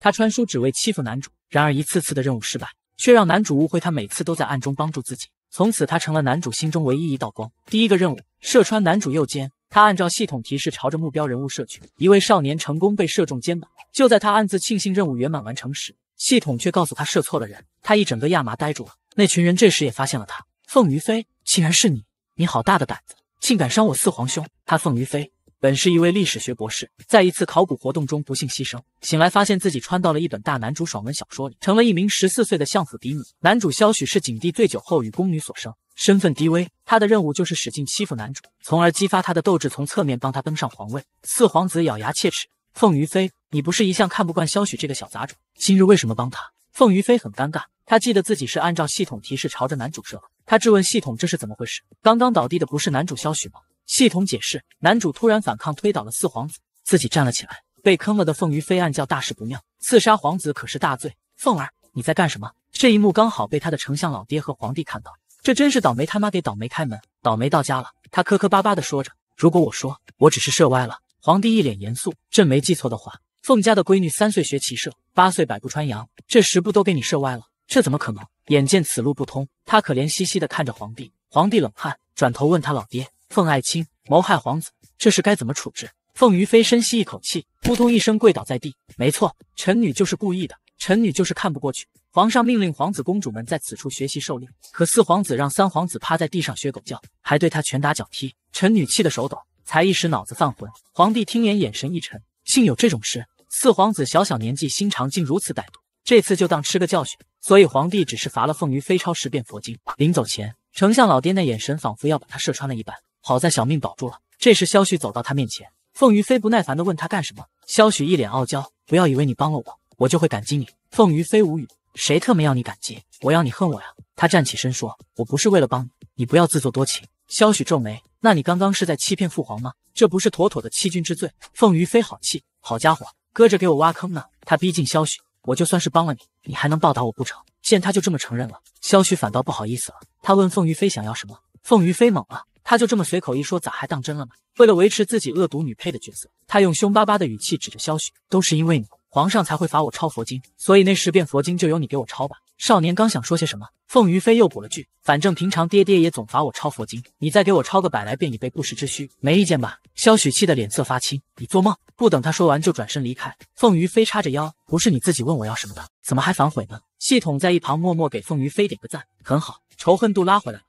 他穿书只为欺负男主，然而一次次的任务失败，却让男主误会他每次都在暗中帮助自己。从此，他成了男主心中唯一一道光。第一个任务，射穿男主右肩。他按照系统提示，朝着目标人物射去。一位少年成功被射中肩膀。就在他暗自庆幸任务圆满完成时，系统却告诉他射错了人。他一整个亚麻呆住了。那群人这时也发现了他。凤于飞，竟然是你！你好大的胆子，竟敢伤我四皇兄！他凤于飞。本是一位历史学博士，在一次考古活动中不幸牺牲。醒来发现自己穿到了一本大男主爽文小说里，成了一名十四岁的相府嫡女。男主萧许是景帝醉酒后与宫女所生，身份低微。他的任务就是使劲欺负男主，从而激发他的斗志，从侧面帮他登上皇位。四皇子咬牙切齿：“凤于飞，你不是一向看不惯萧许这个小杂种，今日为什么帮他？”凤于飞很尴尬，他记得自己是按照系统提示朝着男主射的。他质问系统：“这是怎么回事？刚刚倒地的不是男主萧许吗？”系统解释：“男主突然反抗，推倒了四皇子，自己站了起来。”被坑了的凤于飞暗叫大事不妙，刺杀皇子可是大罪。凤儿，你在干什么？这一幕刚好被他的丞相老爹和皇帝看到，这真是倒霉，他妈给倒霉开门，倒霉到家了。他磕磕巴巴地说着：“如果我说我只是射歪了。”皇帝一脸严肃：“朕没记错的话，凤家的闺女三岁学骑射，八岁百步穿杨，这十步都给你射歪了，这怎么可能？”眼见此路不通。他可怜兮兮的看着皇帝，皇帝冷汗，转头问他老爹：“凤爱卿谋害皇子，这事该怎么处置？”凤于飞深吸一口气，扑通一声跪倒在地。没错，臣女就是故意的，臣女就是看不过去。皇上命令皇子公主们在此处学习狩猎，可四皇子让三皇子趴在地上学狗叫，还对他拳打脚踢，臣女气得手抖，才一时脑子犯浑。皇帝听言，眼神一沉，竟有这种事！四皇子小小年纪，心肠竟如此歹毒。这次就当吃个教训，所以皇帝只是罚了凤鱼飞抄十遍佛经。临走前，丞相老爹那眼神仿佛要把他射穿了一般，好在小命保住了。这时，萧旭走到他面前，凤鱼飞不耐烦地问他干什么。萧旭一脸傲娇：“不要以为你帮了我，我就会感激你。”凤鱼飞无语：“谁特么要你感激？我要你恨我呀！”他站起身说：“我不是为了帮你，你不要自作多情。”萧旭皱眉：“那你刚刚是在欺骗父皇吗？这不是妥妥的欺君之罪？”凤鱼飞好气：“好家伙，搁这给我挖坑呢！”他逼近萧旭。我就算是帮了你，你还能报答我不成？见他就这么承认了，萧旭反倒不好意思了。他问凤于飞想要什么？凤于飞懵了，他就这么随口一说，咋还当真了呢？为了维持自己恶毒女配的角色，他用凶巴巴的语气指着萧旭：“都是因为你，皇上才会罚我抄佛经，所以那十遍佛经就由你给我抄吧。”少年刚想说些什么，凤于飞又补了句：“反正平常爹爹也总罚我抄佛经，你再给我抄个百来遍，以备不时之需，没意见吧？”萧许气得脸色发青：“你做梦！”不等他说完，就转身离开。凤于飞叉着腰：“不是你自己问我要什么的，怎么还反悔呢？”系统在一旁默默给凤于飞点个赞，很好，仇恨度拉回来了。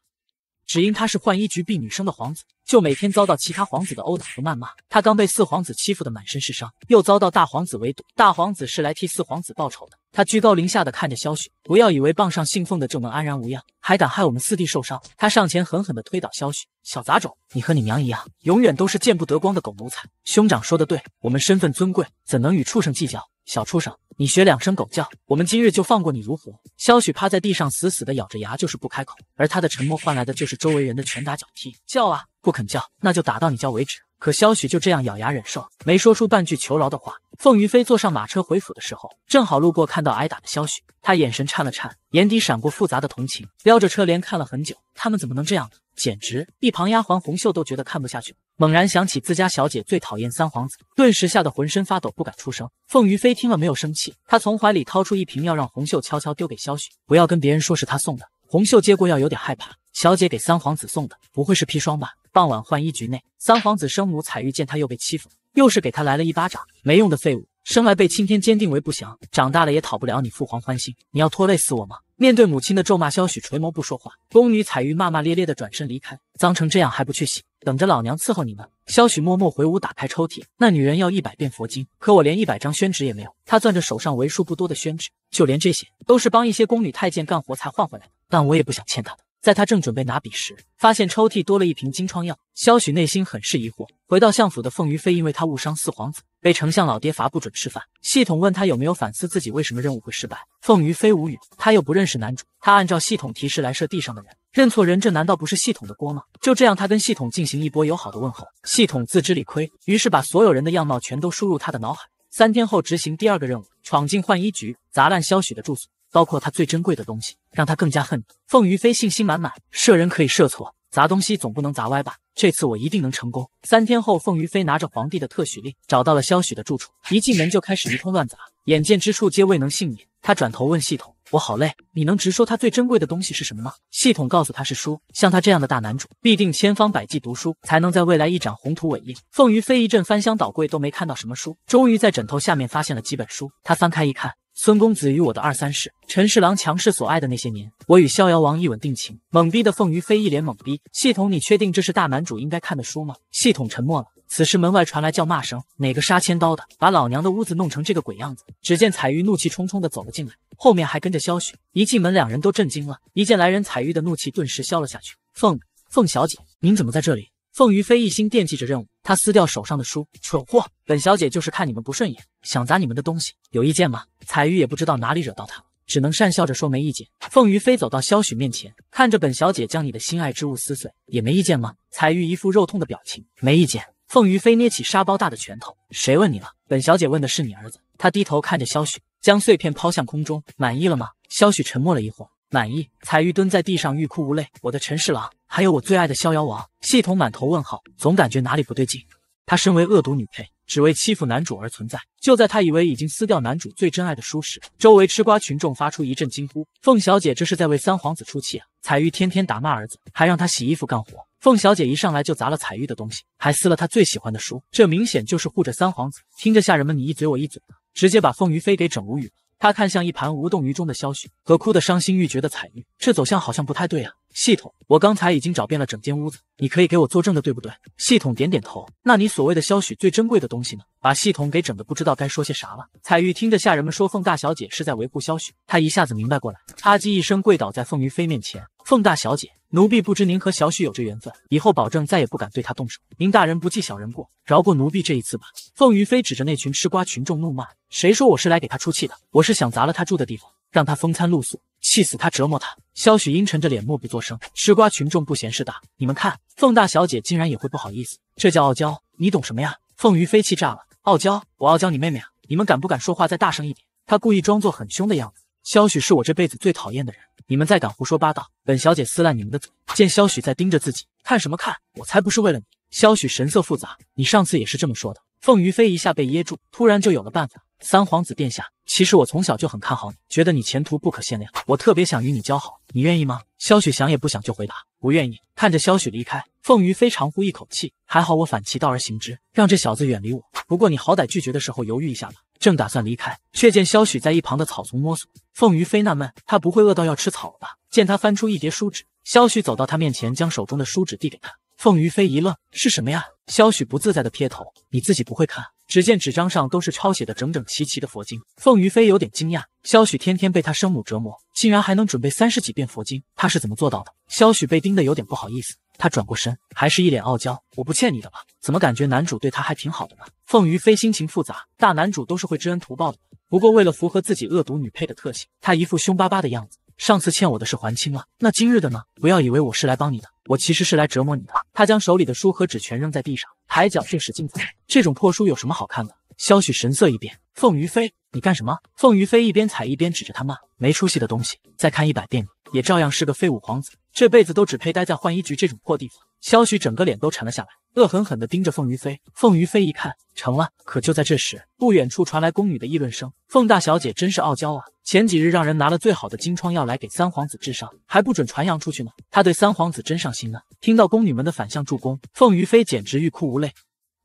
只因他是浣衣局婢女生的皇子。就每天遭到其他皇子的殴打和谩骂，他刚被四皇子欺负的满身是伤，又遭到大皇子围堵。大皇子是来替四皇子报仇的。他居高临下的看着萧雪，不要以为傍上信奉的就能安然无恙，还敢害我们四弟受伤。他上前狠狠的推倒萧雪，小杂种，你和你娘一样，永远都是见不得光的狗奴才。兄长说的对，我们身份尊贵，怎能与畜生计较？小畜生！你学两声狗叫，我们今日就放过你，如何？萧许趴在地上，死死的咬着牙，就是不开口。而他的沉默换来的就是周围人的拳打脚踢。叫啊！不肯叫，那就打到你叫为止。可萧许就这样咬牙忍受，没说出半句求饶的话。凤于飞坐上马车回府的时候，正好路过，看到挨打的萧许，他眼神颤了颤，眼底闪过复杂的同情，撩着车帘看了很久。他们怎么能这样呢？简直，一旁丫鬟红秀都觉得看不下去，猛然想起自家小姐最讨厌三皇子，顿时吓得浑身发抖，不敢出声。凤于飞听了没有生气，他从怀里掏出一瓶药，让红秀悄悄丢给萧雪，不要跟别人说是他送的。红秀接过药，有点害怕，小姐给三皇子送的，不会是砒霜吧？傍晚换衣局内，三皇子生母彩玉见他又被欺负，又是给他来了一巴掌，没用的废物，生来被青天坚定为不祥，长大了也讨不了你父皇欢心，你要拖累死我吗？面对母亲的咒骂，萧许垂眸不说话。宫女彩玉骂骂咧咧的转身离开，脏成这样还不去洗，等着老娘伺候你们。萧许默默回屋，打开抽屉。那女人要一百遍佛经，可我连一百张宣纸也没有。他攥着手上为数不多的宣纸，就连这些都是帮一些宫女太监干活才换回来，的，但我也不想欠她的。在他正准备拿笔时，发现抽屉多了一瓶金疮药。萧许内心很是疑惑。回到相府的凤余飞，因为他误伤四皇子。被丞相老爹罚不准吃饭，系统问他有没有反思自己为什么任务会失败。凤于飞无语，他又不认识男主，他按照系统提示来射地上的人，认错人，这难道不是系统的锅吗？就这样，他跟系统进行一波友好的问候，系统自知理亏，于是把所有人的样貌全都输入他的脑海。三天后执行第二个任务，闯进换衣局，砸烂萧许的住所，包括他最珍贵的东西，让他更加恨你。凤于飞信心满满，射人可以射错。砸东西总不能砸歪吧，这次我一定能成功。三天后，凤于飞拿着皇帝的特许令，找到了萧许的住处，一进门就开始一通乱砸，眼见之处皆未能幸免。他转头问系统：“我好累，你能直说他最珍贵的东西是什么吗？”系统告诉他是书。像他这样的大男主，必定千方百计读书，才能在未来一展宏图伟业。凤于飞一阵翻箱倒柜，都没看到什么书，终于在枕头下面发现了几本书。他翻开一看。孙公子与我的二三世，陈侍郎强势所爱的那些年，我与逍遥王一吻定情。懵逼的凤于飞一脸懵逼。系统，你确定这是大男主应该看的书吗？系统沉默了。此时门外传来叫骂声：“哪个杀千刀的，把老娘的屋子弄成这个鬼样子？”只见彩玉怒气冲冲的走了进来，后面还跟着萧雪。一进门，两人都震惊了。一见来人，彩玉的怒气顿时消了下去。凤凤小姐，您怎么在这里？凤于飞一心惦记着任务，他撕掉手上的书。蠢货，本小姐就是看你们不顺眼，想砸你们的东西，有意见吗？彩玉也不知道哪里惹到他，只能讪笑着说没意见。凤于飞走到萧许面前，看着本小姐将你的心爱之物撕碎，也没意见吗？彩玉一副肉痛的表情，没意见。凤于飞捏起沙包大的拳头，谁问你了？本小姐问的是你儿子。他低头看着萧许，将碎片抛向空中，满意了吗？萧许沉默了一会儿，满意。彩玉蹲在地上，欲哭无泪，我的陈侍郎。还有我最爱的逍遥王系统满头问号，总感觉哪里不对劲。她身为恶毒女配，只为欺负男主而存在。就在她以为已经撕掉男主最珍爱的书时，周围吃瓜群众发出一阵惊呼：“凤小姐这是在为三皇子出气啊！”彩玉天天打骂儿子，还让他洗衣服干活。凤小姐一上来就砸了彩玉的东西，还撕了她最喜欢的书，这明显就是护着三皇子。听着下人们你一嘴我一嘴，的，直接把凤于飞给整无语了。他看向一旁无动于衷的萧雪和哭得伤心欲绝的彩玉，这走向好像不太对啊。系统，我刚才已经找遍了整间屋子，你可以给我作证的，对不对？系统点点头。那你所谓的萧许最珍贵的东西呢？把系统给整的不知道该说些啥了。彩玉听着下人们说凤大小姐是在维护萧许，她一下子明白过来，啪叽一声跪倒在凤于飞面前。凤大小姐，奴婢不知您和小许有着缘分，以后保证再也不敢对他动手。您大人不计小人过，饶过奴婢这一次吧。凤于飞指着那群吃瓜群众怒骂：“谁说我是来给他出气的？我是想砸了他住的地方，让他风餐露宿。”气死他，折磨他。萧许阴沉着脸，默不作声。吃瓜群众不嫌事大，你们看，凤大小姐竟然也会不好意思，这叫傲娇，你懂什么呀？凤于飞气炸了，傲娇，我傲娇你妹妹啊！你们敢不敢说话再大声一点？她故意装作很凶的样子。萧许是我这辈子最讨厌的人，你们再敢胡说八道，本小姐撕烂你们的嘴！见萧许在盯着自己看什么看？我才不是为了你。萧许神色复杂，你上次也是这么说的。凤于飞一下被噎住，突然就有了办法。三皇子殿下，其实我从小就很看好你，觉得你前途不可限量，我特别想与你交好，你愿意吗？萧雪想也不想就回答不愿意。看着萧雪离开，凤于飞长呼一口气，还好我反其道而行之，让这小子远离我。不过你好歹拒绝的时候犹豫一下吧。正打算离开，却见萧许在一旁的草丛摸索。凤于飞纳闷，他不会饿到要吃草了吧？见他翻出一叠书纸，萧许走到他面前，将手中的书纸递给他。凤于飞一愣，是什么呀？萧许不自在的撇头，你自己不会看？只见纸张上都是抄写的整整齐齐的佛经。凤于飞有点惊讶，萧许天天被他生母折磨，竟然还能准备三十几遍佛经，他是怎么做到的？萧许被盯得有点不好意思，他转过身，还是一脸傲娇，我不欠你的吧？怎么感觉男主对他还挺好的呢？凤于飞心情复杂，大男主都是会知恩图报的，不过为了符合自己恶毒女配的特性，他一副凶巴巴的样子。上次欠我的事还清了，那今日的呢？不要以为我是来帮你的，我其实是来折磨你的。他将手里的书和纸全扔在地上，抬脚却使劲踩。这种破书有什么好看的？萧许神色一变，凤于飞，你干什么？凤于飞一边踩一边指着他骂：没出息的东西，再看一百遍也照样是个废物皇子。这辈子都只配待在浣衣局这种破地方。萧许整个脸都沉了下来，恶狠狠地盯着凤于飞。凤于飞一看成了，可就在这时，不远处传来宫女的议论声：“凤大小姐真是傲娇啊！前几日让人拿了最好的金疮药来给三皇子治伤，还不准传扬出去呢。他对三皇子真上心呢。”听到宫女们的反向助攻，凤于飞简直欲哭无泪。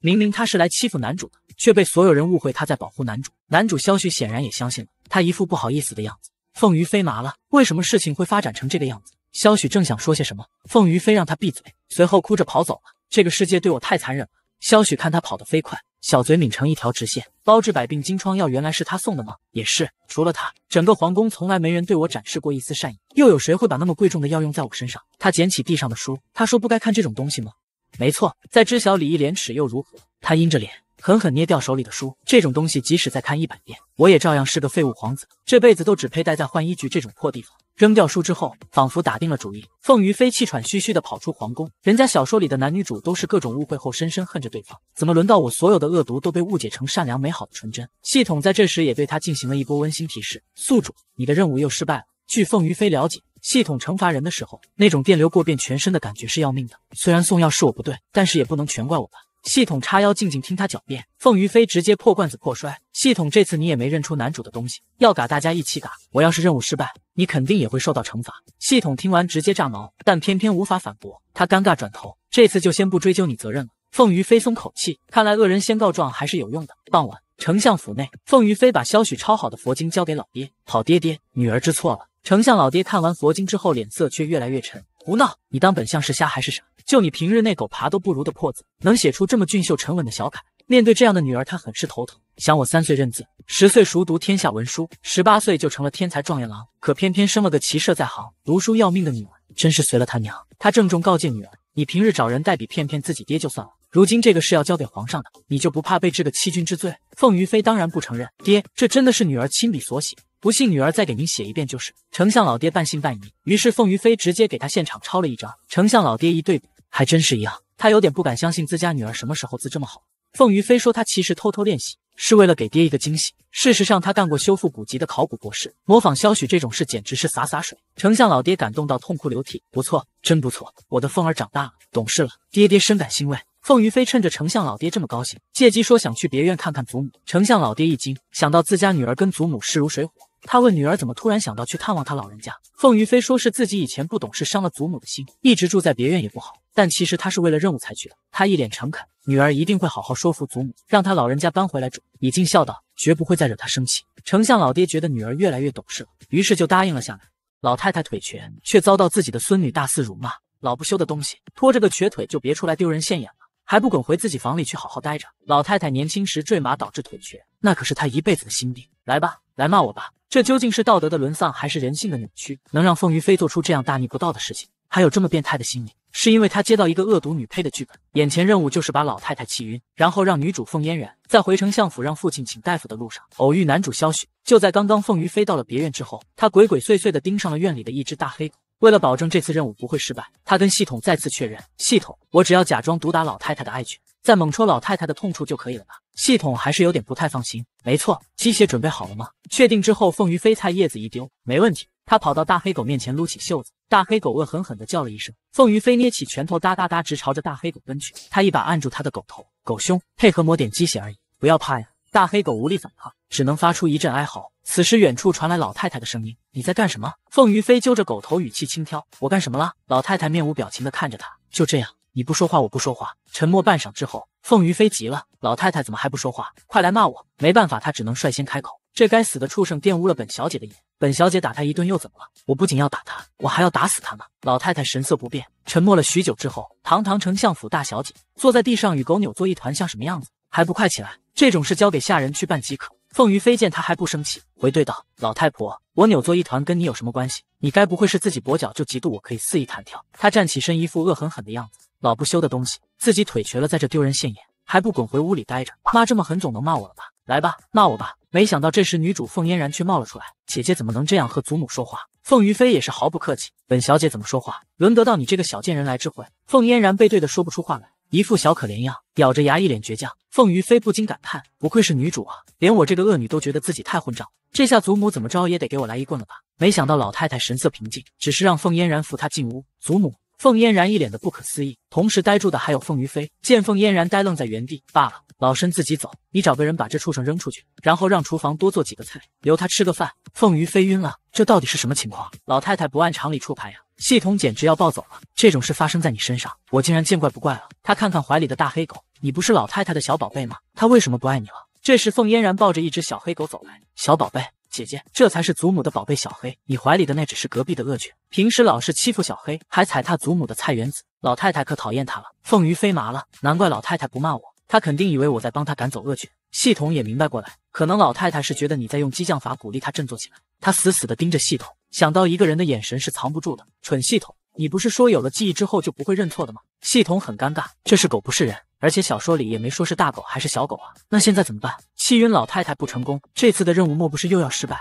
明明她是来欺负男主的，却被所有人误会她在保护男主。男主萧许显然也相信了，他一副不好意思的样子。凤于飞麻了，为什么事情会发展成这个样子？萧许正想说些什么，凤瑜非让他闭嘴，随后哭着跑走了。这个世界对我太残忍了。萧许看他跑得飞快，小嘴抿成一条直线。包治百病金疮药，原来是他送的吗？也是，除了他，整个皇宫从来没人对我展示过一丝善意。又有谁会把那么贵重的药用在我身上？他捡起地上的书，他说不该看这种东西吗？没错，在知晓礼义廉耻又如何？他阴着脸，狠狠捏掉手里的书。这种东西，即使再看一百遍，我也照样是个废物皇子，这辈子都只配待在浣衣局这种破地方。扔掉书之后，仿佛打定了主意，凤于飞气喘吁吁地跑出皇宫。人家小说里的男女主都是各种误会后深深恨着对方，怎么轮到我？所有的恶毒都被误解成善良美好的纯真？系统在这时也对他进行了一波温馨提示：宿主，你的任务又失败了。据凤于飞了解。系统惩罚人的时候，那种电流过遍全身的感觉是要命的。虽然送药是我不对，但是也不能全怪我吧。系统叉腰静静听他狡辩。凤于飞直接破罐子破摔。系统这次你也没认出男主的东西，要嘎大家一起嘎。我要是任务失败，你肯定也会受到惩罚。系统听完直接炸毛，但偏偏无法反驳。他尴尬转头，这次就先不追究你责任了。凤于飞松口气，看来恶人先告状还是有用的。傍晚，丞相府内，凤于飞把萧许抄好的佛经交给老爹。好爹爹，女儿知错了。丞相老爹看完佛经之后，脸色却越来越沉。胡闹！你当本相是瞎还是傻？就你平日那狗爬都不如的破字，能写出这么俊秀沉稳的小楷？面对这样的女儿，他很是头疼。想我三岁认字，十岁熟读天下文书，十八岁就成了天才状元郎，可偏偏生了个骑射在行、读书要命的女儿，真是随了他娘。他郑重告诫女儿：“你平日找人代笔骗骗自己爹就算了，如今这个是要交给皇上的，你就不怕被治个欺君之罪？”凤于飞当然不承认，爹，这真的是女儿亲笔所写。不信，女儿再给您写一遍就是。丞相老爹半信半疑，于是凤于飞直接给他现场抄了一张。丞相老爹一对比，还真是一样。他有点不敢相信自家女儿什么时候字这么好。凤于飞说他其实偷偷练习，是为了给爹一个惊喜。事实上，他干过修复古籍的考古博士，模仿萧许这种事简直是洒洒水。丞相老爹感动到痛哭流涕。不错，真不错，我的凤儿长大了，懂事了，爹爹深感欣慰。凤于飞趁着丞相老爹这么高兴，借机说想去别院看看祖母。丞相老爹一惊，想到自家女儿跟祖母势如水火。他问女儿怎么突然想到去探望他老人家。凤于飞说是自己以前不懂事，伤了祖母的心，一直住在别院也不好。但其实他是为了任务才去的。他一脸诚恳，女儿一定会好好说服祖母，让他老人家搬回来住。已经笑道，绝不会再惹他生气。丞相老爹觉得女儿越来越懂事了，于是就答应了下来。老太太腿瘸，却遭到自己的孙女大肆辱骂。老不修的东西，拖着个瘸腿就别出来丢人现眼了。还不滚回自己房里去好好待着！老太太年轻时坠马导致腿瘸，那可是她一辈子的心病。来吧，来骂我吧！这究竟是道德的沦丧，还是人性的扭曲？能让凤于飞做出这样大逆不道的事情，还有这么变态的心理，是因为他接到一个恶毒女配的剧本。眼前任务就是把老太太气晕，然后让女主凤嫣然在回丞相府让父亲请大夫的路上，偶遇男主萧雪。就在刚刚，凤于飞到了别院之后，他鬼鬼祟祟的盯上了院里的一只大黑狗。为了保证这次任务不会失败，他跟系统再次确认。系统，我只要假装毒打老太太的爱犬，再猛戳老太太的痛处就可以了吧？系统还是有点不太放心。没错，鸡血准备好了吗？确定之后，凤鱼飞菜叶子一丢，没问题。他跑到大黑狗面前，撸起袖子。大黑狗恶狠狠地叫了一声。凤鱼飞捏起拳头，哒哒哒，直朝着大黑狗奔去。他一把按住他的狗头，狗兄，配合抹点鸡血而已，不要怕呀。大黑狗无力反抗。只能发出一阵哀嚎。此时，远处传来老太太的声音：“你在干什么？”凤于飞揪着狗头，语气轻佻：“我干什么了？”老太太面无表情地看着他。就这样，你不说话，我不说话。沉默半晌之后，凤于飞急了：“老太太怎么还不说话？快来骂我！”没办法，他只能率先开口：“这该死的畜生玷污了本小姐的眼，本小姐打他一顿又怎么了？我不仅要打他，我还要打死他呢！”老太太神色不变，沉默了许久之后，堂堂丞相府大小姐坐在地上与狗扭作一团，像什么样子？还不快起来！这种事交给下人去办即可。凤于飞见他还不生气，回怼道：“老太婆，我扭作一团跟你有什么关系？你该不会是自己跛脚就嫉妒我可以肆意弹跳？”他站起身，一副恶狠狠的样子：“老不羞的东西，自己腿瘸了在这丢人现眼，还不滚回屋里待着！妈这么狠，总能骂我了吧？来吧，骂我吧！”没想到这时女主凤嫣然却冒了出来：“姐姐怎么能这样和祖母说话？”凤于飞也是毫不客气：“本小姐怎么说话，轮得到你这个小贱人来智慧？”凤嫣然被怼得说不出话来。一副小可怜样，咬着牙，一脸倔强。凤于飞不禁感叹：不愧是女主啊，连我这个恶女都觉得自己太混账。这下祖母怎么着也得给我来一棍了吧？没想到老太太神色平静，只是让凤嫣然扶她进屋。祖母，凤嫣然一脸的不可思议，同时呆住的还有凤于飞。见凤嫣然呆愣在原地，罢了，老身自己走，你找个人把这畜生扔出去，然后让厨房多做几个菜，留他吃个饭。凤于飞晕了，这到底是什么情况？老太太不按常理出牌呀！系统简直要暴走了！这种事发生在你身上，我竟然见怪不怪了。他看看怀里的大黑狗，你不是老太太的小宝贝吗？他为什么不爱你了？这时，凤嫣然抱着一只小黑狗走来，小宝贝，姐姐，这才是祖母的宝贝小黑，你怀里的那只是隔壁的恶犬，平时老是欺负小黑，还踩踏祖母的菜园子，老太太可讨厌他了。凤鱼飞麻了，难怪老太太不骂我。他肯定以为我在帮他赶走恶犬。系统也明白过来，可能老太太是觉得你在用激将法鼓励他振作起来。他死死地盯着系统，想到一个人的眼神是藏不住的。蠢系统，你不是说有了记忆之后就不会认错的吗？系统很尴尬，这是狗不是人，而且小说里也没说是大狗还是小狗啊。那现在怎么办？气晕老太太不成功，这次的任务莫不是又要失败？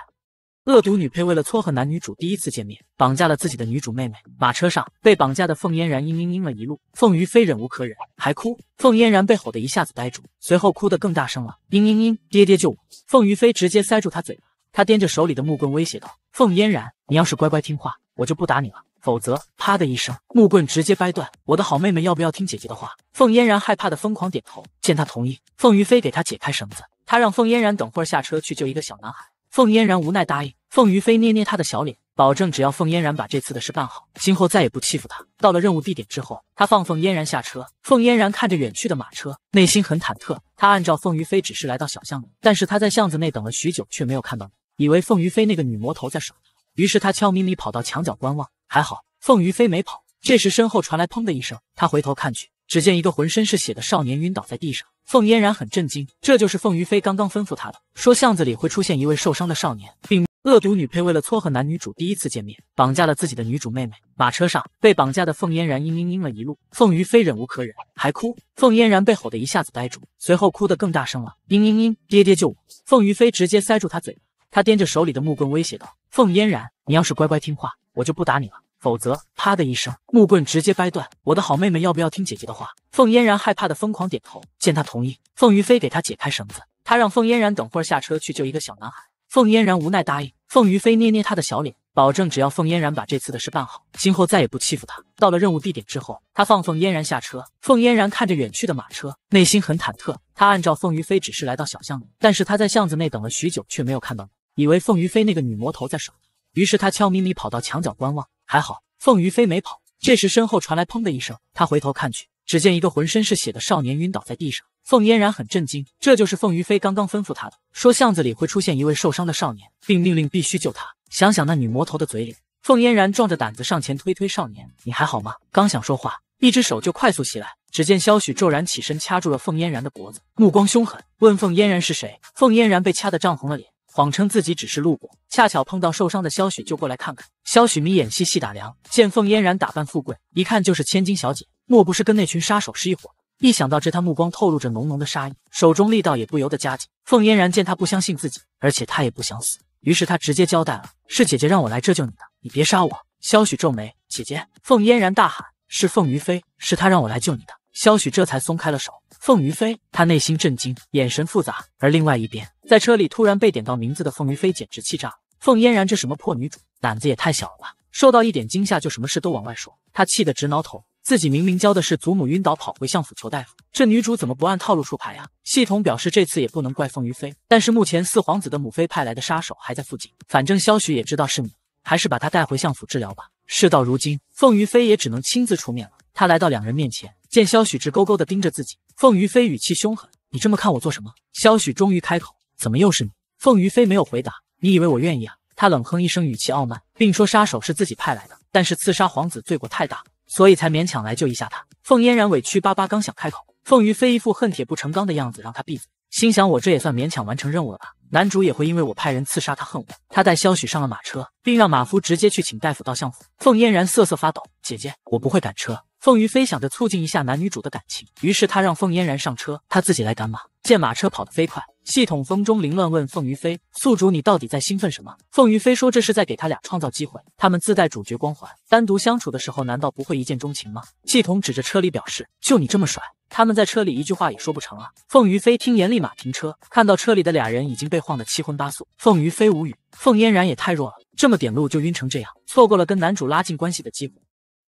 恶毒女配为了撮合男女主第一次见面，绑架了自己的女主妹妹。马车上，被绑架的凤嫣然嘤嘤嘤了一路。凤于飞忍无可忍，还哭。凤嫣然被吼得一下子呆住，随后哭得更大声了，嘤嘤嘤，爹爹救我！凤于飞直接塞住她嘴巴，他掂着手里的木棍威胁道：“凤嫣然，你要是乖乖听话，我就不打你了，否则……啪”的一声，木棍直接掰断。我的好妹妹，要不要听姐姐的话？”凤嫣然害怕的疯狂点头。见她同意，凤于飞给她解开绳子，他让凤嫣然等会下车去救一个小男孩。凤嫣然无奈答应，凤于飞捏捏他的小脸，保证只要凤嫣然把这次的事办好，今后再也不欺负他。到了任务地点之后，他放凤嫣然下车。凤嫣然看着远去的马车，内心很忐忑。他按照凤于飞指示来到小巷里，但是他在巷子内等了许久，却没有看到，以为凤于飞那个女魔头在耍。于是他悄咪咪跑到墙角观望，还好凤于飞没跑。这时身后传来砰的一声，他回头看去，只见一个浑身是血的少年晕倒在地上。凤嫣然很震惊，这就是凤于飞刚刚吩咐他的，说巷子里会出现一位受伤的少年，并恶毒女配为了撮合男女主第一次见面，绑架了自己的女主妹妹。马车上，被绑架的凤嫣然嘤嘤嘤了一路。凤于飞忍无可忍，还哭。凤嫣然被吼得一下子呆住，随后哭得更大声了，嘤嘤嘤，爹爹救我！凤于飞直接塞住他嘴巴，他掂着手里的木棍威胁道：“凤嫣然，你要是乖乖听话，我就不打你了。”否则，啪的一声，木棍直接掰断。我的好妹妹，要不要听姐姐的话？凤嫣然害怕的疯狂点头。见她同意，凤于飞给她解开绳子。他让凤嫣然等会儿下车去救一个小男孩。凤嫣然无奈答应。凤于飞捏捏她的小脸，保证只要凤嫣然把这次的事办好，今后再也不欺负她。到了任务地点之后，他放凤嫣然下车。凤嫣然看着远去的马车，内心很忐忑。他按照凤于飞指示来到小巷里，但是他在巷子内等了许久却没有看到，你，以为凤于飞那个女魔头在耍，于是他悄咪咪跑到墙角观望。还好，凤于飞没跑。这时身后传来砰的一声，他回头看去，只见一个浑身是血的少年晕倒在地上。凤嫣然很震惊，这就是凤于飞刚刚吩咐他的，说巷子里会出现一位受伤的少年，并命令必须救他。想想那女魔头的嘴脸，凤嫣然壮着胆子上前推推少年，你还好吗？刚想说话，一只手就快速袭来，只见萧许骤然起身掐住了凤嫣然的脖子，目光凶狠，问凤嫣然是谁。凤嫣然被掐得涨红了脸。谎称自己只是路过，恰巧碰到受伤的萧许，就过来看看。萧许眯眼细细打量，见凤嫣然打扮富贵，一看就是千金小姐，莫不是跟那群杀手是一伙？一想到这，他目光透露着浓浓的杀意，手中力道也不由得加紧。凤嫣然见他不相信自己，而且他也不想死，于是他直接交代了：“是姐姐让我来这救你的，你别杀我。”萧许皱眉：“姐姐？”凤嫣然大喊：“是凤于飞，是他让我来救你的。”萧许这才松开了手。凤于飞，他内心震惊，眼神复杂。而另外一边，在车里突然被点到名字的凤于飞，简直气炸。了。凤嫣然这什么破女主，胆子也太小了吧！受到一点惊吓就什么事都往外说，他气得直挠头。自己明明教的是祖母晕倒跑回相府求大夫，这女主怎么不按套路出牌啊？系统表示这次也不能怪凤于飞，但是目前四皇子的母妃派来的杀手还在附近。反正萧许也知道是你，还是把他带回相府治疗吧。事到如今，凤于飞也只能亲自出面了。他来到两人面前，见萧许直勾勾的盯着自己，凤于飞语气凶狠：“你这么看我做什么？”萧许终于开口：“怎么又是你？”凤于飞没有回答：“你以为我愿意啊？”他冷哼一声，语气傲慢，并说：“杀手是自己派来的，但是刺杀皇子罪过太大，所以才勉强来救一下他。”凤嫣然委屈巴巴，刚想开口，凤于飞一副恨铁不成钢的样子，让他闭嘴。心想我这也算勉强完成任务了吧？男主也会因为我派人刺杀他恨我。他带萧许上了马车，并让马夫直接去请大夫到相府。凤嫣然瑟瑟发抖：“姐姐，我不会赶车。”凤于飞想着促进一下男女主的感情，于是他让凤嫣然上车，他自己来赶马。见马车跑得飞快，系统风中凌乱问凤于飞：“宿主，你到底在兴奋什么？”凤于飞说：“这是在给他俩创造机会。他们自带主角光环，单独相处的时候，难道不会一见钟情吗？”系统指着车里表示：“就你这么甩，他们在车里一句话也说不成啊！”凤于飞听言立马停车，看到车里的俩人已经被晃得七荤八素，凤于飞无语。凤嫣然也太弱了，这么点路就晕成这样，错过了跟男主拉近关系的机会。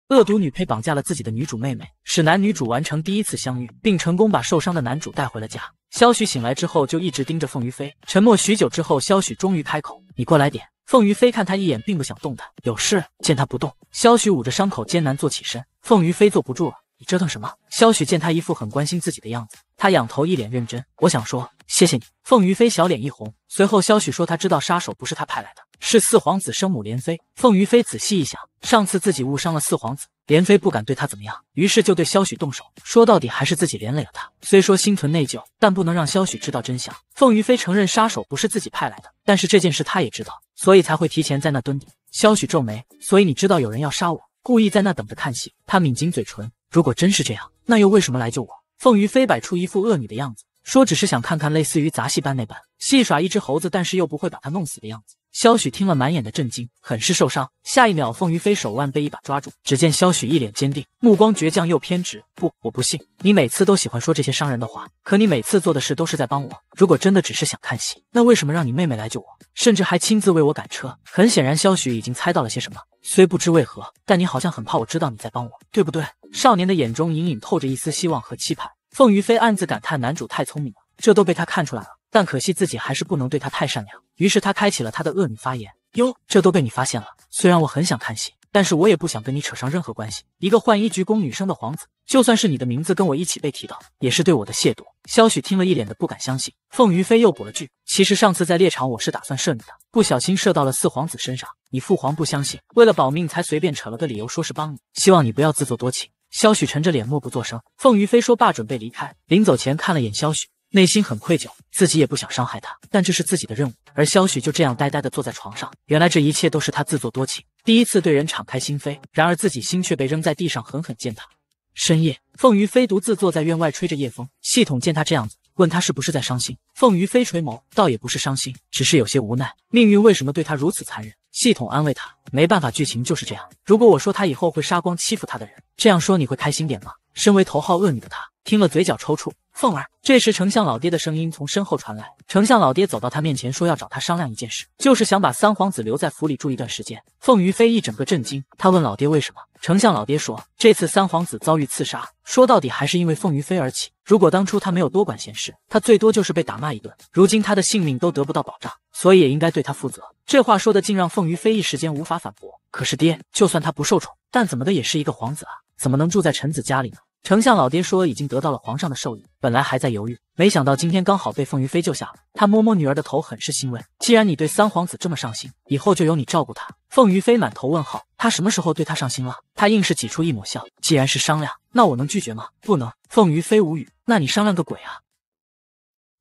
恶毒女配绑架了自己的女主妹妹，使男女主完成第一次相遇，并成功把受伤的男主带回了家。肖许醒来之后就一直盯着凤于飞，沉默许久之后，肖许终于开口：“你过来点。”凤于飞看他一眼，并不想动弹。有事？见他不动，肖许捂着伤口艰难坐起身。凤于飞坐不住了：“你折腾什么？”肖许见他一副很关心自己的样子，他仰头一脸认真：“我想说。”谢谢你，凤于飞小脸一红。随后，萧许说他知道杀手不是他派来的，是四皇子生母莲妃。凤于飞仔细一想，上次自己误伤了四皇子，莲妃不敢对他怎么样，于是就对萧许动手。说到底还是自己连累了他，虽说心存内疚，但不能让萧许知道真相。凤于飞承认杀手不是自己派来的，但是这件事他也知道，所以才会提前在那蹲点。萧许皱眉，所以你知道有人要杀我，故意在那等着看戏。他抿紧嘴唇，如果真是这样，那又为什么来救我？凤于飞摆出一副恶女的样子。说只是想看看类似于杂戏班那般戏耍一只猴子，但是又不会把它弄死的样子。肖许听了，满眼的震惊，很是受伤。下一秒，凤于飞手腕被一把抓住，只见肖许一脸坚定，目光倔强又偏执。不，我不信，你每次都喜欢说这些伤人的话，可你每次做的事都是在帮我。如果真的只是想看戏，那为什么让你妹妹来救我，甚至还亲自为我赶车？很显然，肖许已经猜到了些什么。虽不知为何，但你好像很怕我知道你在帮我，对不对？少年的眼中隐隐透着一丝希望和期盼。凤于飞暗自感叹，男主太聪明了，这都被他看出来了。但可惜自己还是不能对他太善良。于是他开启了他的恶女发言：“哟，这都被你发现了。虽然我很想看戏，但是我也不想跟你扯上任何关系。一个浣衣局宫女生的皇子，就算是你的名字跟我一起被提到，也是对我的亵渎。”萧许听了一脸的不敢相信。凤于飞又补了句：“其实上次在猎场，我是打算射你的，不小心射到了四皇子身上。你父皇不相信，为了保命才随便扯了个理由，说是帮你。希望你不要自作多情。”萧许沉着脸，默不作声。凤于飞说罢，准备离开。临走前看了眼萧许，内心很愧疚，自己也不想伤害他，但这是自己的任务。而萧许就这样呆呆地坐在床上，原来这一切都是他自作多情，第一次对人敞开心扉，然而自己心却被扔在地上狠狠践踏。深夜，凤于飞独自坐在院外吹着夜风。系统见他这样子，问他是不是在伤心。凤于飞垂眸，倒也不是伤心，只是有些无奈，命运为什么对他如此残忍？系统安慰他，没办法，剧情就是这样。如果我说他以后会杀光欺负他的人，这样说你会开心点吗？身为头号恶女的她。听了，嘴角抽搐。凤儿，这时丞相老爹的声音从身后传来。丞相老爹走到他面前，说要找他商量一件事，就是想把三皇子留在府里住一段时间。凤于飞一整个震惊，他问老爹为什么。丞相老爹说，这次三皇子遭遇刺杀，说到底还是因为凤于飞而起。如果当初他没有多管闲事，他最多就是被打骂一顿。如今他的性命都得不到保障，所以也应该对他负责。这话说的竟让凤于飞一时间无法反驳。可是爹，就算他不受宠，但怎么的也是一个皇子啊，怎么能住在臣子家里呢？丞相老爹说已经得到了皇上的授意，本来还在犹豫，没想到今天刚好被凤于飞救下。他摸摸女儿的头，很是欣慰。既然你对三皇子这么上心，以后就由你照顾他。凤于飞满头问号，他什么时候对他上心了？他硬是挤出一抹笑。既然是商量，那我能拒绝吗？不能。凤于飞无语。那你商量个鬼啊！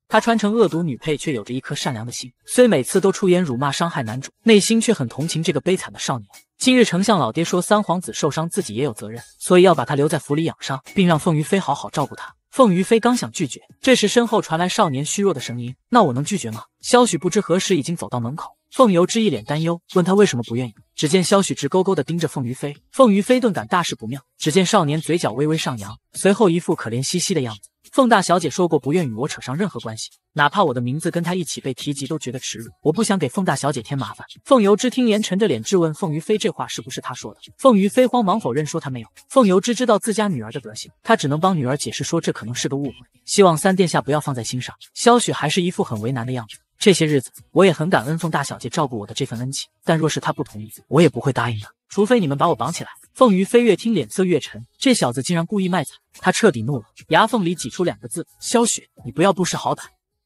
他穿成恶毒女配，却有着一颗善良的心。虽每次都出言辱骂伤害男主，内心却很同情这个悲惨的少年。今日丞相老爹说三皇子受伤，自己也有责任，所以要把他留在府里养伤，并让凤于飞好好照顾他。凤于飞刚想拒绝，这时身后传来少年虚弱的声音：“那我能拒绝吗？”萧许不知何时已经走到门口，凤游之一脸担忧，问他为什么不愿意。只见萧许直勾勾的盯着凤于飞，凤于飞顿感大事不妙。只见少年嘴角微微上扬，随后一副可怜兮兮的样子。凤大小姐说过，不愿与我扯上任何关系，哪怕我的名字跟她一起被提及，都觉得耻辱。我不想给凤大小姐添麻烦。凤游之听言，沉着脸质问凤于飞：“这话是不是她说的？”凤于飞慌忙否认，说他没有。凤游之知道自家女儿的德行，他只能帮女儿解释说：“这可能是个误会，希望三殿下不要放在心上。”萧雪还是一副很为难的样子。这些日子，我也很感恩凤大小姐照顾我的这份恩情，但若是她不同意，我也不会答应的，除非你们把我绑起来。凤鱼飞越听脸色越沉，这小子竟然故意卖惨，他彻底怒了，牙缝里挤出两个字：“萧雪，你不要不识好歹。”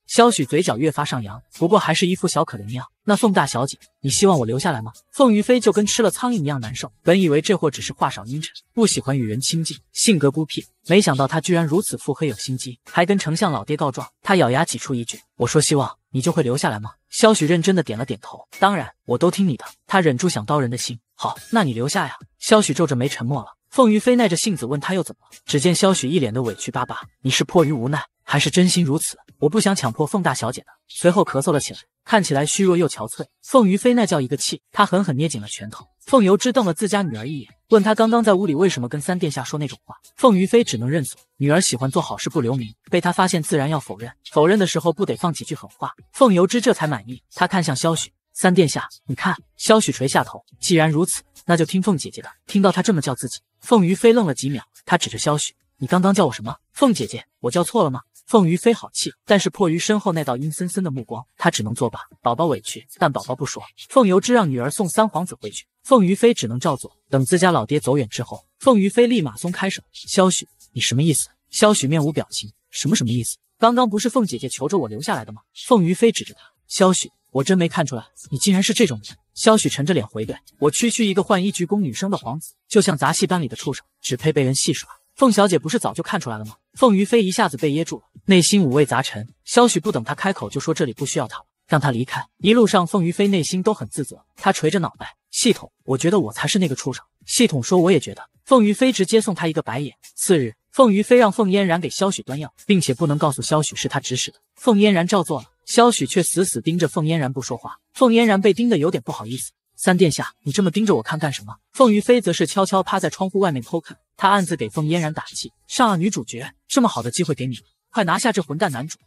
萧雪嘴角越发上扬，不过还是一副小可怜样。那宋大小姐，你希望我留下来吗？凤于飞就跟吃了苍蝇一样难受。本以为这货只是话少阴沉，不喜欢与人亲近，性格孤僻，没想到他居然如此腹黑有心机，还跟丞相老爹告状。他咬牙挤出一句：“我说希望你就会留下来吗？”萧许认真的点了点头：“当然，我都听你的。”他忍住想刀人的心。好，那你留下呀。萧许皱着眉沉默了。凤于飞耐着性子问他又怎么了？只见萧许一脸的委屈巴巴：“你是迫于无奈，还是真心如此？”我不想强迫凤大小姐的，随后咳嗽了起来，看起来虚弱又憔悴。凤于飞那叫一个气，他狠狠捏紧了拳头。凤游之瞪了自家女儿一眼，问她刚刚在屋里为什么跟三殿下说那种话。凤于飞只能认怂，女儿喜欢做好事不留名，被他发现自然要否认，否认的时候不得放几句狠话。凤游之这才满意，他看向萧许：“三殿下，你看。”萧许垂下头，既然如此，那就听凤姐姐的。听到他这么叫自己，凤于飞愣了几秒，他指着萧许：“你刚刚叫我什么？凤姐姐，我叫错了吗？”凤瑜飞好气，但是迫于身后那道阴森森的目光，他只能作罢。宝宝委屈，但宝宝不说。凤游之让女儿送三皇子回去，凤瑜飞只能照做。等自家老爹走远之后，凤瑜飞立马松开手。萧许，你什么意思？萧许面无表情。什么什么意思？刚刚不是凤姐姐求着我留下来的吗？凤瑜飞指着他，萧许，我真没看出来，你竟然是这种人。萧许沉着脸回怼：我区区一个浣衣局躬女生的皇子，就像杂戏班里的畜生，只配被人戏耍。凤小姐不是早就看出来了吗？凤于飞一下子被噎住了，内心五味杂陈。萧许不等他开口，就说这里不需要他，让他离开。一路上，凤于飞内心都很自责，他垂着脑袋。系统，我觉得我才是那个畜生。系统说，我也觉得。凤于飞直接送他一个白眼。次日，凤于飞让凤嫣然给萧许端药，并且不能告诉萧许是他指使的。凤嫣然照做了，萧许却死死盯着凤嫣然不说话。凤嫣然被盯得有点不好意思。三殿下，你这么盯着我看干什么？凤于飞则是悄悄趴在窗户外面偷看。他暗自给凤嫣然打气，上啊，女主角，这么好的机会给你，快拿下这混蛋男主。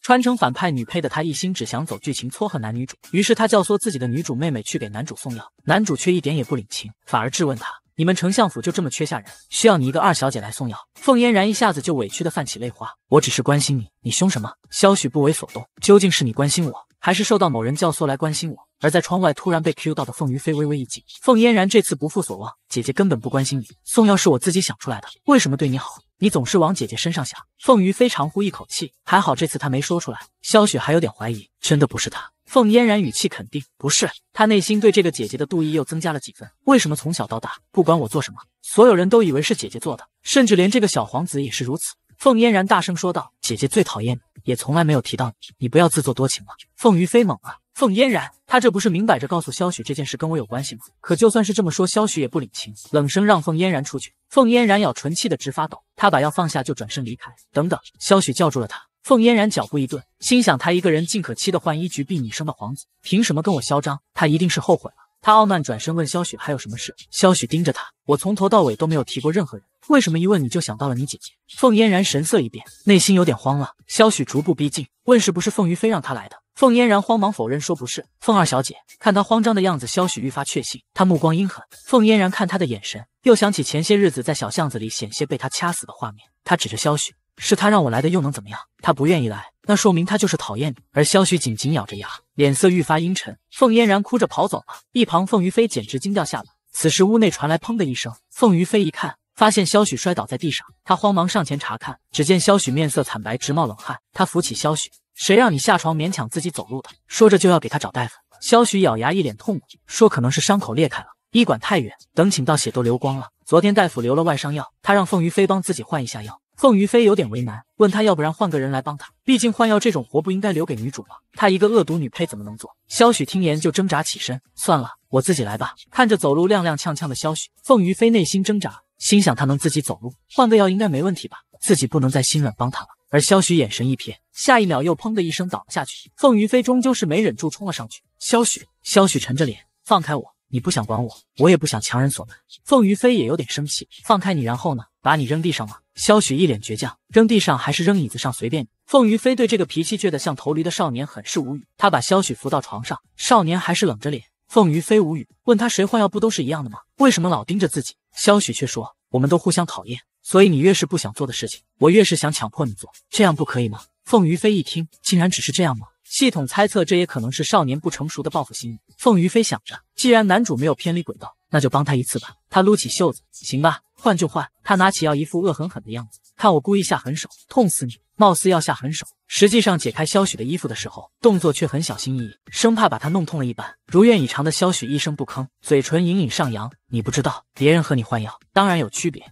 穿成反派女配的他一心只想走剧情撮合男女主。于是他教唆自己的女主妹妹去给男主送药，男主却一点也不领情，反而质问她：“你们丞相府就这么缺下人，需要你一个二小姐来送药？”凤嫣然一下子就委屈的泛起泪花：“我只是关心你，你凶什么？”萧许不为所动：“究竟是你关心我，还是受到某人教唆来关心我？”而在窗外突然被 Q 到的凤于飞微微一惊，凤嫣然这次不负所望，姐姐根本不关心你，送药是我自己想出来的，为什么对你好？你总是往姐姐身上想。凤于飞长呼一口气，还好这次他没说出来。萧雪还有点怀疑，真的不是他。凤嫣然语气肯定，不是他。内心对这个姐姐的妒意又增加了几分。为什么从小到大，不管我做什么，所有人都以为是姐姐做的，甚至连这个小皇子也是如此？凤嫣然大声说道：“姐姐最讨厌你，也从来没有提到你，你不要自作多情了。”凤于飞懵了。凤嫣然，他这不是明摆着告诉萧许这件事跟我有关系吗？可就算是这么说，萧许也不领情，冷声让凤嫣然出去。凤嫣然咬唇，气得直发抖。她把药放下，就转身离开。等等，萧许叫住了他。凤嫣然脚步一顿，心想他一个人尽可欺的浣衣局婢女生的皇子，凭什么跟我嚣张？他一定是后悔了。他傲慢转身问萧许还有什么事。萧许盯着他，我从头到尾都没有提过任何人，为什么一问你就想到了你姐姐？凤嫣然神色一变，内心有点慌了。萧许逐步逼近，问是不是凤于飞让他来的。凤嫣然慌忙否认说：“不是。”凤二小姐看她慌张的样子，萧许愈发确信她目光阴狠。凤嫣然看他的眼神，又想起前些日子在小巷子里险些被他掐死的画面。他指着萧许：“是他让我来的，又能怎么样？他不愿意来，那说明他就是讨厌你。”而萧许紧紧咬着牙，脸色愈发阴沉。凤嫣然哭着跑走了。一旁凤于飞简直惊掉下巴。此时屋内传来砰的一声，凤于飞一看。发现萧许摔倒在地上，他慌忙上前查看，只见萧许面色惨白，直冒冷汗。他扶起萧许，谁让你下床勉强自己走路的？说着就要给他找大夫。萧许咬牙，一脸痛苦，说可能是伤口裂开了。医馆太远，等请到血都流光了。昨天大夫留了外伤药，他让凤于飞帮自己换一下药。凤于飞有点为难，问他要不然换个人来帮他？毕竟换药这种活不应该留给女主吗？他一个恶毒女配怎么能做？萧许听言就挣扎起身，算了，我自己来吧。看着走路踉踉跄跄的萧许，凤于飞内心挣扎。心想他能自己走路，换个药应该没问题吧？自己不能再心软帮他了。而萧许眼神一瞥，下一秒又砰的一声倒了下去。凤于飞终究是没忍住，冲了上去。萧许，萧许沉着脸，放开我！你不想管我，我也不想强人所难。凤于飞也有点生气，放开你，然后呢？把你扔地上了。萧许一脸倔强，扔地上还是扔椅子上，随便你。凤于飞对这个脾气倔得像头驴的少年很是无语，他把萧许扶到床上，少年还是冷着脸。凤于飞无语，问他谁换药不都是一样的吗？为什么老盯着自己？萧许却说，我们都互相讨厌，所以你越是不想做的事情，我越是想强迫你做，这样不可以吗？凤于飞一听，竟然只是这样吗？系统猜测，这也可能是少年不成熟的报复心理。凤于飞想着，既然男主没有偏离轨道，那就帮他一次吧。他撸起袖子，行吧，换就换。他拿起药，一副恶狠狠的样子。看我故意下狠手，痛死你！貌似要下狠手，实际上解开萧许的衣服的时候，动作却很小心翼翼，生怕把他弄痛了一般。如愿以偿的萧许一声不吭，嘴唇隐隐上扬。你不知道，别人和你换药当然有区别。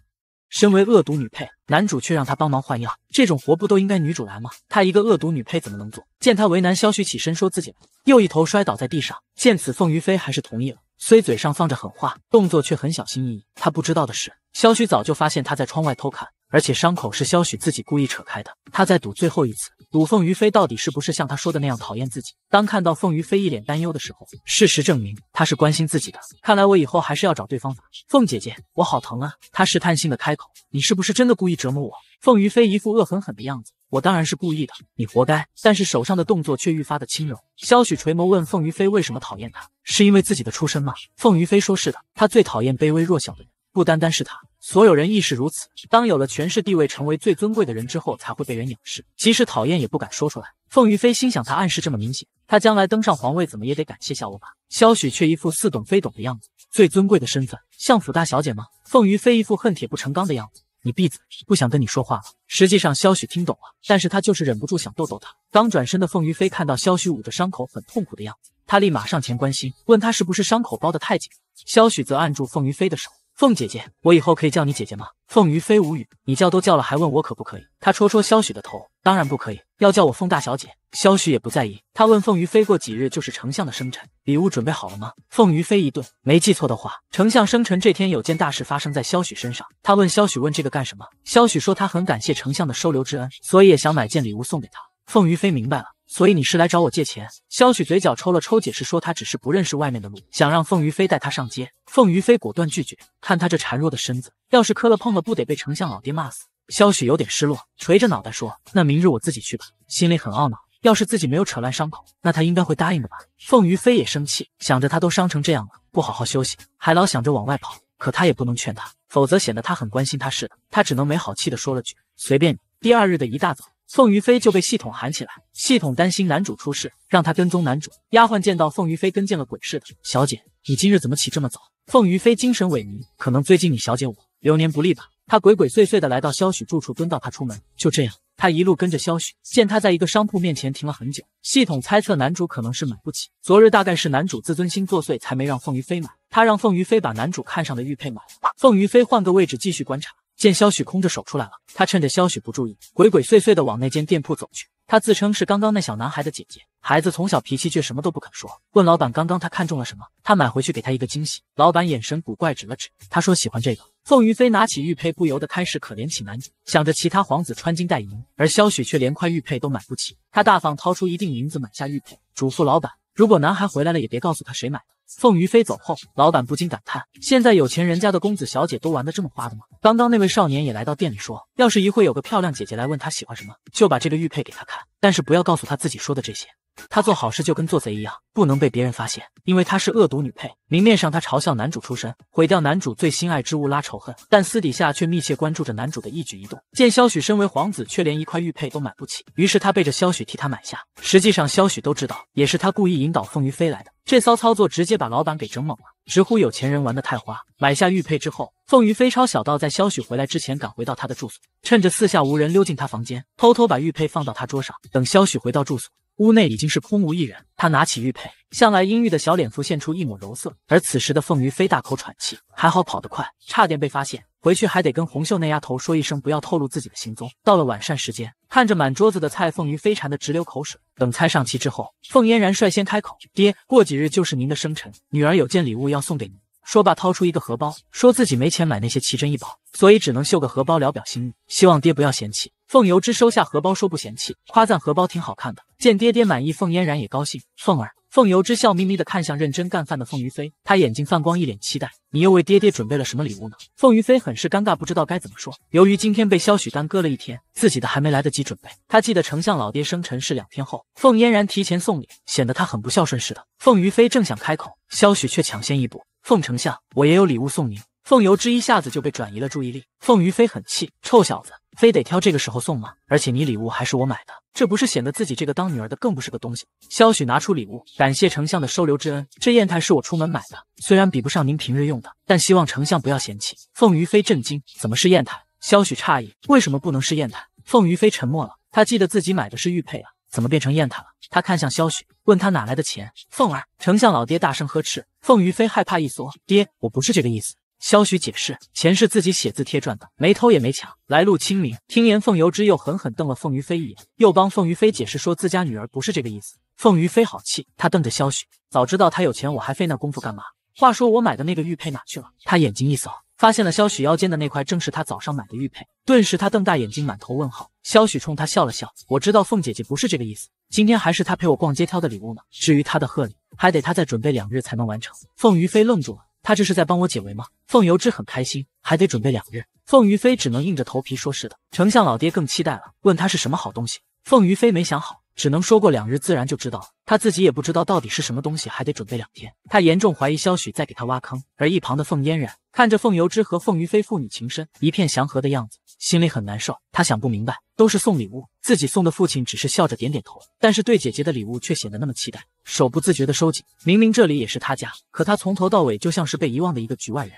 身为恶毒女配，男主却让他帮忙换药，这种活不都应该女主来吗？他一个恶毒女配怎么能做？见他为难萧许，起身说自己，又一头摔倒在地上。见此，凤于飞还是同意了，虽嘴上放着狠话，动作却很小心翼翼。他不知道的是，萧许早就发现他在窗外偷看。而且伤口是萧许自己故意扯开的，他在赌最后一次，赌凤于飞到底是不是像他说的那样讨厌自己。当看到凤于飞一脸担忧的时候，事实证明他是关心自己的。看来我以后还是要找对方法。凤姐姐，我好疼啊！他试探性的开口：“你是不是真的故意折磨我？”凤于飞一副恶狠狠的样子：“我当然是故意的，你活该。”但是手上的动作却愈发的轻柔。萧许垂眸问凤于飞：“为什么讨厌他？是因为自己的出身吗？”凤于飞说：“是的，他最讨厌卑微弱小的人，不单单是他。”所有人亦是如此。当有了权势地位，成为最尊贵的人之后，才会被人仰视。即使讨厌，也不敢说出来。凤于飞心想，他暗示这么明显，他将来登上皇位，怎么也得感谢下我吧。萧许却一副似懂非懂的样子。最尊贵的身份，相府大小姐吗？凤于飞一副恨铁不成钢的样子。你闭嘴，不想跟你说话了。实际上，萧许听懂了，但是他就是忍不住想逗逗他。刚转身的凤于飞看到萧许捂着伤口，很痛苦的样子，他立马上前关心，问他是不是伤口包得太紧。萧许则按住凤于飞的手。凤姐姐，我以后可以叫你姐姐吗？凤于飞无语，你叫都叫了，还问我可不可以？他戳戳萧许的头，当然不可以，要叫我凤大小姐。萧许也不在意，他问凤于飞，过几日就是丞相的生辰，礼物准备好了吗？凤于飞一顿，没记错的话，丞相生辰这天有件大事发生在萧许身上。他问萧许，问这个干什么？萧许说他很感谢丞相的收留之恩，所以也想买件礼物送给他。凤于飞明白了。所以你是来找我借钱？萧许嘴角抽了抽，解释说他只是不认识外面的路，想让凤于飞带他上街。凤于飞果断拒绝，看他这孱弱的身子，要是磕了碰了，不得被丞相老爹骂死？萧许有点失落，垂着脑袋说：“那明日我自己去吧。”心里很懊恼，要是自己没有扯烂伤口，那他应该会答应的吧？凤于飞也生气，想着他都伤成这样了，不好好休息，还老想着往外跑，可他也不能劝他，否则显得他很关心他似的。他只能没好气的说了句：“随便你。”第二日的一大早。凤于飞就被系统喊起来，系统担心男主出事，让他跟踪男主。丫鬟见到凤于飞跟见了鬼似的，小姐，你今日怎么起这么早？凤于飞精神萎靡，可能最近你小姐我流年不利吧。他鬼鬼祟祟的来到萧许住处，蹲到他出门。就这样，他一路跟着萧许，见他在一个商铺面前停了很久。系统猜测男主可能是买不起，昨日大概是男主自尊心作祟，才没让凤于飞买。他让凤于飞把男主看上的玉佩买了。凤于飞换个位置继续观察。见萧许空着手出来了，他趁着萧许不注意，鬼鬼祟祟的往那间店铺走去。他自称是刚刚那小男孩的姐姐，孩子从小脾气倔，什么都不肯说。问老板刚刚他看中了什么，他买回去给他一个惊喜。老板眼神古怪，指了指，他说喜欢这个。凤于飞拿起玉佩，不由得开始可怜起男主，想着其他皇子穿金戴银，而萧许却连块玉佩都买不起。他大方掏出一锭银子买下玉佩，嘱咐老板，如果男孩回来了，也别告诉他谁买的。凤于飞走后，老板不禁感叹：现在有钱人家的公子小姐都玩得这么花的吗？刚刚那位少年也来到店里说：要是一会有个漂亮姐姐来问他喜欢什么，就把这个玉佩给他看，但是不要告诉他自己说的这些。他做好事就跟做贼一样，不能被别人发现，因为她是恶毒女配。明面上她嘲笑男主出身，毁掉男主最心爱之物，拉仇恨；但私底下却密切关注着男主的一举一动。见萧许身为皇子，却连一块玉佩都买不起，于是他背着萧许替他买下。实际上，萧许都知道，也是他故意引导凤于飞来的。这骚操作直接把老板给整懵了，直呼有钱人玩得太花。买下玉佩之后，凤于飞抄小道，在萧许回来之前赶回到他的住所，趁着四下无人，溜进他房间，偷偷把玉佩放到他桌上。等萧许回到住所。屋内已经是空无一人，他拿起玉佩，向来阴郁的小脸浮现出一抹柔色。而此时的凤于飞大口喘气，还好跑得快，差点被发现。回去还得跟红袖那丫头说一声，不要透露自己的行踪。到了晚膳时间，看着满桌子的菜，凤于飞馋得直流口水。等菜上齐之后，凤嫣然率先开口：“爹，过几日就是您的生辰，女儿有件礼物要送给您。”说罢，掏出一个荷包，说自己没钱买那些奇珍异宝，所以只能绣个荷包聊表心意，希望爹不要嫌弃。凤游之收下荷包，说不嫌弃，夸赞荷包挺好看的。见爹爹满意，凤嫣然也高兴。凤儿，凤游之笑眯眯的看向认真干饭的凤于飞，他眼睛泛光，一脸期待。你又为爹爹准备了什么礼物呢？凤于飞很是尴尬，不知道该怎么说。由于今天被萧许耽搁了一天，自己的还没来得及准备。他记得丞相老爹生辰是两天后，凤嫣然提前送礼，显得他很不孝顺似的。凤于飞正想开口，萧许却抢先一步。凤丞相，我也有礼物送您。凤游之一下子就被转移了注意力。凤于飞很气，臭小子，非得挑这个时候送吗？而且你礼物还是我买的，这不是显得自己这个当女儿的更不是个东西。萧许拿出礼物，感谢丞相的收留之恩。这砚台是我出门买的，虽然比不上您平日用的，但希望丞相不要嫌弃。凤于飞震惊，怎么是砚台？萧许诧异，为什么不能是砚台？凤于飞沉默了，他记得自己买的是玉佩啊，怎么变成砚台了？他看向萧许，问他哪来的钱。凤儿，丞相老爹大声呵斥。凤于飞害怕一缩，爹，我不是这个意思。萧许解释，钱是自己写字贴赚的，没偷也没抢，来路清明。听言凤游之又狠狠瞪了凤于飞一眼，又帮凤于飞解释说自家女儿不是这个意思。凤于飞好气，他瞪着萧许，早知道他有钱，我还费那功夫干嘛？话说我买的那个玉佩哪去了？他眼睛一扫，发现了萧许腰间的那块，正是他早上买的玉佩。顿时他瞪大眼睛，满头问号。萧许冲他笑了笑，我知道凤姐姐不是这个意思，今天还是她陪我逛街挑的礼物呢。至于她的贺礼，还得她再准备两日才能完成。凤于飞愣住了。他这是在帮我解围吗？凤游之很开心，还得准备两日。凤于飞只能硬着头皮说：“是的。”丞相老爹更期待了，问他是什么好东西。凤于飞没想好。只能说过两日，自然就知道了。他自己也不知道到底是什么东西，还得准备两天。他严重怀疑萧许在给他挖坑。而一旁的凤嫣然看着凤游之和凤于飞父女情深，一片祥和的样子，心里很难受。他想不明白，都是送礼物，自己送的父亲只是笑着点点头，但是对姐姐的礼物却显得那么期待，手不自觉的收紧。明明这里也是他家，可他从头到尾就像是被遗忘的一个局外人。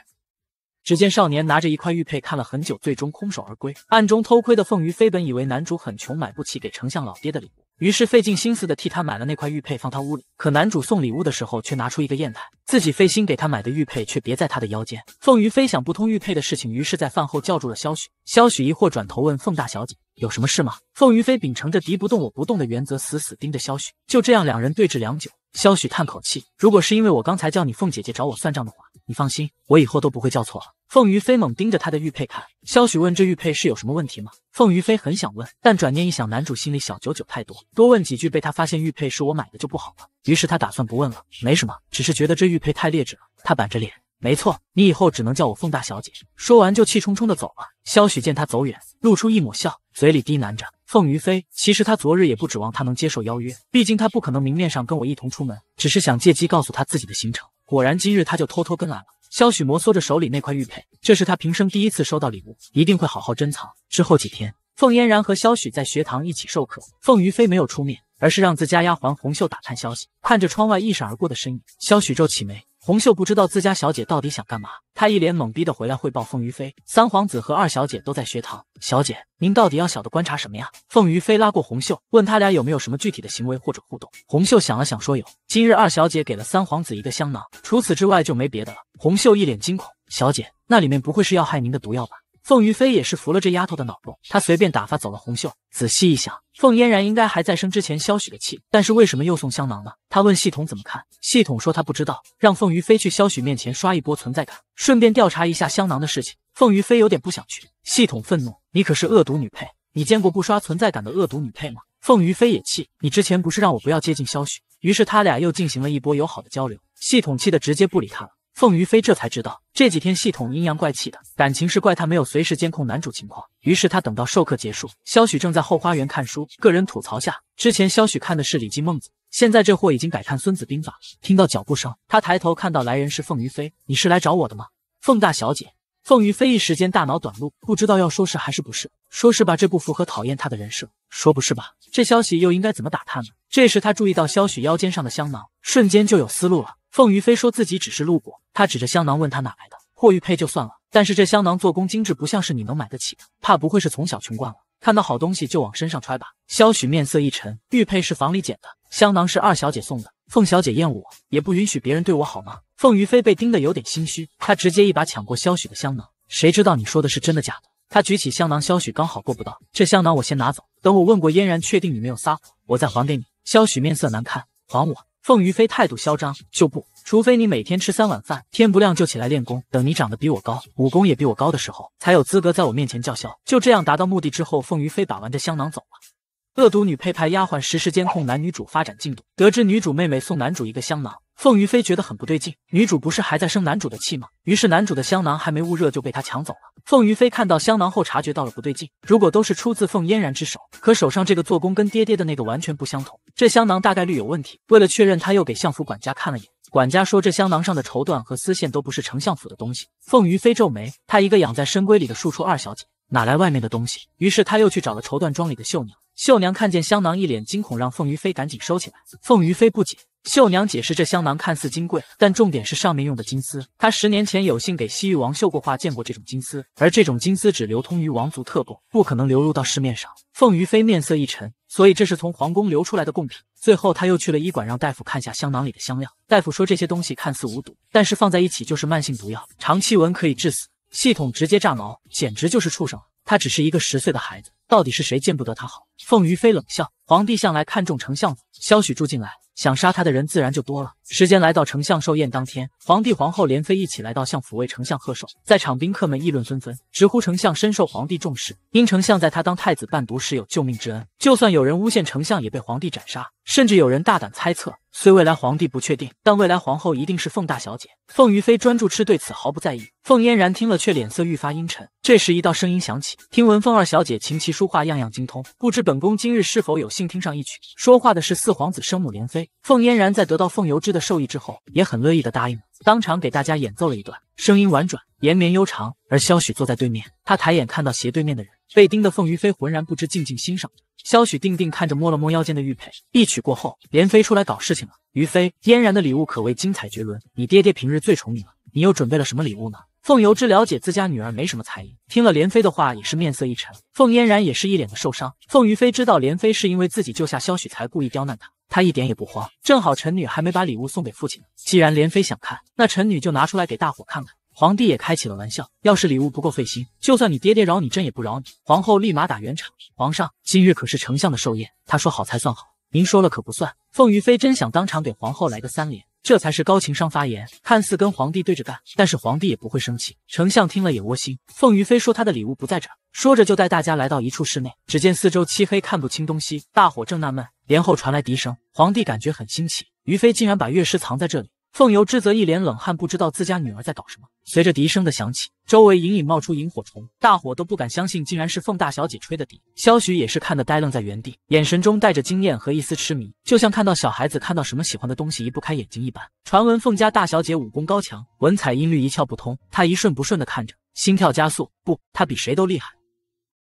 只见少年拿着一块玉佩看了很久，最终空手而归。暗中偷窥的凤于飞本以为男主很穷，买不起给丞相老爹的礼物。于是费尽心思的替他买了那块玉佩放他屋里，可男主送礼物的时候却拿出一个砚台，自己费心给他买的玉佩却别在他的腰间。凤鱼飞想不通玉佩的事情，于是，在饭后叫住了萧许。萧许疑惑转头问凤大小姐。有什么事吗？凤于飞秉承着敌不动我不动的原则，死死盯着萧许。就这样，两人对峙良久。萧许叹口气，如果是因为我刚才叫你凤姐姐找我算账的话，你放心，我以后都不会叫错了。凤于飞猛盯着他的玉佩看。萧许问这玉佩是有什么问题吗？凤于飞很想问，但转念一想，男主心里小九九太多，多问几句被他发现玉佩是我买的就不好了。于是他打算不问了。没什么，只是觉得这玉佩太劣质了。他板着脸。没错，你以后只能叫我凤大小姐。说完就气冲冲地走了。萧许见他走远，露出一抹笑，嘴里低喃着：“凤于飞，其实他昨日也不指望他能接受邀约，毕竟他不可能明面上跟我一同出门，只是想借机告诉他自己的行程。果然，今日他就偷偷跟来了。”萧许摩挲着手里那块玉佩，这是他平生第一次收到礼物，一定会好好珍藏。之后几天，凤嫣然和萧许在学堂一起授课，凤于飞没有出面，而是让自家丫鬟红袖打探消息。看着窗外一闪而过的身影，萧许皱起眉。红秀不知道自家小姐到底想干嘛，她一脸懵逼的回来汇报。凤于飞、三皇子和二小姐都在学堂。小姐，您到底要小的观察什么呀？凤于飞拉过红袖，问他俩有没有什么具体的行为或者互动。红袖想了想，说有。今日二小姐给了三皇子一个香囊，除此之外就没别的了。红袖一脸惊恐，小姐，那里面不会是要害您的毒药吧？凤于飞也是服了这丫头的脑洞，他随便打发走了红袖。仔细一想，凤嫣然应该还在生之前萧许的气，但是为什么又送香囊呢？他问系统怎么看，系统说他不知道，让凤于飞去萧许面前刷一波存在感，顺便调查一下香囊的事情。凤于飞有点不想去，系统愤怒：“你可是恶毒女配，你见过不刷存在感的恶毒女配吗？”凤于飞也气：“你之前不是让我不要接近萧许？”于是他俩又进行了一波友好的交流，系统气的直接不理他了。凤于飞这才知道，这几天系统阴阳怪气的，感情是怪他没有随时监控男主情况。于是他等到授课结束，萧许正在后花园看书。个人吐槽下，之前萧许看的是《礼记》《孟子》，现在这货已经改看《孙子兵法》。听到脚步声，他抬头看到来人是凤于飞，你是来找我的吗？凤大小姐。凤于飞一时间大脑短路，不知道要说是还是不是。说是吧，这不符合讨厌他的人设；说不是吧，这消息又应该怎么打探呢？这时他注意到萧许腰间上的香囊，瞬间就有思路了。凤于飞说自己只是路过，他指着香囊问他哪来的。货玉佩就算了，但是这香囊做工精致，不像是你能买得起的，怕不会是从小穷惯了，看到好东西就往身上揣吧。萧许面色一沉，玉佩是房里捡的，香囊是二小姐送的。凤小姐厌恶我，也不允许别人对我好吗？凤于飞被盯得有点心虚，他直接一把抢过萧许的香囊，谁知道你说的是真的假的？他举起香囊，萧许刚好够不到，这香囊我先拿走，等我问过嫣然，确定你没有撒谎，我再还给你。萧许面色难看，还我。凤于飞态度嚣张，就不除非你每天吃三碗饭，天不亮就起来练功，等你长得比我高，武功也比我高的时候，才有资格在我面前叫嚣。就这样达到目的之后，凤于飞把玩着香囊走了。恶毒女配派丫鬟实时监控男女主发展进度，得知女主妹妹送男主一个香囊，凤于飞觉得很不对劲，女主不是还在生男主的气吗？于是男主的香囊还没捂热就被她抢走了。凤于飞看到香囊后，察觉到了不对劲。如果都是出自凤嫣然之手，可手上这个做工跟爹爹的那个完全不相同，这香囊大概率有问题。为了确认，他又给相府管家看了眼，管家说这香囊上的绸缎和丝线都不是丞相府的东西。凤于飞皱眉，她一个养在深闺里的庶出二小姐，哪来外面的东西？于是他又去找了绸缎庄里的绣娘，绣娘看见香囊，一脸惊恐，让凤于飞赶紧收起来。凤于飞不解。绣娘解释，这香囊看似金贵，但重点是上面用的金丝。她十年前有幸给西域王绣过画，见过这种金丝。而这种金丝只流通于王族特供，不可能流入到市面上。凤于飞面色一沉，所以这是从皇宫流出来的贡品。最后，他又去了医馆，让大夫看下香囊里的香料。大夫说这些东西看似无毒，但是放在一起就是慢性毒药，长期闻可以致死。系统直接炸毛，简直就是畜生！他只是一个十岁的孩子。到底是谁见不得他好？凤于飞冷笑。皇帝向来看重丞相府，萧许住进来，想杀他的人自然就多了。时间来到丞相寿宴当天，皇帝、皇后、连妃一起来到相府为丞相贺寿。在场宾客们议论纷纷，直呼丞相深受皇帝重视。因丞相在他当太子伴读时有救命之恩，就算有人诬陷丞相，也被皇帝斩杀。甚至有人大胆猜测，虽未来皇帝不确定，但未来皇后一定是凤大小姐。凤于飞专注吃，对此毫不在意。凤嫣然听了，却脸色愈发阴沉。这时，一道声音响起：“听闻凤二小姐琴棋书。”书画样样精通，不知本宫今日是否有幸听上一曲。说话的是四皇子生母莲妃凤嫣然，在得到凤游之的授意之后，也很乐意的答应了，当场给大家演奏了一段，声音婉转，延绵悠长。而萧许坐在对面，他抬眼看到斜对面的人，被盯的凤于飞浑然不知，静静欣赏。萧许定定看着，摸了摸腰间的玉佩。一曲过后，莲妃出来搞事情了。于飞，嫣然的礼物可谓精彩绝伦，你爹爹平日最宠你了，你又准备了什么礼物呢？凤游之了解自家女儿没什么才艺，听了莲妃的话也是面色一沉。凤嫣然也是一脸的受伤。凤于飞知道莲妃是因为自己救下萧许才故意刁难她，她一点也不慌。正好臣女还没把礼物送给父亲，既然莲妃想看，那臣女就拿出来给大伙看看。皇帝也开起了玩笑，要是礼物不够费心，就算你爹爹饶你，朕也不饶你。皇后立马打圆场，皇上今日可是丞相的寿宴，他说好才算好，您说了可不算。凤于飞真想当场给皇后来个三连。这才是高情商发言，看似跟皇帝对着干，但是皇帝也不会生气。丞相听了也窝心。凤于飞说他的礼物不在这，说着就带大家来到一处室内，只见四周漆黑，看不清东西。大伙正纳闷，帘后传来笛声。皇帝感觉很新奇，于飞竟然把乐师藏在这里。凤游之则一脸冷汗，不知道自家女儿在搞什么。随着笛声的响起，周围隐隐冒出萤火虫，大伙都不敢相信，竟然是凤大小姐吹的笛。萧许也是看得呆愣在原地，眼神中带着惊艳和一丝痴迷，就像看到小孩子看到什么喜欢的东西移不开眼睛一般。传闻凤家大小姐武功高强，文采音律一窍不通，她一瞬不瞬的看着，心跳加速。不，她比谁都厉害。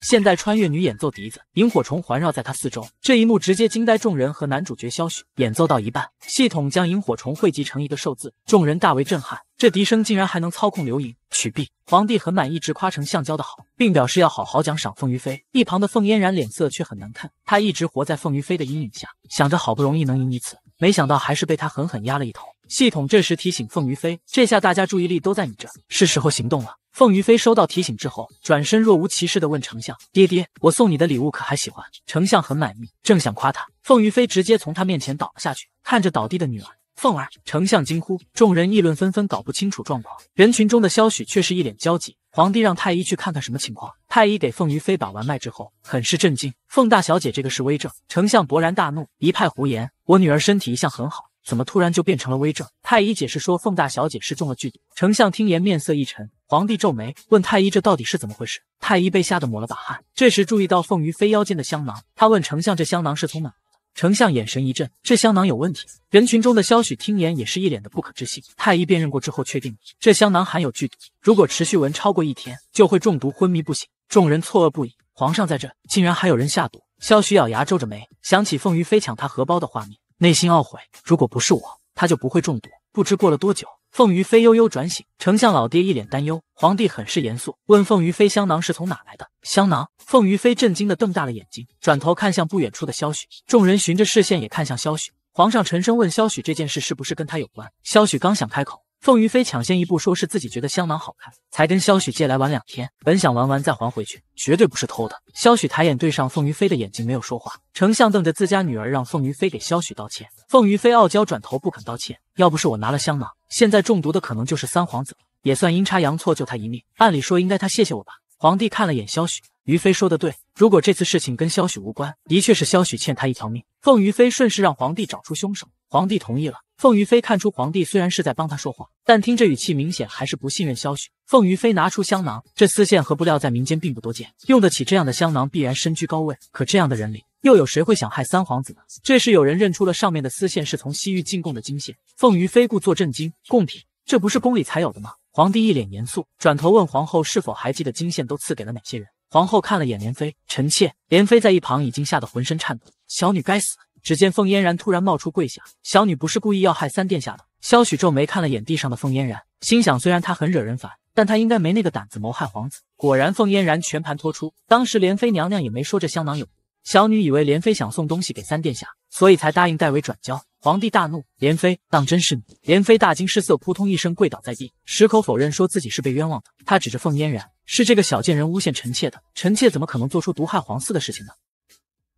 现代穿越女演奏笛子，萤火虫环绕在她四周，这一幕直接惊呆众人和男主角萧许。演奏到一半，系统将萤火虫汇集成一个寿字，众人大为震撼。这笛声竟然还能操控流萤。曲毕，皇帝很满意，直夸成橡胶的好，并表示要好好奖赏凤于飞。一旁的凤嫣然脸色却很难看，她一直活在凤于飞的阴影下，想着好不容易能赢一次，没想到还是被他狠狠压了一头。系统这时提醒凤于飞，这下大家注意力都在你这，是时候行动了。凤于飞收到提醒之后，转身若无其事的问丞相：“爹爹，我送你的礼物可还喜欢？”丞相很满意，正想夸他，凤于飞直接从他面前倒了下去。看着倒地的女儿，凤儿，丞相惊呼。众人议论纷纷，搞不清楚状况。人群中的萧许却是一脸焦急。皇帝让太医去看看什么情况。太医给凤于飞把完脉之后，很是震惊。凤大小姐这个是危症。丞相勃然大怒，一派胡言！我女儿身体一向很好。怎么突然就变成了危症？太医解释说，凤大小姐是中了剧毒。丞相听言，面色一沉。皇帝皱眉问太医，这到底是怎么回事？太医被吓得抹了把汗。这时注意到凤于飞腰间的香囊，他问丞相，这香囊是从哪？来的？”丞相眼神一震，这香囊有问题。人群中的萧许听言也是一脸的不可置信。太医辨认过之后，确定这香囊含有剧毒，如果持续闻超过一天，就会中毒昏迷不醒。众人错愕不已，皇上在这竟然还有人下毒！萧许咬牙皱着眉，想起凤于飞抢他荷包的画面。内心懊悔，如果不是我，他就不会中毒。不知过了多久，凤于飞悠悠转醒，丞相老爹一脸担忧，皇帝很是严肃，问凤于飞香囊是从哪来的？香囊？凤于飞震惊的瞪大了眼睛，转头看向不远处的萧许，众人循着视线也看向萧许。皇上沉声问萧许这件事是不是跟他有关？萧许刚想开口。凤于飞抢先一步说：“是自己觉得香囊好看，才跟萧许借来玩两天。本想玩完再还回去，绝对不是偷的。”萧许抬眼对上凤于飞的眼睛，没有说话。丞相瞪着自家女儿，让凤于飞给萧许道歉。凤于飞傲娇转头不肯道歉。要不是我拿了香囊，现在中毒的可能就是三皇子，也算阴差阳错救他一命。按理说应该他谢谢我吧。皇帝看了眼萧许，于飞说的对，如果这次事情跟萧许无关，的确是萧许欠他一条命。凤于飞顺势让皇帝找出凶手。皇帝同意了。凤于飞看出皇帝虽然是在帮他说话，但听这语气，明显还是不信任萧许。凤于飞拿出香囊，这丝线和布料在民间并不多见，用得起这样的香囊，必然身居高位。可这样的人里，又有谁会想害三皇子呢？这时有人认出了上面的丝线是从西域进贡的金线。凤于飞故作震惊：“贡品，这不是宫里才有的吗？”皇帝一脸严肃，转头问皇后：“是否还记得金线都赐给了哪些人？”皇后看了眼莲妃，臣妾莲妃在一旁已经吓得浑身颤抖：“小女该死。”只见凤嫣然突然冒出跪下，小女不是故意要害三殿下的。萧许皱眉看了眼地上的凤嫣然，心想虽然她很惹人烦，但她应该没那个胆子谋害皇子。果然，凤嫣然全盘托出，当时莲妃娘娘也没说这香囊有毒，小女以为莲妃想送东西给三殿下，所以才答应代为转交。皇帝大怒，莲妃，当真是你！莲妃大惊失色，扑通一声跪倒在地，矢口否认说自己是被冤枉的。她指着凤嫣然，是这个小贱人诬陷臣妾的，臣妾怎么可能做出毒害皇嗣的事情呢？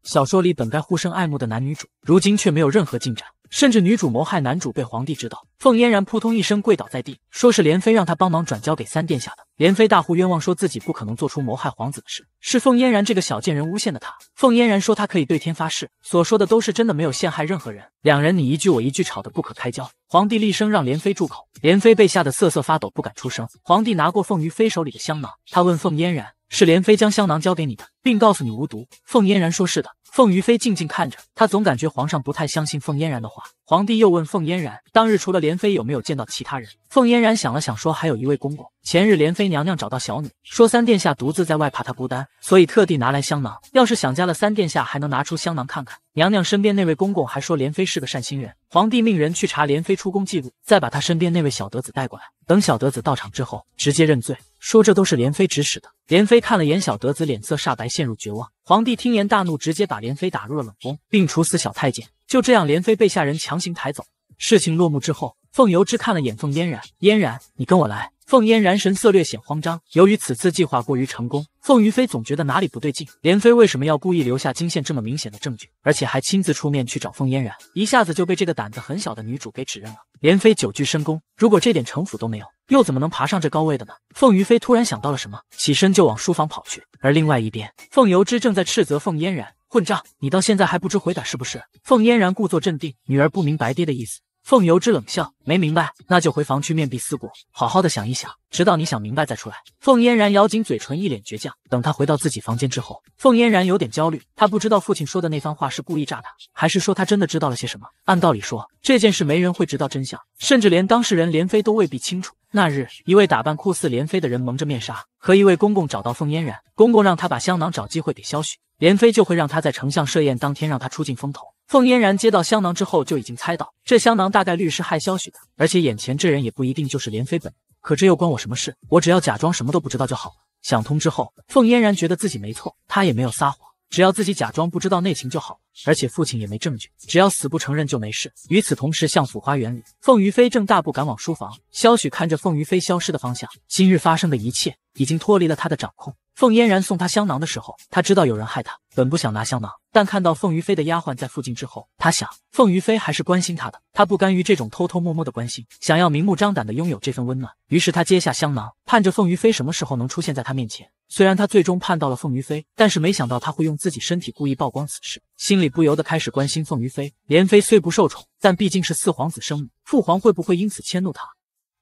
小说里本该互生爱慕的男女主，如今却没有任何进展，甚至女主谋害男主被皇帝知道。凤嫣然扑通一声跪倒在地，说是莲妃让她帮忙转交给三殿下的。莲妃大呼冤枉，说自己不可能做出谋害皇子的事，是凤嫣然这个小贱人诬陷的她。凤嫣然说她可以对天发誓，所说的都是真的，没有陷害任何人。两人你一句我一句吵得不可开交。皇帝厉声让莲妃住口，莲妃被吓得瑟瑟发抖，不敢出声。皇帝拿过凤于飞手里的香囊，他问凤嫣然。是莲妃将香囊交给你的，并告诉你无毒。凤嫣然说：“是的。”凤于飞静静看着他，总感觉皇上不太相信凤嫣然的话。皇帝又问凤嫣然：“当日除了莲妃，有没有见到其他人？”凤嫣然想了想，说：“还有一位公公。前日莲妃娘娘找到小女，说三殿下独自在外，怕她孤单，所以特地拿来香囊。要是想家了，三殿下还能拿出香囊看看。”娘娘身边那位公公还说莲妃是个善心人，皇帝命人去查莲妃出宫记录，再把她身边那位小德子带过来。等小德子到场之后，直接认罪，说这都是莲妃指使的。莲妃看了眼小德子，脸色煞白，陷入绝望。皇帝听言大怒，直接把莲妃打入了冷宫，并处死小太监。就这样，莲妃被下人强行抬走。事情落幕之后，凤游之看了眼凤嫣然，嫣然，你跟我来。凤嫣然神色略显慌张，由于此次计划过于成功，凤于飞总觉得哪里不对劲。莲飞为什么要故意留下惊现这么明显的证据，而且还亲自出面去找凤嫣然，一下子就被这个胆子很小的女主给指认了。莲飞久居深宫，如果这点城府都没有，又怎么能爬上这高位的呢？凤于飞突然想到了什么，起身就往书房跑去。而另外一边，凤游之正在斥责凤嫣然：“混账，你到现在还不知悔改是不是？”凤嫣然故作镇定：“女儿不明白爹的意思。”凤游之冷笑，没明白，那就回房去面壁思过，好好的想一想，直到你想明白再出来。凤嫣然咬紧嘴唇，一脸倔强。等他回到自己房间之后，凤嫣然有点焦虑，他不知道父亲说的那番话是故意诈他，还是说他真的知道了些什么。按道理说，这件事没人会知道真相，甚至连当事人连飞都未必清楚。那日，一位打扮酷似连飞的人蒙着面纱，和一位公公找到凤嫣然，公公让他把香囊找机会给萧许，连飞就会让他在丞相设宴当天让他出尽风头。凤嫣然接到香囊之后，就已经猜到这香囊大概率是害萧许的，而且眼前这人也不一定就是莲妃本人。可这又关我什么事？我只要假装什么都不知道就好了。想通之后，凤嫣然觉得自己没错，她也没有撒谎，只要自己假装不知道内情就好了。而且父亲也没证据，只要死不承认就没事。与此同时，相府花园里，凤于飞正大步赶往书房。萧许看着凤于飞消失的方向，今日发生的一切已经脱离了他的掌控。凤嫣然送他香囊的时候，他知道有人害他，本不想拿香囊，但看到凤于飞的丫鬟在附近之后，他想凤于飞还是关心他的，他不甘于这种偷偷摸摸的关心，想要明目张胆的拥有这份温暖，于是他接下香囊，盼着凤于飞什么时候能出现在他面前。虽然他最终盼到了凤于飞，但是没想到他会用自己身体故意曝光此事，心里不由得开始关心凤于飞。莲妃虽不受宠，但毕竟是四皇子生母，父皇会不会因此迁怒他？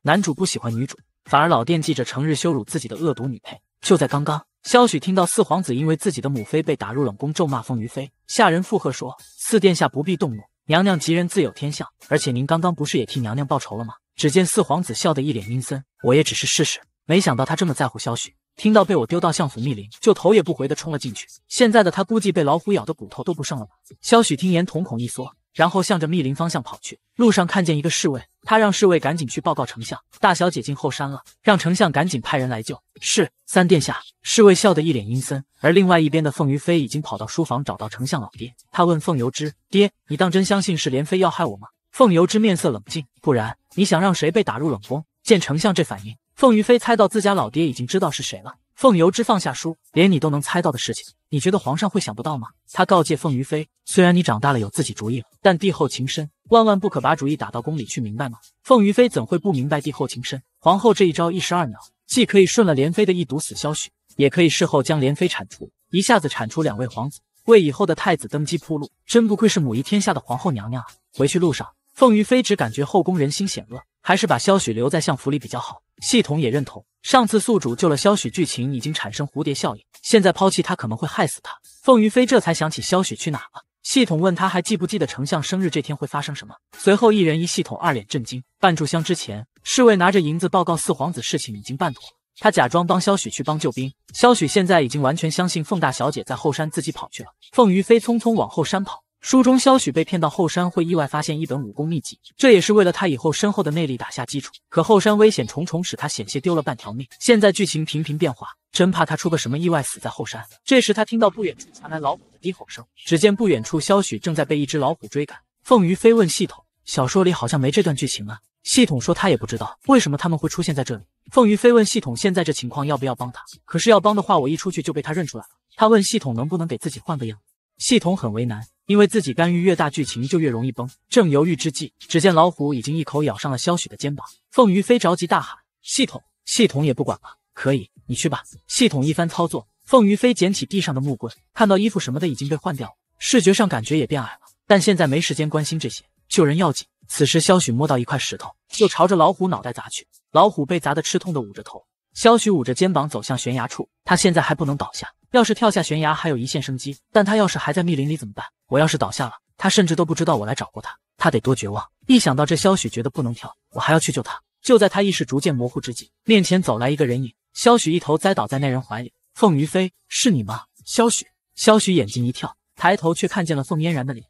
男主不喜欢女主，反而老惦记着成日羞辱自己的恶毒女配。就在刚刚，萧许听到四皇子因为自己的母妃被打入冷宫，咒骂凤于妃，下人附和说：“四殿下不必动怒，娘娘吉人自有天相。而且您刚刚不是也替娘娘报仇了吗？”只见四皇子笑得一脸阴森，我也只是试试，没想到他这么在乎。萧许听到被我丢到相府密林，就头也不回地冲了进去。现在的他估计被老虎咬的骨头都不剩了吧？萧许听言，瞳孔一缩。然后向着密林方向跑去，路上看见一个侍卫，他让侍卫赶紧去报告丞相，大小姐进后山了，让丞相赶紧派人来救。是三殿下。侍卫笑得一脸阴森。而另外一边的凤瑜飞已经跑到书房找到丞相老爹，他问凤游之：“爹，你当真相信是莲妃要害我吗？”凤游之面色冷静，不然你想让谁被打入冷宫？见丞相这反应，凤瑜飞猜到自家老爹已经知道是谁了。凤游之放下书，连你都能猜到的事情，你觉得皇上会想不到吗？他告诫凤于飞，虽然你长大了有自己主意了，但帝后情深，万万不可把主意打到宫里去，明白吗？凤于飞怎会不明白帝后情深？皇后这一招一石二鸟，既可以顺了莲妃的意毒死萧许，也可以事后将莲妃铲除，一下子铲除两位皇子，为以后的太子登基铺路，真不愧是母仪天下的皇后娘娘啊！回去路上。凤于飞只感觉后宫人心险恶，还是把萧许留在相府里比较好。系统也认同，上次宿主救了萧许，剧情已经产生蝴蝶效应，现在抛弃他可能会害死他。凤于飞这才想起萧许去哪了。系统问他还记不记得丞相生日这天会发生什么？随后一人一系统二脸震惊。半炷香之前，侍卫拿着银子报告四皇子，事情已经办妥。他假装帮萧许去帮救兵，萧许现在已经完全相信凤大小姐在后山，自己跑去了。凤于飞匆匆往后山跑。书中萧许被骗到后山，会意外发现一本武功秘籍，这也是为了他以后身后的内力打下基础。可后山危险重重，使他险些丢了半条命。现在剧情频频变化，真怕他出个什么意外，死在后山。这时他听到不远处传来老虎的低吼声，只见不远处萧许正在被一只老虎追赶。凤鱼飞问系统：“小说里好像没这段剧情啊？”系统说：“他也不知道为什么他们会出现在这里。”凤鱼飞问系统：“现在这情况要不要帮他？可是要帮的话，我一出去就被他认出来了。”他问系统：“能不能给自己换个样子？”系统很为难，因为自己干预越大，剧情就越容易崩。正犹豫之际，只见老虎已经一口咬上了萧许的肩膀。凤鱼飞着急大喊：“系统，系统也不管了，可以你去吧。”系统一番操作，凤鱼飞捡起地上的木棍，看到衣服什么的已经被换掉，视觉上感觉也变矮了。但现在没时间关心这些，救人要紧。此时萧许摸到一块石头，就朝着老虎脑袋砸去，老虎被砸得吃痛的捂着头。萧许捂着肩膀走向悬崖处，他现在还不能倒下。要是跳下悬崖，还有一线生机。但他要是还在密林里怎么办？我要是倒下了，他甚至都不知道我来找过他，他得多绝望！一想到这，萧许觉得不能跳，我还要去救他。就在他意识逐渐模糊之际，面前走来一个人影，萧许一头栽倒在那人怀里。凤于飞，是你吗？萧许，萧许眼睛一跳，抬头却看见了凤嫣然的脸。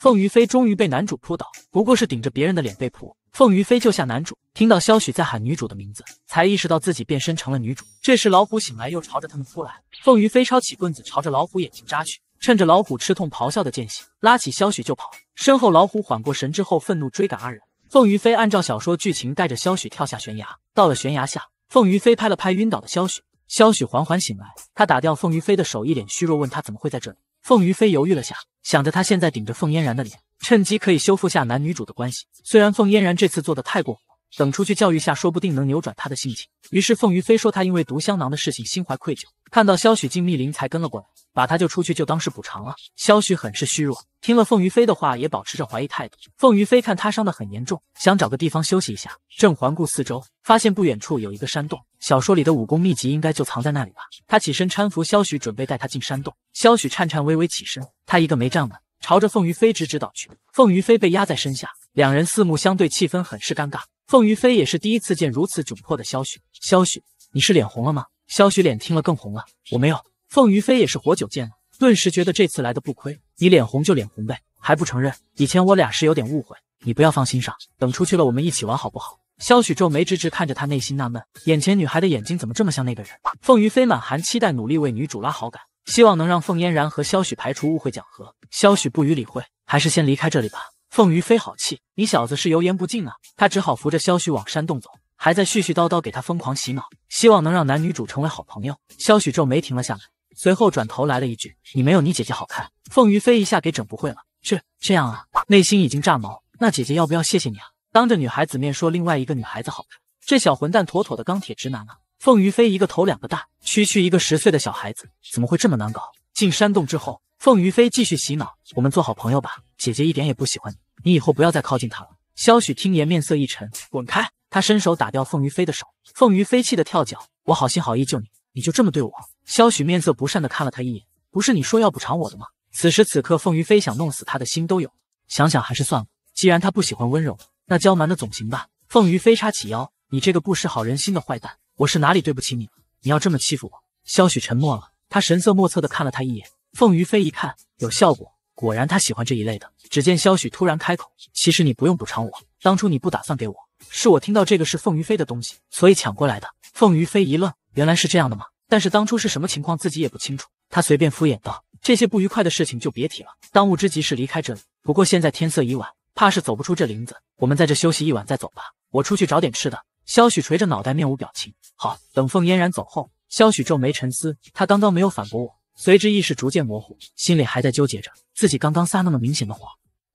凤于飞终于被男主扑倒，不过是顶着别人的脸被扑。凤于飞救下男主，听到萧许在喊女主的名字，才意识到自己变身成了女主。这时老虎醒来，又朝着他们扑来。凤于飞抄起棍子，朝着老虎眼睛扎去。趁着老虎吃痛咆哮的间隙，拉起萧许就跑。身后老虎缓过神之后，愤怒追赶二人。凤于飞按照小说剧情，带着萧许跳下悬崖。到了悬崖下，凤于飞拍了拍晕倒的萧许，萧许缓缓醒来，他打掉凤于飞的手，一脸虚弱问他怎么会在这里。凤于飞犹豫了下，想着他现在顶着凤嫣然的脸，趁机可以修复下男女主的关系。虽然凤嫣然这次做的太过。等出去教育下，说不定能扭转他的性情。于是凤鱼飞说他因为毒香囊的事情心怀愧疚，看到萧许进密林才跟了过来，把他救出去就当是补偿了。萧许很是虚弱，听了凤鱼飞的话也保持着怀疑态度。凤鱼飞看他伤得很严重，想找个地方休息一下，正环顾四周，发现不远处有一个山洞，小说里的武功秘籍应该就藏在那里吧。他起身搀扶萧许，准备带他进山洞。萧许颤颤巍巍起身，他一个没站稳，朝着凤鱼飞直直倒去。凤鱼飞被压在身下，两人四目相对，气氛很是尴尬。凤于飞也是第一次见如此窘迫的萧许。萧许，你是脸红了吗？萧许脸听了更红了。我没有。凤于飞也是活久见了，顿时觉得这次来的不亏。你脸红就脸红呗，还不承认？以前我俩是有点误会，你不要放心上。等出去了，我们一起玩好不好？萧许皱眉直直看着他，内心纳闷，眼前女孩的眼睛怎么这么像那个人？凤于飞满含期待，努力为女主拉好感，希望能让凤嫣然和萧许排除误会，讲和。萧许不予理会，还是先离开这里吧。凤鱼飞好气，你小子是油盐不进啊！他只好扶着萧许往山洞走，还在絮絮叨叨给他疯狂洗脑，希望能让男女主成为好朋友。萧许皱眉停了下来，随后转头来了一句：“你没有你姐姐好看。”凤鱼飞一下给整不会了，这这样啊？内心已经炸毛，那姐姐要不要谢谢你啊？当着女孩子面说另外一个女孩子好看，这小混蛋妥妥的钢铁直男啊！凤鱼飞一个头两个大，区区一个十岁的小孩子怎么会这么难搞？进山洞之后，凤鱼飞继续洗脑：“我们做好朋友吧。”姐姐一点也不喜欢你，你以后不要再靠近她了。萧许听言，面色一沉，滚开！他伸手打掉凤于飞的手，凤于飞气得跳脚。我好心好意救你，你就这么对我？萧许面色不善的看了他一眼，不是你说要补偿我的吗？此时此刻，凤于飞想弄死他的心都有，了，想想还是算了。既然他不喜欢温柔的，那娇蛮的总行吧？凤于飞叉起腰，你这个不识好人心的坏蛋，我是哪里对不起你？了？你要这么欺负我？萧许沉默了，他神色莫测的看了他一眼。凤于飞一看，有效果。果然，他喜欢这一类的。只见萧许突然开口：“其实你不用补偿我，当初你不打算给我，是我听到这个是凤于飞的东西，所以抢过来的。”凤于飞一愣，原来是这样的吗？但是当初是什么情况自己也不清楚。他随便敷衍道：“这些不愉快的事情就别提了，当务之急是离开这里。不过现在天色已晚，怕是走不出这林子，我们在这休息一晚再走吧。我出去找点吃的。”萧许垂着脑袋，面无表情。好，等凤嫣然走后，萧许皱眉沉思，他刚刚没有反驳我。随之意识逐渐模糊，心里还在纠结着自己刚刚撒那么明显的谎，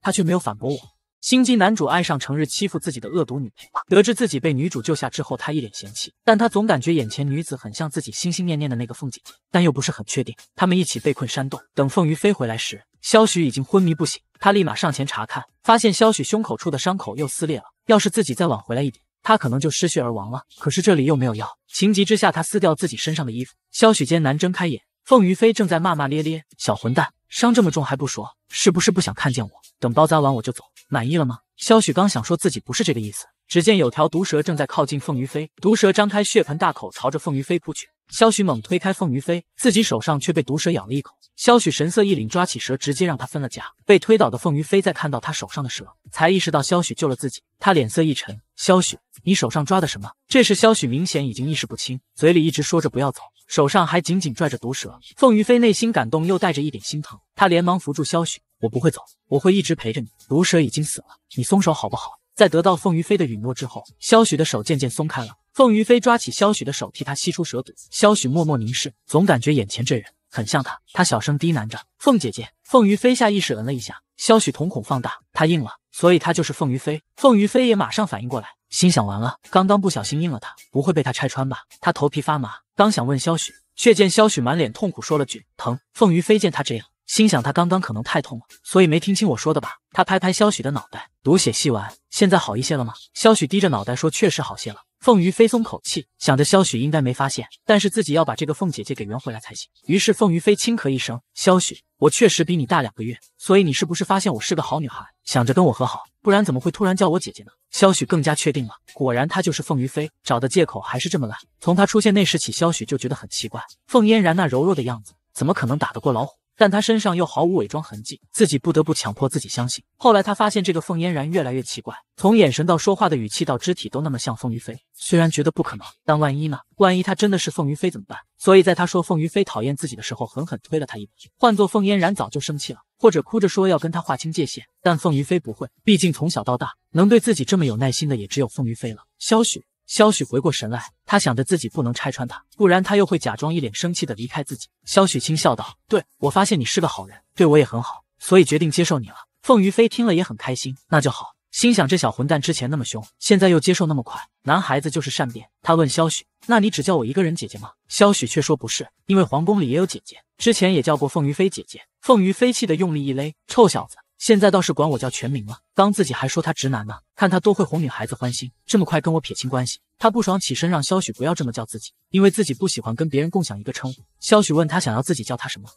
他却没有反驳我。心机男主爱上成日欺负自己的恶毒女配，得知自己被女主救下之后，他一脸嫌弃，但他总感觉眼前女子很像自己心心念念的那个凤姐姐，但又不是很确定。他们一起被困山洞，等凤鱼飞回来时，萧许已经昏迷不醒，他立马上前查看，发现萧许胸口处的伤口又撕裂了，要是自己再晚回来一点，他可能就失血而亡了。可是这里又没有药，情急之下他撕掉自己身上的衣服。萧许艰难睁开眼。凤于飞正在骂骂咧咧：“小混蛋，伤这么重还不说，是不是不想看见我？等包扎完我就走，满意了吗？”萧许刚想说自己不是这个意思，只见有条毒蛇正在靠近凤于飞，毒蛇张开血盆大口，朝着凤于飞扑去。萧许猛推开凤于飞，自己手上却被毒蛇咬了一口。萧许神色一凛，抓起蛇，直接让他分了家。被推倒的凤于飞在看到他手上的蛇，才意识到萧许救了自己。他脸色一沉：“萧许，你手上抓的什么？”这时萧许明显已经意识不清，嘴里一直说着“不要走”，手上还紧紧拽着毒蛇。凤于飞内心感动，又带着一点心疼，他连忙扶住萧许：“我不会走，我会一直陪着你。毒蛇已经死了，你松手好不好？”在得到凤于飞的允诺之后，萧许的手渐渐松开了。凤于飞抓起萧许的手，替他吸出蛇毒。萧许默默凝视，总感觉眼前这人很像他。他小声低喃着：“凤姐姐。”凤于飞下意识嗯了一下。萧许瞳孔放大，他应了，所以他就是凤于飞。凤于飞也马上反应过来，心想完了，刚刚不小心应了他，不会被他拆穿吧？他头皮发麻，刚想问萧许，却见萧许满脸痛苦，说了句：“疼。”凤于飞见他这样，心想他刚刚可能太痛了，所以没听清我说的吧？他拍拍萧许的脑袋，毒血吸完，现在好一些了吗？萧许低着脑袋说：“确实好些了。”凤于飞松口气，想着萧雪应该没发现，但是自己要把这个凤姐姐给圆回来才行。于是凤于飞轻咳一声：“萧雪，我确实比你大两个月，所以你是不是发现我是个好女孩，想着跟我和好？不然怎么会突然叫我姐姐呢？”萧雪更加确定了，果然她就是凤于飞找的借口还是这么烂。从她出现那时起，萧雪就觉得很奇怪，凤嫣然那柔弱的样子，怎么可能打得过老虎？但他身上又毫无伪装痕迹，自己不得不强迫自己相信。后来他发现这个凤嫣然越来越奇怪，从眼神到说话的语气到肢体都那么像凤于飞。虽然觉得不可能，但万一呢？万一他真的是凤于飞怎么办？所以，在他说凤于飞讨厌自己的时候，狠狠推了他一把。换做凤嫣然早就生气了，或者哭着说要跟他划清界限。但凤于飞不会，毕竟从小到大能对自己这么有耐心的也只有凤于飞了。萧雪。萧许回过神来，他想着自己不能拆穿他，不然他又会假装一脸生气的离开自己。萧许轻笑道：“对我发现你是个好人，对我也很好，所以决定接受你了。”凤于飞听了也很开心，那就好，心想这小混蛋之前那么凶，现在又接受那么快，男孩子就是善变。他问萧许：“那你只叫我一个人姐姐吗？”萧许却说：“不是，因为皇宫里也有姐姐，之前也叫过凤于飞姐姐。”凤于飞气得用力一勒，臭小子！现在倒是管我叫全名了，刚自己还说他直男呢，看他多会哄女孩子欢心，这么快跟我撇清关系，他不爽起身让肖许不要这么叫自己，因为自己不喜欢跟别人共享一个称呼。肖许问他想要自己叫他什么。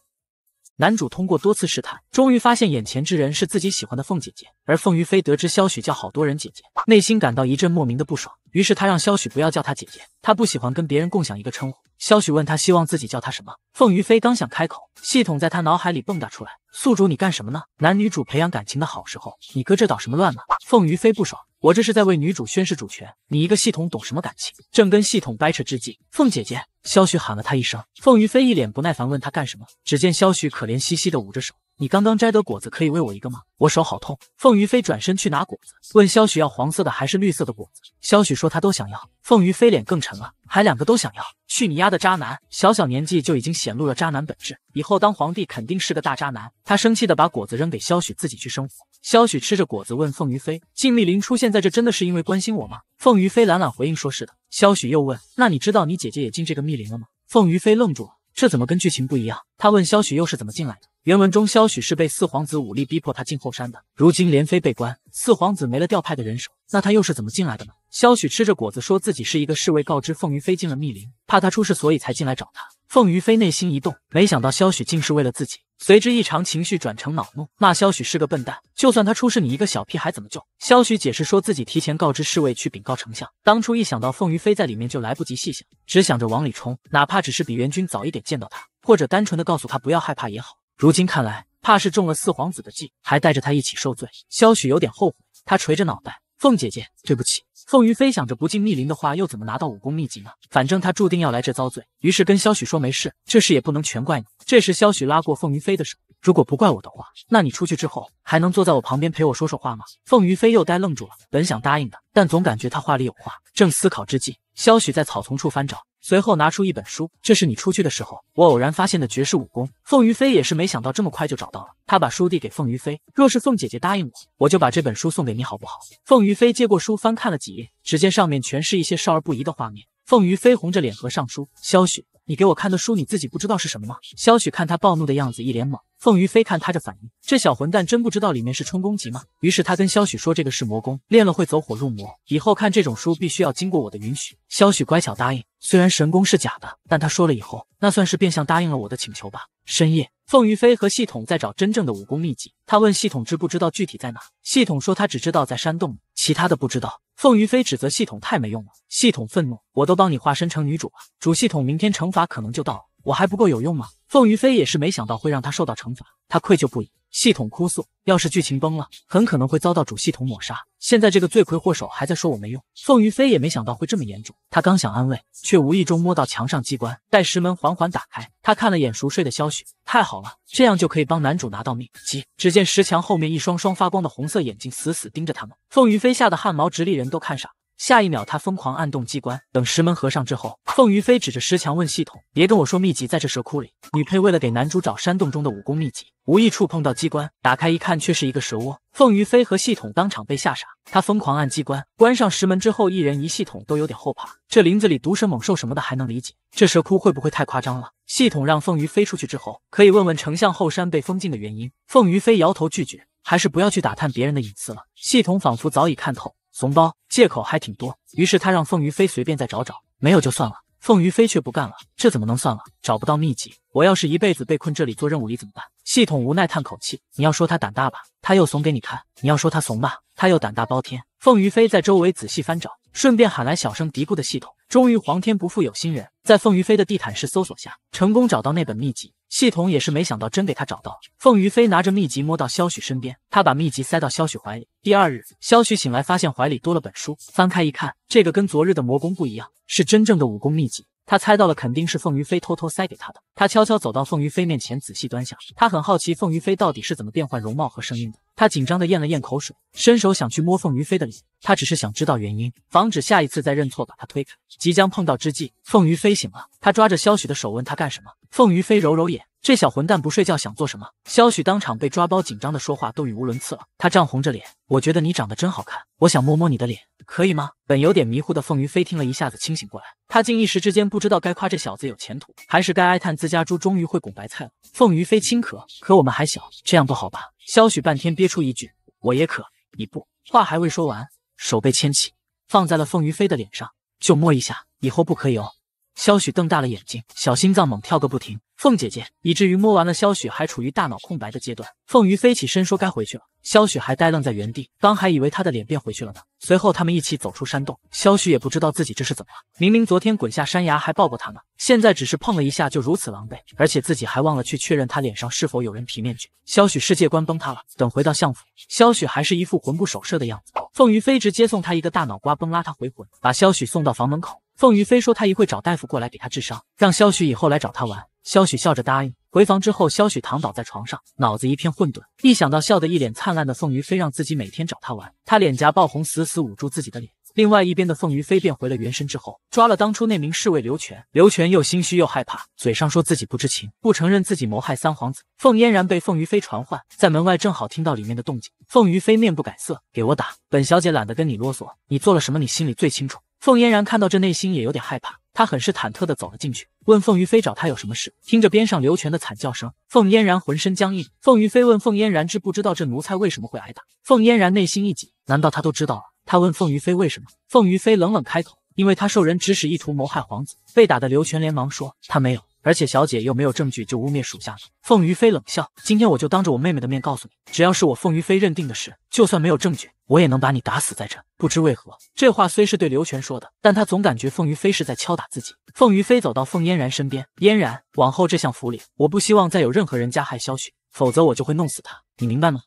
男主通过多次试探，终于发现眼前之人是自己喜欢的凤姐姐。而凤于飞得知萧许叫好多人姐姐，内心感到一阵莫名的不爽。于是他让萧许不要叫他姐姐，他不喜欢跟别人共享一个称呼。萧许问他希望自己叫他什么，凤于飞刚想开口，系统在他脑海里蹦跶出来：“宿主你干什么呢？男女主培养感情的好时候，你搁这捣什么乱呢？”凤于飞不爽。我这是在为女主宣誓主权，你一个系统懂什么感情？正跟系统掰扯之际，凤姐姐萧许喊了她一声。凤于飞一脸不耐烦，问他干什么？只见萧许可怜兮兮的捂着手。你刚刚摘的果子可以喂我一个吗？我手好痛。凤于飞转身去拿果子，问萧许要黄色的还是绿色的果子。萧许说他都想要。凤于飞脸更沉了，还两个都想要？去你丫的渣男！小小年纪就已经显露了渣男本质，以后当皇帝肯定是个大渣男。他生气的把果子扔给萧许，自己去生活。萧许吃着果子问凤于飞，进密林出现在这真的是因为关心我吗？凤于飞懒懒回应说是的。萧许又问，那你知道你姐姐也进这个密林了吗？凤于飞愣住了，这怎么跟剧情不一样？他问萧许又是怎么进来的？原文中，萧许是被四皇子武力逼迫他进后山的。如今连妃被关，四皇子没了调派的人手，那他又是怎么进来的呢？萧许吃着果子，说自己是一个侍卫，告知凤于飞进了密林，怕他出事，所以才进来找他。凤于飞内心一动，没想到萧许竟是为了自己，随之异常情绪转成恼怒，骂萧许是个笨蛋。就算他出事，你一个小屁孩怎么救？萧许解释说自己提前告知侍卫去禀告丞相，当初一想到凤于飞在里面，就来不及细想，只想着往里冲，哪怕只是比援军早一点见到他，或者单纯的告诉他不要害怕也好。如今看来，怕是中了四皇子的计，还带着他一起受罪。萧许有点后悔，他垂着脑袋。凤姐姐，对不起。凤云飞想着不进密林的话，又怎么拿到武功秘籍呢？反正他注定要来这遭罪，于是跟萧许说没事，这事也不能全怪你。这时，萧许拉过凤云飞的手。如果不怪我的话，那你出去之后还能坐在我旁边陪我说说话吗？凤于飞又呆愣住了，本想答应的，但总感觉他话里有话。正思考之际，萧许在草丛处翻找，随后拿出一本书，这是你出去的时候我偶然发现的绝世武功。凤于飞也是没想到这么快就找到了，他把书递给凤于飞，若是凤姐姐答应我，我就把这本书送给你，好不好？凤于飞接过书，翻看了几页，只见上面全是一些少儿不宜的画面。凤鱼飞红着脸合上书，萧许，你给我看的书你自己不知道是什么吗？萧许看他暴怒的样子，一脸懵。凤鱼飞看他这反应，这小混蛋真不知道里面是春宫集吗？于是他跟萧许说，这个是魔功，练了会走火入魔，以后看这种书必须要经过我的允许。萧许乖巧答应。虽然神功是假的，但他说了以后，那算是变相答应了我的请求吧。深夜，凤鱼飞和系统在找真正的武功秘籍，他问系统知不知道具体在哪，系统说他只知道在山洞里。其他的不知道。凤于飞指责系统太没用了，系统愤怒，我都帮你化身成女主了，主系统明天惩罚可能就到了，我还不够有用吗？凤于飞也是没想到会让他受到惩罚，他愧疚不已。系统哭诉，要是剧情崩了，很可能会遭到主系统抹杀。现在这个罪魁祸首还在说我没用。凤于飞也没想到会这么严重，他刚想安慰，却无意中摸到墙上机关，待石门缓缓打开，他看了眼熟睡的萧雪，太好了，这样就可以帮男主拿到秘籍。只见石墙后面一双双发光的红色眼睛死死盯着他们，凤于飞吓得汗毛直立，人都看傻。下一秒，他疯狂按动机关，等石门合上之后，凤于飞指着石墙问系统：“别跟我说秘籍在这蛇窟里。”女配为了给男主找山洞中的武功秘籍，无意触碰到机关，打开一看却是一个蛇窝。凤于飞和系统当场被吓傻，他疯狂按机关，关上石门之后，一人一系统都有点后怕。这林子里毒蛇猛兽什么的还能理解，这蛇窟会不会太夸张了？系统让凤于飞出去之后，可以问问丞相后山被封禁的原因。凤于飞摇头拒绝，还是不要去打探别人的隐私了。系统仿佛早已看透。怂包借口还挺多，于是他让凤于飞随便再找找，没有就算了。凤于飞却不干了，这怎么能算了？找不到秘籍，我要是一辈子被困这里做任务里怎么办？系统无奈叹口气，你要说他胆大吧，他又怂给你看；你要说他怂吧，他又胆大包天。凤于飞在周围仔细翻找，顺便喊来小声嘀咕的系统。终于，皇天不负有心人，在凤于飞的地毯式搜索下，成功找到那本秘籍。系统也是没想到，真给他找到了。凤于飞拿着秘籍摸到萧许身边，他把秘籍塞到萧许怀里。第二日，萧许醒来发现怀里多了本书，翻开一看，这个跟昨日的魔功不一样，是真正的武功秘籍。他猜到了，肯定是凤于飞偷偷塞给他的。他悄悄走到凤于飞面前，仔细端详。他很好奇，凤于飞到底是怎么变换容貌和声音的。他紧张地咽了咽口水，伸手想去摸凤于飞的脸，他只是想知道原因，防止下一次再认错把他推开。即将碰到之际，凤于飞醒了，他抓着萧许的手，问他干什么。凤于飞揉揉眼，这小混蛋不睡觉想做什么？萧许当场被抓包，紧张的说话都语无伦次了。他涨红着脸，我觉得你长得真好看，我想摸摸你的脸。可以吗？本有点迷糊的凤于飞听了一下子清醒过来，他竟一时之间不知道该夸这小子有前途，还是该哀叹自家猪终于会拱白菜了。凤于飞轻咳，可我们还小，这样不好吧？萧许半天憋出一句，我也渴，你不？话还未说完，手被牵起，放在了凤于飞的脸上，就摸一下，以后不可以哦。萧许瞪大了眼睛，小心脏猛跳个不停。凤姐姐以至于摸完了，萧许还处于大脑空白的阶段。凤鱼飞起身说：“该回去了。”萧许还呆愣在原地，刚还以为他的脸变回去了呢。随后他们一起走出山洞。萧许也不知道自己这是怎么了，明明昨天滚下山崖还抱过他呢，现在只是碰了一下就如此狼狈，而且自己还忘了去确认他脸上是否有人皮面具。萧许世界观崩塌了。等回到相府，萧许还是一副魂不守舍的样子。凤鱼飞直接送他一个大脑瓜崩拉他回魂，把萧许送到房门口。凤于飞说他一会找大夫过来给他治伤，让萧许以后来找他玩。萧许笑着答应。回房之后，萧许躺倒在床上，脑子一片混沌。一想到笑得一脸灿烂的凤于飞让自己每天找他玩，他脸颊爆红，死死捂住自己的脸。另外一边的凤于飞变回了原身之后，抓了当初那名侍卫刘全。刘全又心虚又害怕，嘴上说自己不知情，不承认自己谋害三皇子。凤嫣然被凤于飞传唤，在门外正好听到里面的动静。凤于飞面不改色，给我打，本小姐懒得跟你啰嗦。你做了什么，你心里最清楚。凤嫣然看到这，内心也有点害怕，他很是忐忑的走了进去，问凤于飞找他有什么事。听着边上刘全的惨叫声，凤嫣然浑身僵硬。凤于飞问凤嫣然知不知道这奴才为什么会挨打？凤嫣然内心一紧，难道他都知道了？他问凤于飞为什么？凤于飞冷冷开口，因为他受人指使，意图谋害皇子。被打的刘全连忙说，他没有。而且小姐又没有证据就污蔑属下。凤于飞冷笑：“今天我就当着我妹妹的面告诉你，只要是我凤于飞认定的事，就算没有证据，我也能把你打死在这。”不知为何，这话虽是对刘全说的，但他总感觉凤于飞是在敲打自己。凤于飞走到凤嫣然身边：“嫣然，往后这项福利，我不希望再有任何人加害萧雪，否则我就会弄死他。你明白吗？”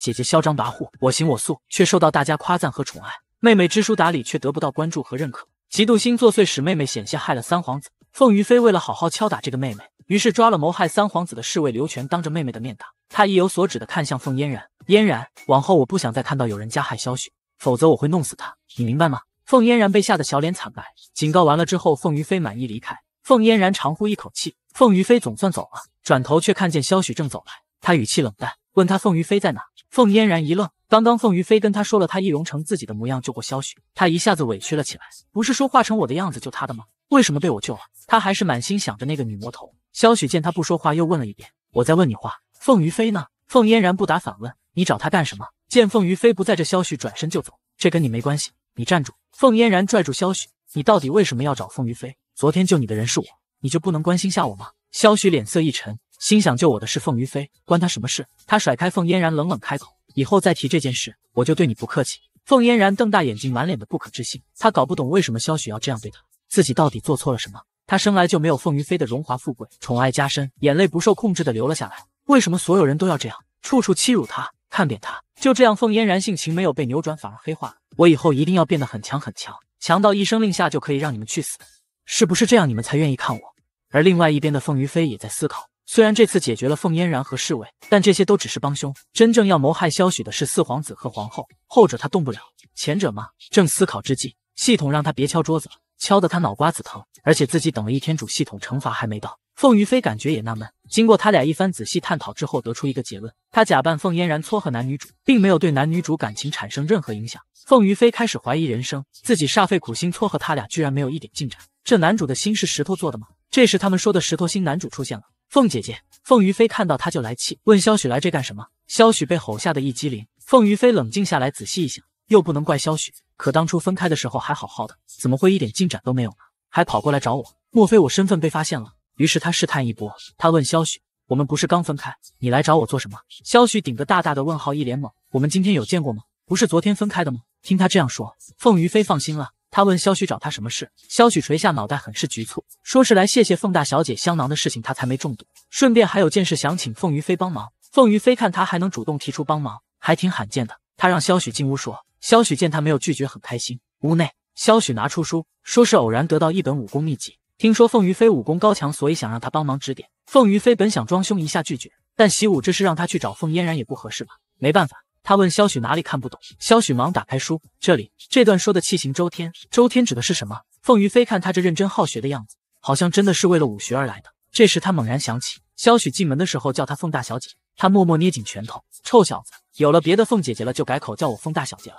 姐姐嚣张跋扈，我行我素，却受到大家夸赞和宠爱；妹妹知书达理，却得不到关注和认可。嫉妒心作祟，使妹妹险些害了三皇子。凤于飞为了好好敲打这个妹妹，于是抓了谋害三皇子的侍卫刘全，当着妹妹的面打他。意有所指地看向凤嫣然，嫣然，往后我不想再看到有人加害萧雪，否则我会弄死他，你明白吗？凤嫣然被吓得小脸惨白。警告完了之后，凤于飞满意离开。凤嫣然长呼一口气，凤于飞总算走了。转头却看见萧雪正走来，他语气冷淡，问他凤于飞在哪。凤嫣然一愣，刚刚凤于飞跟他说了他易容成自己的模样救过萧雪，他一下子委屈了起来，不是说化成我的样子救他的吗？为什么被我救了？他还是满心想着那个女魔头。萧许见他不说话，又问了一遍：“我在问你话，凤于飞呢？”凤嫣然不答，反问：“你找他干什么？”见凤于飞不在这，萧许转身就走。这跟你没关系，你站住！凤嫣然拽住萧许：“你到底为什么要找凤于飞？昨天救你的人是我，你就不能关心下我吗？”萧许脸色一沉，心想救我的是凤于飞，关他什么事？他甩开凤嫣然，冷冷开口：“以后再提这件事，我就对你不客气。”凤嫣然瞪大眼睛，满脸的不可置信，他搞不懂为什么萧许要这样对他。自己到底做错了什么？他生来就没有凤于飞的荣华富贵，宠爱加深，眼泪不受控制的流了下来。为什么所有人都要这样，处处欺辱他，看扁他？就这样，凤嫣然性情没有被扭转，反而黑化了。我以后一定要变得很强，很强，强到一声令下就可以让你们去死，是不是这样你们才愿意看我？而另外一边的凤于飞也在思考，虽然这次解决了凤嫣然和侍卫，但这些都只是帮凶，真正要谋害萧许的是四皇子和皇后，后者他动不了，前者吗？正思考之际，系统让他别敲桌子。敲得他脑瓜子疼，而且自己等了一天，主系统惩罚还没到。凤于飞感觉也纳闷。经过他俩一番仔细探讨之后，得出一个结论：他假扮凤嫣然撮合男女主，并没有对男女主感情产生任何影响。凤于飞开始怀疑人生，自己煞费苦心撮合他俩，居然没有一点进展。这男主的心是石头做的吗？这时，他们说的石头心男主出现了。凤姐姐，凤于飞看到他就来气，问萧许来这干什么？萧许被吼吓得一激灵。凤于飞冷静下来，仔细一想，又不能怪萧许。可当初分开的时候还好好的，怎么会一点进展都没有呢？还跑过来找我，莫非我身份被发现了？于是他试探一波，他问萧许，我们不是刚分开，你来找我做什么？”萧许顶个大大的问号，一脸懵：“我们今天有见过吗？不是昨天分开的吗？”听他这样说，凤于飞放心了。他问萧许找他什么事。萧许垂下脑袋，很是局促，说是来谢谢凤大小姐香囊的事情，他才没中毒。顺便还有件事想请凤于飞帮忙。凤于飞看他还能主动提出帮忙，还挺罕见的。他让萧许进屋，说萧许见他没有拒绝，很开心。屋内，萧许拿出书，说是偶然得到一本武功秘籍，听说凤于飞武功高强，所以想让他帮忙指点。凤于飞本想装凶一下拒绝，但习武这是让他去找凤嫣然也不合适吧？没办法，他问萧许哪里看不懂。萧许忙打开书，这里这段说的气行周天，周天指的是什么？凤于飞看他这认真好学的样子，好像真的是为了武学而来的。这时，他猛然想起萧许进门的时候叫他凤大小姐，他默默捏紧拳头。臭小子，有了别的凤姐姐了，就改口叫我凤大小姐了。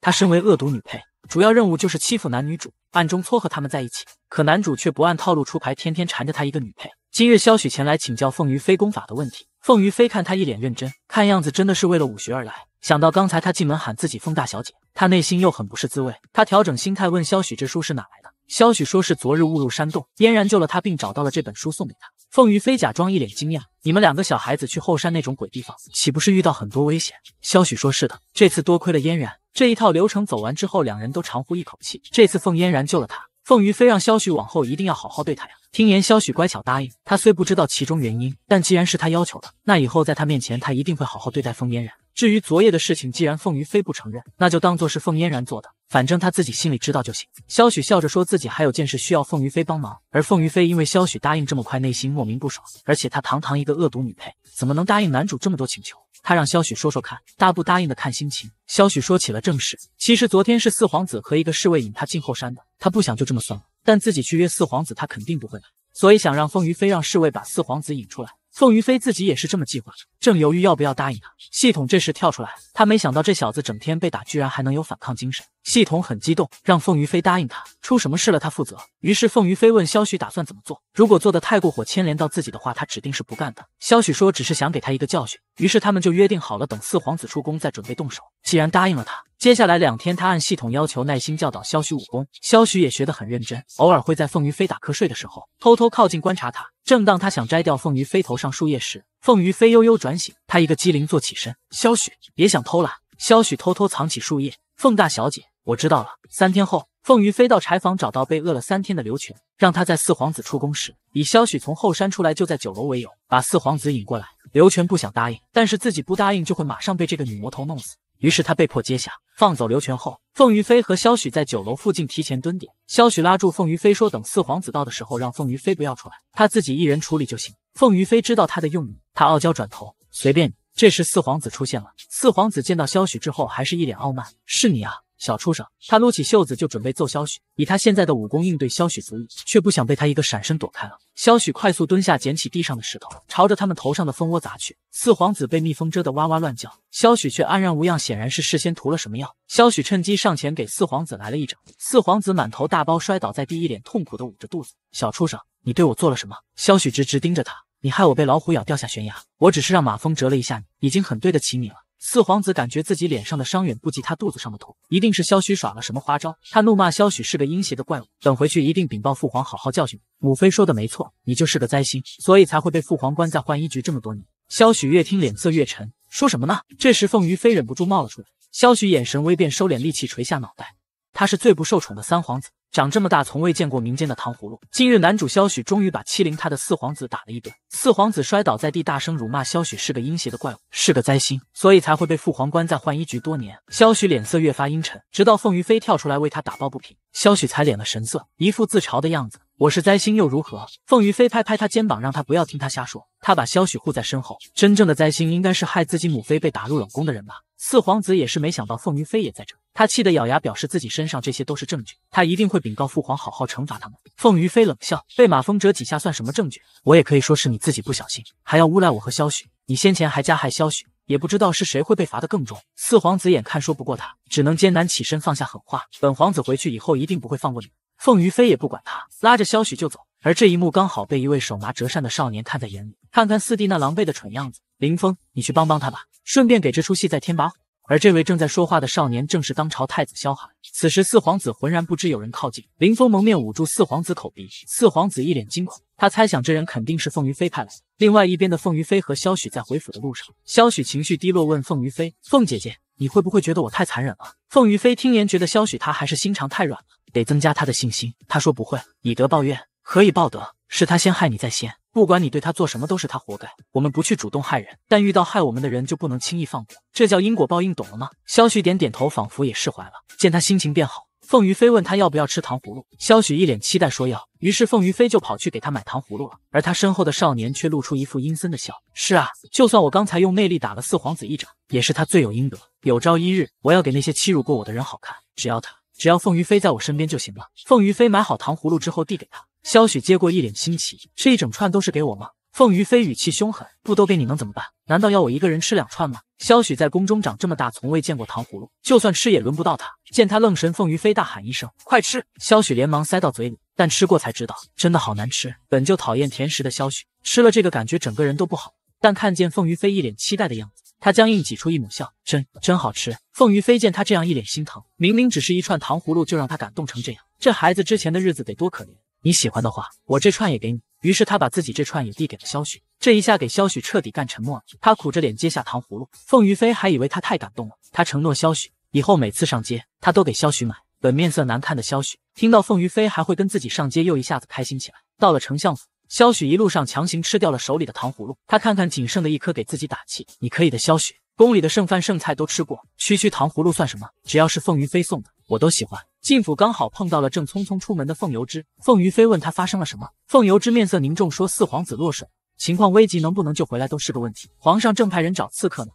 她身为恶毒女配，主要任务就是欺负男女主，暗中撮合他们在一起。可男主却不按套路出牌，天天缠着她一个女配。今日萧许前来请教凤于飞功法的问题，凤于飞看他一脸认真，看样子真的是为了武学而来。想到刚才他进门喊自己凤大小姐，他内心又很不是滋味。他调整心态，问萧许这书是哪来的。萧许说是昨日误入山洞，嫣然救了他，并找到了这本书送给他。凤于飞假装一脸惊讶：“你们两个小孩子去后山那种鬼地方，岂不是遇到很多危险？”萧许说是的，这次多亏了嫣然。这一套流程走完之后，两人都长呼一口气。这次凤嫣然救了他，凤于飞让萧许往后一定要好好对他呀。听言，萧许乖巧答应。他虽不知道其中原因，但既然是他要求的，那以后在他面前，他一定会好好对待凤嫣然。至于昨夜的事情，既然凤于飞不承认，那就当做是凤嫣然做的，反正他自己心里知道就行。萧许笑着说自己还有件事需要凤于飞帮忙，而凤于飞因为萧许答应这么快，内心莫名不爽。而且他堂堂一个恶毒女配，怎么能答应男主这么多请求？他让萧许说说看，大不答应的看心情。萧许说起了正事，其实昨天是四皇子和一个侍卫引他进后山的，他不想就这么算了，但自己去约四皇子，他肯定不会来，所以想让凤于飞让侍卫把四皇子引出来。凤于飞自己也是这么计划，正犹豫要不要答应他，系统这时跳出来。他没想到这小子整天被打，居然还能有反抗精神。系统很激动，让凤于飞答应他，出什么事了他负责。于是凤于飞问萧许打算怎么做，如果做的太过火牵连到自己的话，他指定是不干的。萧许说只是想给他一个教训，于是他们就约定好了，等四皇子出宫再准备动手。既然答应了他，接下来两天他按系统要求耐心教导萧许武功，萧许也学得很认真，偶尔会在凤于飞打瞌睡的时候偷偷靠近观察他。正当他想摘掉凤于飞头上树叶时，凤于飞悠悠转醒，他一个机灵坐起身，萧许别想偷懒。萧许偷偷藏起树叶。凤大小姐，我知道了。三天后，凤鱼飞到柴房，找到被饿了三天的刘全，让他在四皇子出宫时，以萧许从后山出来就在酒楼为由，把四皇子引过来。刘全不想答应，但是自己不答应就会马上被这个女魔头弄死，于是他被迫接下。放走刘全后，凤于飞和萧许在酒楼附近提前蹲点。萧许拉住凤于飞说：“等四皇子到的时候，让凤于飞不要出来，他自己一人处理就行。”凤于飞知道他的用意，他傲娇转头：“随便你。”这时，四皇子出现了。四皇子见到萧许之后，还是一脸傲慢：“是你啊，小畜生！”他撸起袖子就准备揍萧许，以他现在的武功应对萧许足矣，却不想被他一个闪身躲开了。萧许快速蹲下，捡起地上的石头，朝着他们头上的蜂窝砸去。四皇子被蜜蜂蛰得哇哇乱叫，萧许却安然无恙，显然是事先涂了什么药。萧许趁机上前给四皇子来了一掌，四皇子满头大包，摔倒在地，一脸痛苦的捂着肚子：“小畜生，你对我做了什么？”萧许直直盯着他。你害我被老虎咬掉下悬崖，我只是让马蜂蛰了一下你，已经很对得起你了。四皇子感觉自己脸上的伤远不及他肚子上的痛，一定是萧许耍了什么花招。他怒骂萧许是个阴邪的怪物，等回去一定禀报父皇，好好教训你。母妃说的没错，你就是个灾星，所以才会被父皇关在浣衣局这么多年。萧许越听脸色越沉，说什么呢？这时凤于飞忍不住冒了出来，萧许眼神微变，收敛戾气，垂下脑袋。他是最不受宠的三皇子。长这么大，从未见过民间的糖葫芦。今日，男主萧许终于把欺凌他的四皇子打了一顿。四皇子摔倒在地，大声辱骂萧许是个阴邪的怪物，是个灾星，所以才会被父皇关在浣衣局多年。萧许脸色越发阴沉，直到凤于飞跳出来为他打抱不平，萧许才敛了神色，一副自嘲的样子：“我是灾星又如何？”凤于飞拍拍他肩膀，让他不要听他瞎说。他把萧许护在身后，真正的灾星应该是害自己母妃被打入冷宫的人吧。四皇子也是没想到凤于飞也在这，他气得咬牙，表示自己身上这些都是证据，他一定会禀告父皇，好好惩罚他们。凤于飞冷笑，被马蜂蛰几下算什么证据？我也可以说是你自己不小心，还要诬赖我和萧许。你先前还加害萧许，也不知道是谁会被罚得更重。四皇子眼看说不过他，只能艰难起身，放下狠话：本皇子回去以后一定不会放过你。凤于飞也不管他，拉着萧许就走。而这一幕刚好被一位手拿折扇的少年看在眼里，看看四弟那狼狈的蠢样子，林峰，你去帮帮他吧，顺便给这出戏再添把火。而这位正在说话的少年正是当朝太子萧寒。此时四皇子浑然不知有人靠近，林峰蒙面捂住四皇子口鼻，四皇子一脸惊恐，他猜想这人肯定是凤于飞派来的。另外一边的凤于飞和萧许在回府的路上，萧许情绪低落，问凤于飞：“凤姐姐，你会不会觉得我太残忍了？”凤于飞听言觉得萧许他还是心肠太软了，得增加他的信心。他说：“不会，以德报怨。”何以报德？是他先害你在先，不管你对他做什么，都是他活该。我们不去主动害人，但遇到害我们的人，就不能轻易放过。这叫因果报应，懂了吗？萧许点点头，仿佛也释怀了。见他心情变好，凤于飞问他要不要吃糖葫芦。萧许一脸期待，说要。于是凤于飞就跑去给他买糖葫芦了。而他身后的少年却露出一副阴森的笑。是啊，就算我刚才用内力打了四皇子一掌，也是他罪有应得。有朝一日，我要给那些欺辱过我的人好看。只要他，只要凤于飞在我身边就行了。凤于飞买好糖葫芦之后，递给他。萧许接过，一脸新奇，吃一整串都是给我吗？凤于飞语气凶狠，不都给你能怎么办？难道要我一个人吃两串吗？萧许在宫中长这么大，从未见过糖葫芦，就算吃也轮不到他。见他愣神，凤于飞大喊一声：“快吃！”萧许连忙塞到嘴里，但吃过才知道，真的好难吃。本就讨厌甜食的萧许，吃了这个感觉整个人都不好。但看见凤于飞一脸期待的样子，他僵硬挤出一抹笑：“真真好吃。”凤于飞见他这样一脸心疼，明明只是一串糖葫芦，就让他感动成这样，这孩子之前的日子得多可怜。你喜欢的话，我这串也给你。于是他把自己这串也递给了萧许，这一下给萧许彻底干沉默了。他苦着脸接下糖葫芦。凤于飞还以为他太感动了，他承诺萧许，以后每次上街他都给萧许买。本面色难看的萧许听到凤于飞还会跟自己上街，又一下子开心起来。到了丞相府，萧许一路上强行吃掉了手里的糖葫芦，他看看仅剩的一颗，给自己打气：你可以的。萧许宫里的剩饭剩菜都吃过，区区糖葫芦算什么？只要是凤于飞送的，我都喜欢。进府刚好碰到了正匆匆出门的凤游之，凤于飞问他发生了什么。凤游之面色凝重，说四皇子落水，情况危急，能不能救回来都是个问题。皇上正派人找刺客呢。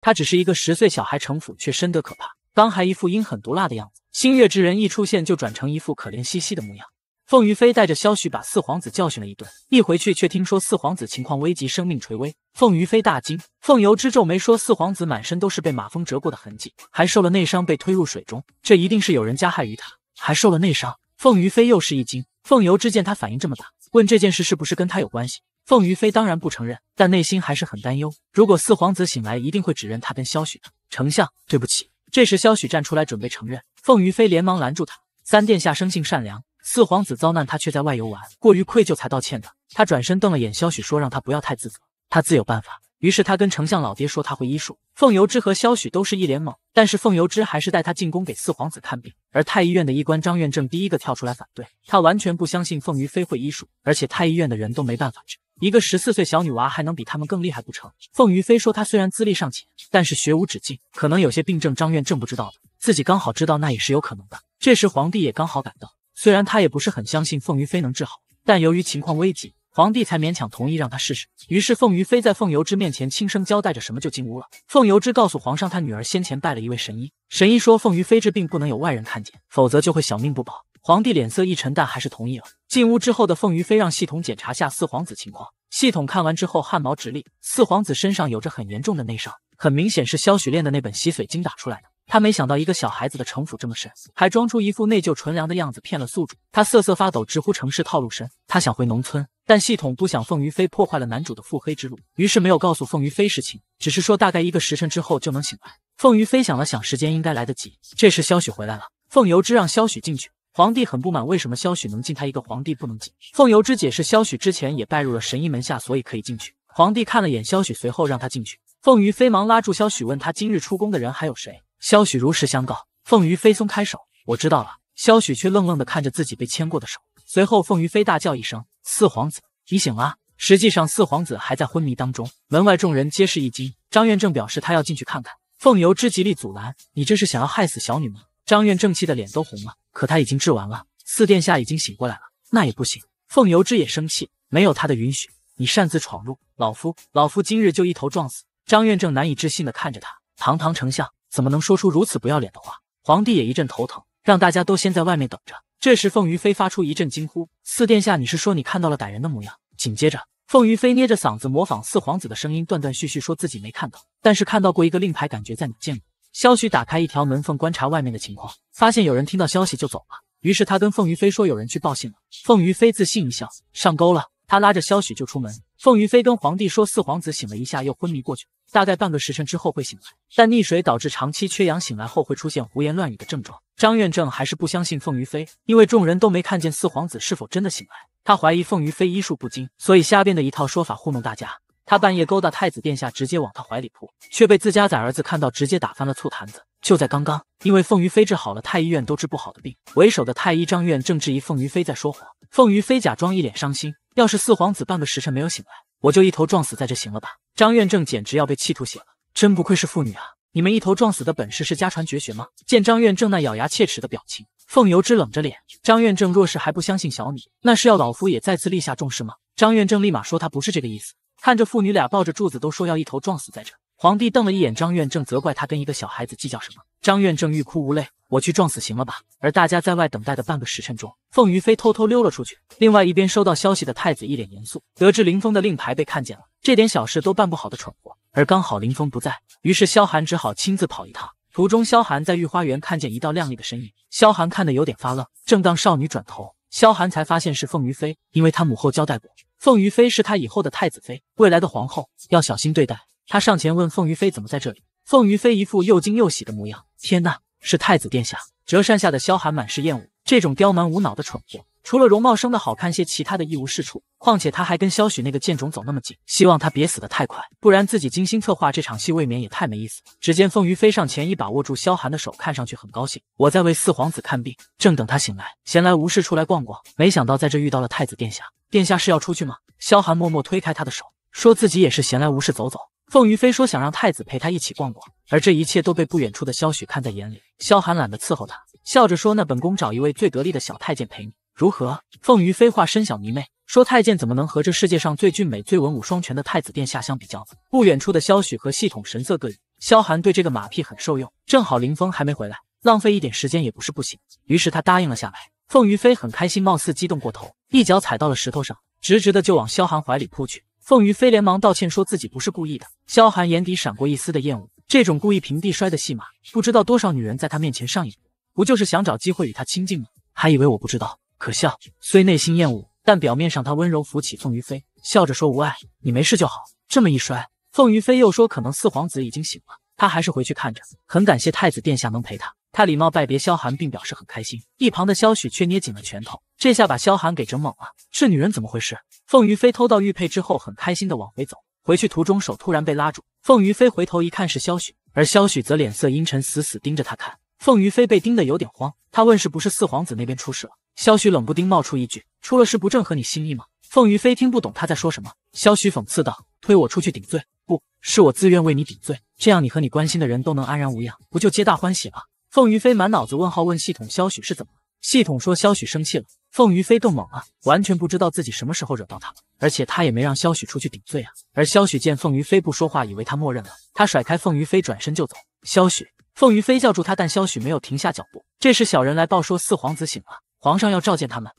他只是一个十岁小孩，城府却深得可怕。刚还一副阴狠毒辣的样子，星月之人一出现就转成一副可怜兮兮的模样。凤于飞带着萧旭把四皇子教训了一顿，一回去却听说四皇子情况危急，生命垂危。凤于飞大惊，凤游之皱眉说：“四皇子满身都是被马蜂蛰过的痕迹，还受了内伤，被推入水中，这一定是有人加害于他，还受了内伤。”凤于飞又是一惊。凤游之见他反应这么大，问这件事是不是跟他有关系。凤于飞当然不承认，但内心还是很担忧。如果四皇子醒来，一定会指认他跟萧许的。丞相，对不起。这时萧许站出来准备承认，凤于飞连忙拦住他。三殿下生性善良。四皇子遭难，他却在外游玩，过于愧疚才道歉的。他转身瞪了眼萧许，说让他不要太自责，他自有办法。于是他跟丞相老爹说他会医术。凤游之和萧许都是一脸懵，但是凤游之还是带他进宫给四皇子看病。而太医院的医官张院正第一个跳出来反对，他完全不相信凤于飞会医术，而且太医院的人都没办法治一个十四岁小女娃，还能比他们更厉害不成？凤于飞说他虽然资历尚浅，但是学无止境，可能有些病症张院正不知道的，自己刚好知道，那也是有可能的。这时皇帝也刚好赶到。虽然他也不是很相信凤于飞能治好，但由于情况危急，皇帝才勉强同意让他试试。于是凤于飞在凤游之面前轻声交代着什么，就进屋了。凤游之告诉皇上，他女儿先前拜了一位神医，神医说凤于飞治病不能有外人看见，否则就会小命不保。皇帝脸色一沉，但还是同意了。进屋之后的凤于飞让系统检查下四皇子情况，系统看完之后汗毛直立，四皇子身上有着很严重的内伤，很明显是萧许炼的那本吸髓经打出来的。他没想到一个小孩子的城府这么深，还装出一副内疚纯良的样子骗了宿主。他瑟瑟发抖，直呼城市套路深。他想回农村，但系统不想凤于飞破坏了男主的腹黑之路，于是没有告诉凤于飞实情，只是说大概一个时辰之后就能醒来。凤于飞想了想，时间应该来得及。这时萧许回来了，凤游之让萧许进去。皇帝很不满，为什么萧许能进他一个皇帝不能进？凤游之解释，萧许之前也拜入了神医门下，所以可以进去。皇帝看了眼萧许，随后让他进去。凤于飞忙拉住萧许，问他今日出宫的人还有谁。萧许如实相告，凤于飞松开手，我知道了。萧许却愣愣地看着自己被牵过的手，随后凤于飞大叫一声：“四皇子，你醒了！”实际上，四皇子还在昏迷当中。门外众人皆是一惊。张院正表示他要进去看看，凤游之极力阻拦：“你这是想要害死小女吗？”张院正气的脸都红了，可他已经治完了，四殿下已经醒过来了，那也不行。凤游之也生气，没有他的允许，你擅自闯入，老夫老夫今日就一头撞死！张院正难以置信地看着他，堂堂丞相。怎么能说出如此不要脸的话？皇帝也一阵头疼，让大家都先在外面等着。这时，凤于飞发出一阵惊呼：“四殿下，你是说你看到了歹人的模样？”紧接着，凤于飞捏着嗓子模仿四皇子的声音，断断续续说自己没看到，但是看到过一个令牌，感觉在哪见过。萧许打开一条门缝观察外面的情况，发现有人听到消息就走了。于是他跟凤于飞说：“有人去报信了。”凤于飞自信一笑：“上钩了。”他拉着萧许就出门。凤于飞跟皇帝说，四皇子醒了一下，又昏迷过去，大概半个时辰之后会醒来。但溺水导致长期缺氧，醒来后会出现胡言乱语的症状。张院正还是不相信凤于飞，因为众人都没看见四皇子是否真的醒来。他怀疑凤于飞医术不精，所以瞎编的一套说法糊弄大家。他半夜勾搭太子殿下，直接往他怀里扑，却被自家崽儿子看到，直接打翻了醋坛子。就在刚刚，因为凤于飞治好了太医院都治不好的病，为首的太医张院正质疑凤于飞在说谎。凤于飞假装一脸伤心。要是四皇子半个时辰没有醒来，我就一头撞死在这行了吧？张院正简直要被气吐血了，真不愧是父女啊！你们一头撞死的本事是家传绝学吗？见张院正那咬牙切齿的表情，凤游之冷着脸。张院正若是还不相信小米，那是要老夫也再次立下重誓吗？张院正立马说他不是这个意思。看着父女俩抱着柱子都说要一头撞死在这。皇帝瞪了一眼张院正，责怪他跟一个小孩子计较什么。张院正欲哭无泪，我去撞死行了吧？而大家在外等待的半个时辰中，凤于飞偷偷溜了出去。另外一边，收到消息的太子一脸严肃，得知林峰的令牌被看见了，这点小事都办不好的蠢货。而刚好林峰不在，于是萧寒只好亲自跑一趟。途中，萧寒在御花园看见一道亮丽的身影，萧寒看得有点发愣。正当少女转头，萧寒才发现是凤于飞，因为他母后交代过，凤于飞是他以后的太子妃，未来的皇后，要小心对待。他上前问凤于飞怎么在这里，凤于飞一副又惊又喜的模样。天哪，是太子殿下！折扇下的萧寒满是厌恶，这种刁蛮无脑的蠢货，除了容貌生的好看些，其他的一无是处。况且他还跟萧许那个贱种走那么近，希望他别死得太快，不然自己精心策划这场戏未免也太没意思。只见凤于飞上前一把握住萧寒的手，看上去很高兴。我在为四皇子看病，正等他醒来，闲来无事出来逛逛，没想到在这遇到了太子殿下。殿下是要出去吗？萧寒默默推开他的手，说自己也是闲来无事走走。凤于飞说想让太子陪他一起逛逛，而这一切都被不远处的萧许看在眼里。萧寒懒得伺候他，笑着说：“那本宫找一位最得力的小太监陪你，如何？”凤于飞化身小迷妹，说：“太监怎么能和这世界上最俊美、最文武双全的太子殿下相比较？”呢？”不远处的萧许和系统神色各异。萧寒对这个马屁很受用，正好林峰还没回来，浪费一点时间也不是不行，于是他答应了下来。凤于飞很开心，貌似激动过头，一脚踩到了石头上，直直的就往萧寒怀里扑去。凤于飞连忙道歉，说自己不是故意的。萧寒眼底闪过一丝的厌恶，这种故意平地摔的戏码，不知道多少女人在他面前上演，不就是想找机会与他亲近吗？还以为我不知道，可笑。虽内心厌恶，但表面上他温柔扶起凤于飞，笑着说无碍，你没事就好。这么一摔，凤于飞又说可能四皇子已经醒了，他还是回去看着。很感谢太子殿下能陪他，他礼貌拜别萧寒，并表示很开心。一旁的萧许却捏紧了拳头。这下把萧寒给整懵了，这女人怎么回事？凤于飞偷到玉佩之后，很开心的往回走。回去途中，手突然被拉住。凤于飞回头一看，是萧许，而萧许则脸色阴沉，死死盯着他看。凤于飞被盯得有点慌，他问是不是四皇子那边出事了？萧许冷不丁冒出一句：“出了事不正合你心意吗？”凤于飞听不懂他在说什么。萧许讽刺道：“推我出去顶罪，不是我自愿为你顶罪，这样你和你关心的人都能安然无恙，不就皆大欢喜了？”凤于飞满脑子问号，问系统：“萧许是怎么了？”系统说：“萧许生气了，凤于飞更猛啊，完全不知道自己什么时候惹到他了，而且他也没让萧许出去顶罪啊。”而萧许见凤于飞不说话，以为他默认了，他甩开凤于飞，转身就走。萧许，凤于飞叫住他，但萧许没有停下脚步。这时，小人来报说四皇子醒了，皇上要召见他们。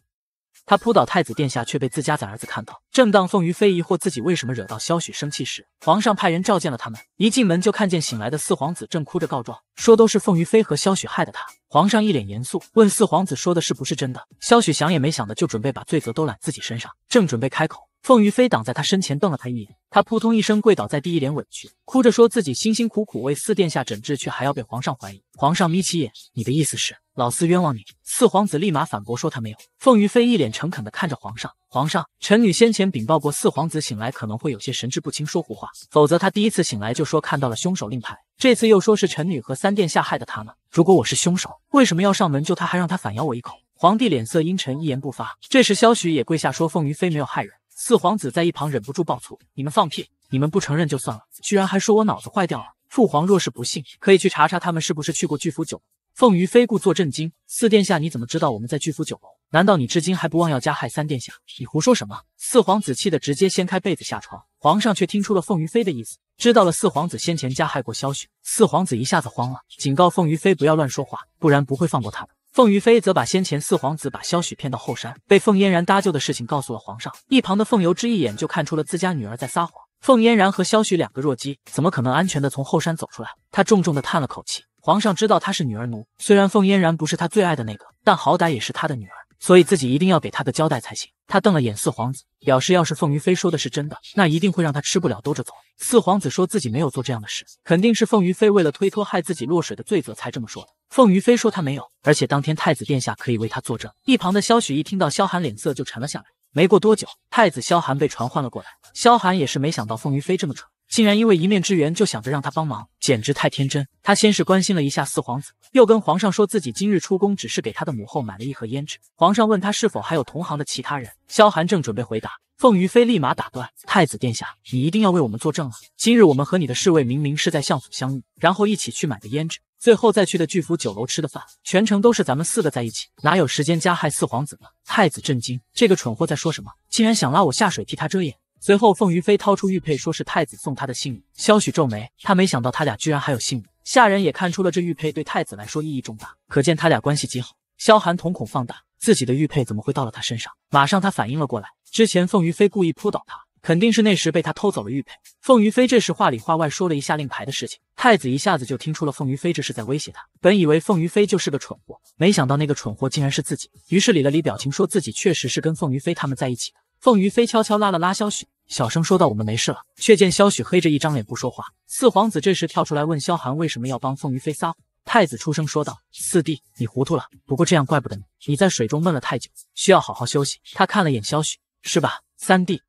他扑倒太子殿下，却被自家的儿子看到。正当凤于飞疑惑自己为什么惹到萧许生气时，皇上派人召见了他们。一进门就看见醒来的四皇子正哭着告状，说都是凤于飞和萧许害的他。皇上一脸严肃，问四皇子说的是不是真的。萧许想也没想的就准备把罪责都揽自己身上，正准备开口，凤于飞挡在他身前，瞪了他一眼。他扑通一声跪倒在地，一脸委屈，哭着说自己辛辛苦苦为四殿下诊治，却还要被皇上怀疑。皇上眯起眼，你的意思是？老四冤枉你！四皇子立马反驳说他没有。凤于飞一脸诚恳地看着皇上，皇上，臣女先前禀报过，四皇子醒来可能会有些神志不清，说胡话。否则他第一次醒来就说看到了凶手令牌，这次又说是臣女和三殿下害的他呢。如果我是凶手，为什么要上门救他，还让他反咬我一口？皇帝脸色阴沉，一言不发。这时萧许也跪下说凤于飞没有害人。四皇子在一旁忍不住爆粗，你们放屁！你们不承认就算了，居然还说我脑子坏掉了。父皇若是不信，可以去查查他们是不是去过巨福酒。凤于飞故作震惊：“四殿下，你怎么知道我们在巨福酒楼？难道你至今还不忘要加害三殿下？你胡说什么！”四皇子气得直接掀开被子下床，皇上却听出了凤于飞的意思，知道了四皇子先前加害过萧雪。四皇子一下子慌了，警告凤于飞不要乱说话，不然不会放过他的。凤于飞则把先前四皇子把萧许骗到后山，被凤嫣然搭救的事情告诉了皇上。一旁的凤游之一眼就看出了自家女儿在撒谎，凤嫣然和萧许两个弱鸡怎么可能安全的从后山走出来？他重重地叹了口气。皇上知道她是女儿奴，虽然凤嫣然不是他最爱的那个，但好歹也是他的女儿，所以自己一定要给他个交代才行。他瞪了眼四皇子，表示要是凤于飞说的是真的，那一定会让他吃不了兜着走。四皇子说自己没有做这样的事，肯定是凤于飞为了推脱害自己落水的罪责才这么说的。凤于飞说他没有，而且当天太子殿下可以为他作证。一旁的萧许一听到萧寒脸色就沉了下来。没过多久，太子萧寒被传唤了过来。萧寒也是没想到凤于飞这么蠢。竟然因为一面之缘就想着让他帮忙，简直太天真。他先是关心了一下四皇子，又跟皇上说自己今日出宫只是给他的母后买了一盒胭脂。皇上问他是否还有同行的其他人，萧寒正准备回答，凤于飞立马打断：“太子殿下，你一定要为我们作证啊！今日我们和你的侍卫明明是在相府相遇，然后一起去买的胭脂，最后再去的巨福酒楼吃的饭，全程都是咱们四个在一起，哪有时间加害四皇子呢？”太子震惊：“这个蠢货在说什么？竟然想拉我下水替他遮掩。”随后，凤于飞掏出玉佩，说是太子送他的信物。萧许皱眉，他没想到他俩居然还有信物。下人也看出了这玉佩对太子来说意义重大，可见他俩关系极好。萧寒瞳孔放大，自己的玉佩怎么会到了他身上？马上他反应了过来，之前凤于飞故意扑倒他，肯定是那时被他偷走了玉佩。凤于飞这时话里话外说了一下令牌的事情，太子一下子就听出了凤于飞这是在威胁他。本以为凤于飞就是个蠢货，没想到那个蠢货竟然是自己。于是理了理表情，说自己确实是跟凤于飞他们在一起的。凤于飞悄悄拉了拉萧许。小声说道：“我们没事了。”却见萧许黑着一张脸不说话。四皇子这时跳出来问萧寒：“为什么要帮凤于飞撒谎？”太子出声说道：“四弟，你糊涂了。不过这样怪不得你，你在水中闷了太久，需要好好休息。”他看了眼萧许，是吧，三弟？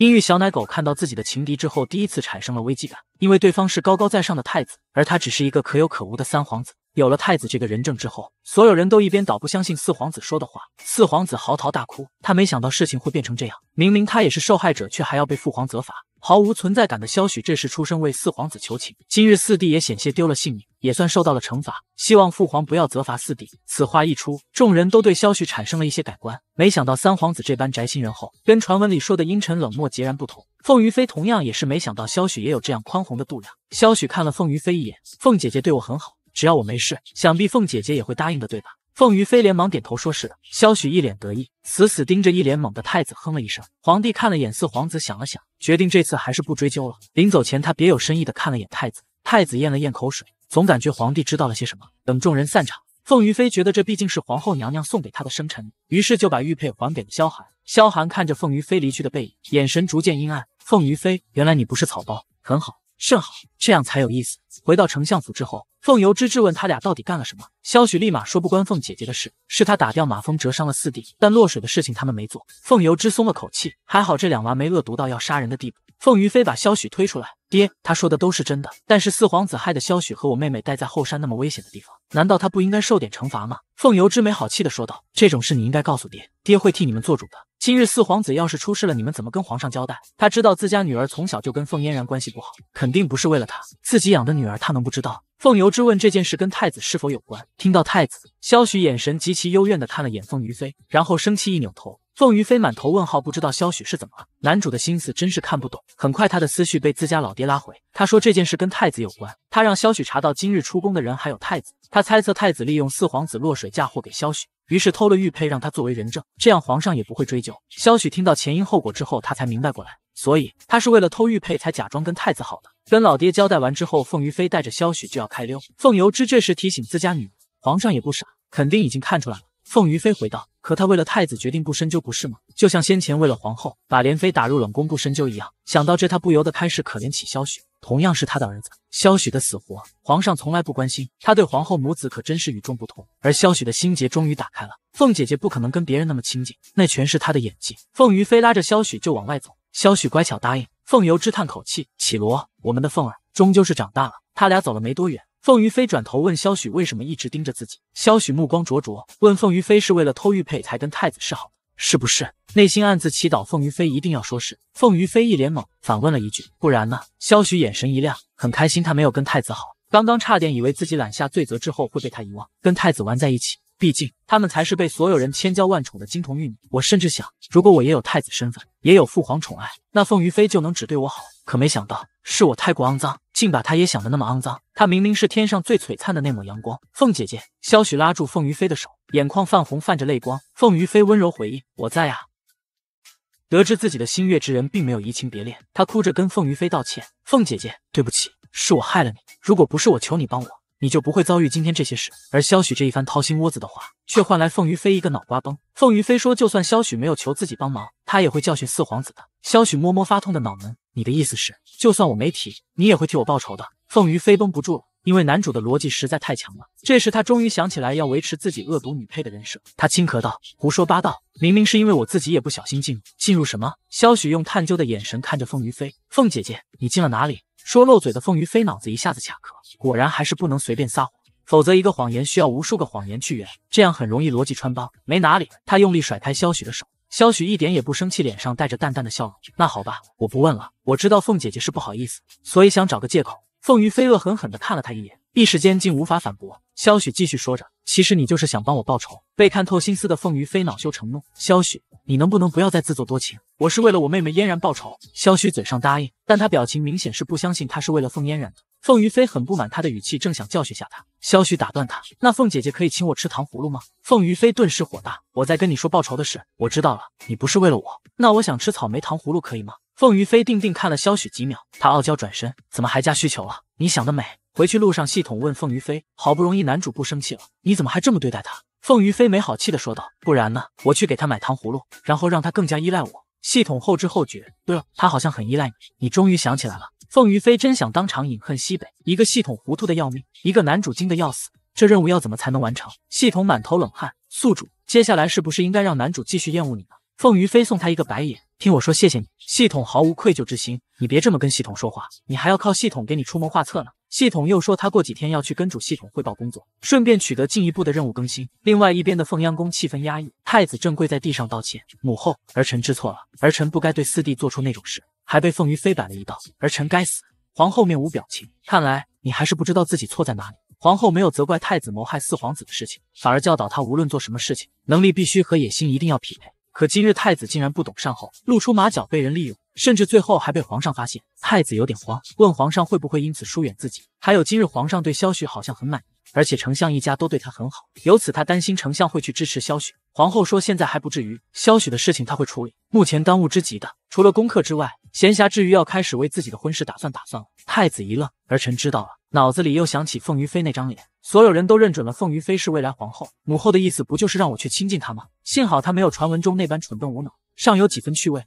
阴郁小奶狗看到自己的情敌之后，第一次产生了危机感，因为对方是高高在上的太子，而他只是一个可有可无的三皇子。有了太子这个人证之后，所有人都一边倒不相信四皇子说的话。四皇子嚎啕大哭，他没想到事情会变成这样，明明他也是受害者，却还要被父皇责罚。毫无存在感的萧许这时出声为四皇子求情，今日四弟也险些丢了性命，也算受到了惩罚，希望父皇不要责罚四弟。此话一出，众人都对萧许产生了一些改观。没想到三皇子这般宅心仁厚，跟传闻里说的阴沉冷漠截然不同。凤于飞同样也是没想到萧许也有这样宽宏的度量。萧许看了凤于飞一眼，凤姐姐对我很好，只要我没事，想必凤姐姐也会答应的，对吧？凤于飞连忙点头说：“是。”萧许一脸得意，死死盯着一脸懵的太子，哼了一声。皇帝看了眼四皇子，想了想，决定这次还是不追究了。临走前，他别有深意的看了眼太子，太子咽了咽口水，总感觉皇帝知道了些什么。等众人散场，凤于飞觉得这毕竟是皇后娘娘送给他的生辰，于是就把玉佩还给了萧寒。萧寒看着凤于飞离去的背影，眼神逐渐阴暗。凤于飞，原来你不是草包，很好，甚好，这样才有意思。回到丞相府之后。凤游之质问他俩到底干了什么，萧许立马说不关凤姐姐的事，是他打掉马蜂，折伤了四弟，但落水的事情他们没做。凤游之松了口气，还好这两娃没恶毒到要杀人的地步。凤于飞把萧许推出来，爹，他说的都是真的，但是四皇子害得萧许和我妹妹待在后山那么危险的地方，难道他不应该受点惩罚吗？凤游之没好气的说道，这种事你应该告诉爹，爹会替你们做主的。今日四皇子要是出事了，你们怎么跟皇上交代？他知道自家女儿从小就跟凤嫣然关系不好，肯定不是为了他自己养的女儿，他能不知道？凤游之问这件事跟太子是否有关？听到太子，萧许眼神极其幽怨的看了眼凤于飞，然后生气一扭头。凤于飞满头问号，不知道萧许是怎么了。男主的心思真是看不懂。很快，他的思绪被自家老爹拉回。他说这件事跟太子有关，他让萧许查到今日出宫的人还有太子。他猜测太子利用四皇子落水嫁祸给萧许，于是偷了玉佩让他作为人证，这样皇上也不会追究。萧许听到前因后果之后，他才明白过来，所以他是为了偷玉佩才假装跟太子好的。跟老爹交代完之后，凤于飞带着萧许就要开溜。凤游之这时提醒自家女儿：“皇上也不傻，肯定已经看出来了。”凤于飞回道：“可他为了太子决定不深究，不是吗？就像先前为了皇后把莲妃打入冷宫不深究一样。”想到这，他不由得开始可怜起萧许，同样是他的儿子，萧许的死活皇上从来不关心，他对皇后母子可真是与众不同。而萧许的心结终于打开了，凤姐姐不可能跟别人那么亲近，那全是她的演技。凤于飞拉着萧许就往外走，萧许乖巧答应。凤游之叹口气：“绮罗，我们的凤儿终究是长大了。”他俩走了没多远，凤于飞转头问萧许：“为什么一直盯着自己？”萧许目光灼灼，问凤于飞：“是为了偷玉佩才跟太子示好，是不是？”内心暗自祈祷凤于飞一定要说是。凤于飞一脸懵，反问了一句：“不然呢？”萧许眼神一亮，很开心他没有跟太子好，刚刚差点以为自己揽下罪责之后会被他遗忘，跟太子玩在一起。毕竟他们才是被所有人千娇万宠的金童玉女。我甚至想，如果我也有太子身份，也有父皇宠爱，那凤于飞就能只对我好。可没想到，是我太过肮脏，竟把他也想得那么肮脏。他明明是天上最璀璨的那抹阳光。凤姐姐，萧许拉住凤于飞的手，眼眶泛红，泛着泪光。凤于飞温柔回应：“我在呀。”得知自己的心悦之人并没有移情别恋，他哭着跟凤于飞道歉：“凤姐姐，对不起，是我害了你。如果不是我求你帮我。”你就不会遭遇今天这些事，而萧许这一番掏心窝子的话，却换来凤于飞一个脑瓜崩。凤于飞说，就算萧许没有求自己帮忙，他也会教训四皇子的。萧许摸摸发痛的脑门，你的意思是，就算我没提，你也会替我报仇的？凤于飞绷不住了。因为男主的逻辑实在太强了，这时他终于想起来要维持自己恶毒女配的人设，他轻咳道：“胡说八道，明明是因为我自己也不小心进入进入什么。”萧许用探究的眼神看着凤于飞：“凤姐姐，你进了哪里？”说漏嘴的凤于飞脑子一下子卡壳，果然还是不能随便撒谎，否则一个谎言需要无数个谎言去圆，这样很容易逻辑穿帮。没哪里，他用力甩开萧许的手。萧许一点也不生气，脸上带着淡淡的笑容：“那好吧，我不问了。我知道凤姐姐是不好意思，所以想找个借口。”凤于飞恶狠狠地看了他一眼，一时间竟无法反驳。萧许继续说着：“其实你就是想帮我报仇。”被看透心思的凤于飞恼羞成怒：“萧许，你能不能不要再自作多情？我是为了我妹妹嫣然报仇。”萧许嘴上答应，但他表情明显是不相信他是为了凤嫣然的。凤于飞很不满他的语气，正想教训下他，萧许打断他：“那凤姐姐可以请我吃糖葫芦吗？”凤于飞顿时火大：“我在跟你说报仇的事，我知道了，你不是为了我，那我想吃草莓糖葫芦可以吗？”凤于飞定定看了萧许几秒，他傲娇转身，怎么还加需求了？你想得美！回去路上，系统问凤于飞，好不容易男主不生气了，你怎么还这么对待他？凤于飞没好气的说道：“不然呢？我去给他买糖葫芦，然后让他更加依赖我。”系统后知后觉，对了，他好像很依赖你。你终于想起来了。凤于飞真想当场饮恨西北。一个系统糊涂的要命，一个男主惊的要死。这任务要怎么才能完成？系统满头冷汗，宿主，接下来是不是应该让男主继续厌恶你呢？凤鱼飞送他一个白眼，听我说，谢谢你。系统毫无愧疚之心，你别这么跟系统说话，你还要靠系统给你出谋划策呢。系统又说他过几天要去跟主系统汇报工作，顺便取得进一步的任务更新。另外一边的凤央宫气氛压抑，太子正跪在地上道歉：“母后，儿臣知错了，儿臣不该对四弟做出那种事，还被凤鱼飞摆了一道，儿臣该死。”皇后面无表情，看来你还是不知道自己错在哪里。皇后没有责怪太子谋害四皇子的事情，反而教导他，无论做什么事情，能力必须和野心一定要匹配。可今日太子竟然不懂善后，露出马脚被人利用，甚至最后还被皇上发现。太子有点慌，问皇上会不会因此疏远自己。还有今日皇上对萧许好像很满意，而且丞相一家都对他很好，由此他担心丞相会去支持萧许。皇后说现在还不至于，萧许的事情他会处理。目前当务之急的，除了功课之外。闲暇之余，要开始为自己的婚事打算打算了。太子一愣，儿臣知道了，脑子里又想起凤于飞那张脸。所有人都认准了凤于飞是未来皇后，母后的意思不就是让我去亲近她吗？幸好她没有传闻中那般蠢笨无脑，尚有几分趣味。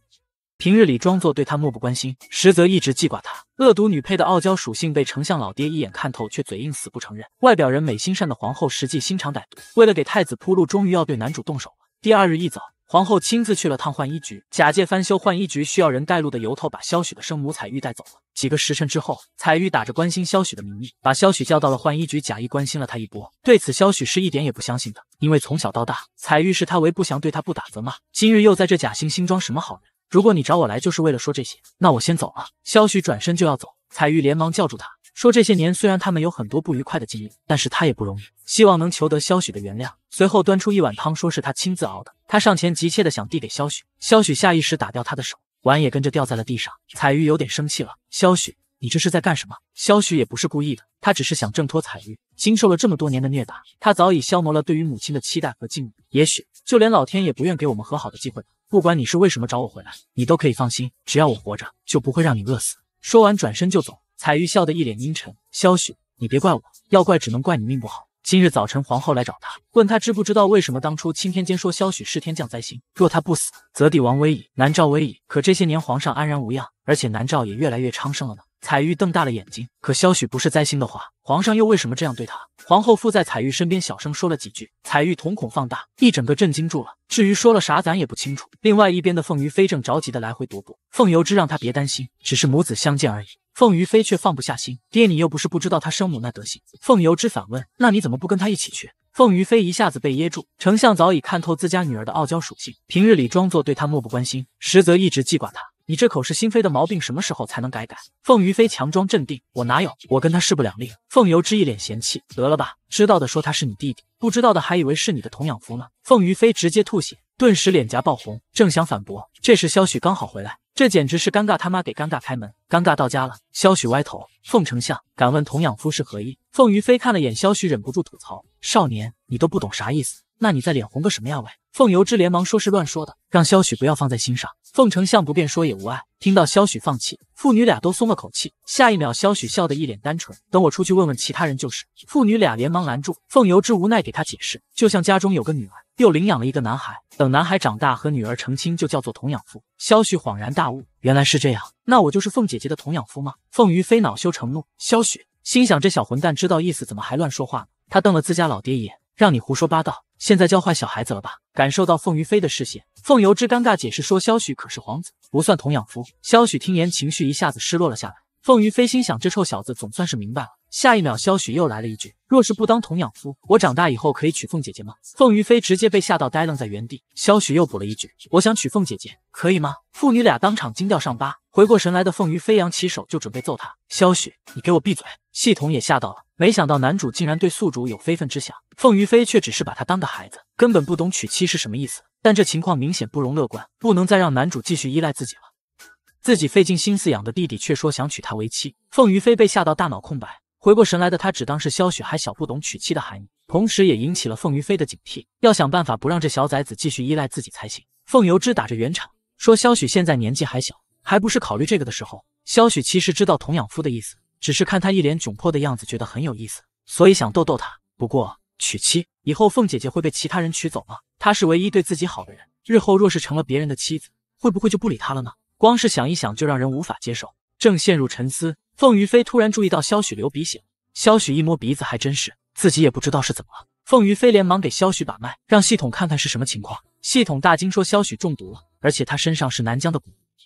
平日里装作对她漠不关心，实则一直记挂她。恶毒女配的傲娇属性被丞相老爹一眼看透，却嘴硬死不承认。外表人美心善的皇后，实际心肠歹毒。为了给太子铺路，终于要对男主动手了。第二日一早。皇后亲自去了趟浣衣局，假借翻修浣衣局需要人带路的由头，把萧许的生母彩玉带走了。几个时辰之后，彩玉打着关心萧许的名义，把萧许叫到了浣衣局，假意关心了他一波。对此，萧许是一点也不相信的，因为从小到大，彩玉视他为不祥，对他不打则骂。今日又在这假惺惺装什么好人？如果你找我来就是为了说这些，那我先走了。萧许转身就要走，彩玉连忙叫住他。说这些年虽然他们有很多不愉快的经历，但是他也不容易，希望能求得萧许的原谅。随后端出一碗汤，说是他亲自熬的。他上前急切的想递给萧许，萧许下意识打掉他的手，碗也跟着掉在了地上。彩玉有点生气了，萧许，你这是在干什么？萧许也不是故意的，他只是想挣脱彩玉。经受了这么多年的虐打，他早已消磨了对于母亲的期待和敬意。也许就连老天也不愿给我们和好的机会。不管你是为什么找我回来，你都可以放心，只要我活着，就不会让你饿死。说完转身就走。彩玉笑得一脸阴沉，萧许，你别怪我，要怪只能怪你命不好。今日早晨，皇后来找他，问他知不知道为什么当初青天监说萧许是天降灾星，若他不死，则帝王危矣，南诏危矣。可这些年皇上安然无恙，而且南诏也越来越昌盛了呢。彩玉瞪大了眼睛，可萧许不是灾星的话，皇上又为什么这样对他？皇后附在彩玉身边，小声说了几句。彩玉瞳孔放大，一整个震惊住了。至于说了啥，咱也不清楚。另外一边的凤于飞正着急的来回踱步，凤游之让他别担心，只是母子相见而已。凤于飞却放不下心，爹，你又不是不知道他生母那德行。凤游之反问，那你怎么不跟他一起去？凤于飞一下子被噎住。丞相早已看透自家女儿的傲娇属性，平日里装作对她漠不关心，实则一直记挂她。你这口是心非的毛病什么时候才能改改？凤于飞强装镇定，我哪有，我跟他势不两立。凤游之一脸嫌弃，得了吧，知道的说他是你弟弟，不知道的还以为是你的童养夫呢。凤于飞直接吐血，顿时脸颊爆红，正想反驳，这时萧许刚好回来。这简直是尴尬，他妈给尴尬开门，尴尬到家了。萧许歪头，凤丞相，敢问童养夫是何意？凤于飞看了眼萧许，忍不住吐槽：“少年，你都不懂啥意思，那你在脸红个什么呀？”喂，凤游之连忙说是乱说的，让萧许不要放在心上。凤丞相不便说也无碍。听到萧许放弃，父女俩都松了口气。下一秒，萧许笑得一脸单纯：“等我出去问问其他人就是。”父女俩连忙拦住凤游之，无奈给他解释：“就像家中有个女儿。”又领养了一个男孩，等男孩长大和女儿成亲，就叫做童养夫。萧旭恍然大悟，原来是这样，那我就是凤姐姐的童养夫吗？凤于飞恼羞成怒，萧旭心想这小混蛋知道意思，怎么还乱说话呢？他瞪了自家老爹一眼，让你胡说八道，现在教坏小孩子了吧？感受到凤于飞的视线，凤游之尴尬解释说，萧旭可是皇子，不算童养夫。萧旭听言，情绪一下子失落了下来。凤于飞心想，这臭小子总算是明白了。下一秒，萧许又来了一句：“若是不当童养夫，我长大以后可以娶凤姐姐吗？”凤于飞直接被吓到呆愣在原地。萧许又补了一句：“我想娶凤姐姐，可以吗？”父女俩当场惊掉上巴。回过神来的凤于飞扬起手就准备揍他：“萧许，你给我闭嘴！”系统也吓到了，没想到男主竟然对宿主有非分之想。凤于飞却只是把他当个孩子，根本不懂娶妻是什么意思。但这情况明显不容乐观，不能再让男主继续依赖自己了。自己费尽心思养的弟弟却说想娶她为妻，凤于飞被吓到大脑空白，回过神来的他只当是萧雪还小不懂娶妻的含义，同时也引起了凤于飞的警惕，要想办法不让这小崽子继续依赖自己才行。凤游之打着圆场说萧雪现在年纪还小，还不是考虑这个的时候。萧雪其实知道童养夫的意思，只是看他一脸窘迫的样子，觉得很有意思，所以想逗逗他。不过娶妻以后，凤姐姐会被其他人娶走吗？她是唯一对自己好的人，日后若是成了别人的妻子，会不会就不理她了呢？光是想一想就让人无法接受。正陷入沉思，凤于飞突然注意到萧许流鼻血。萧许一摸鼻子，还真是，自己也不知道是怎么了。凤于飞连忙给萧许把脉，让系统看看是什么情况。系统大惊说：“萧许中毒了，而且他身上是南疆的蛊，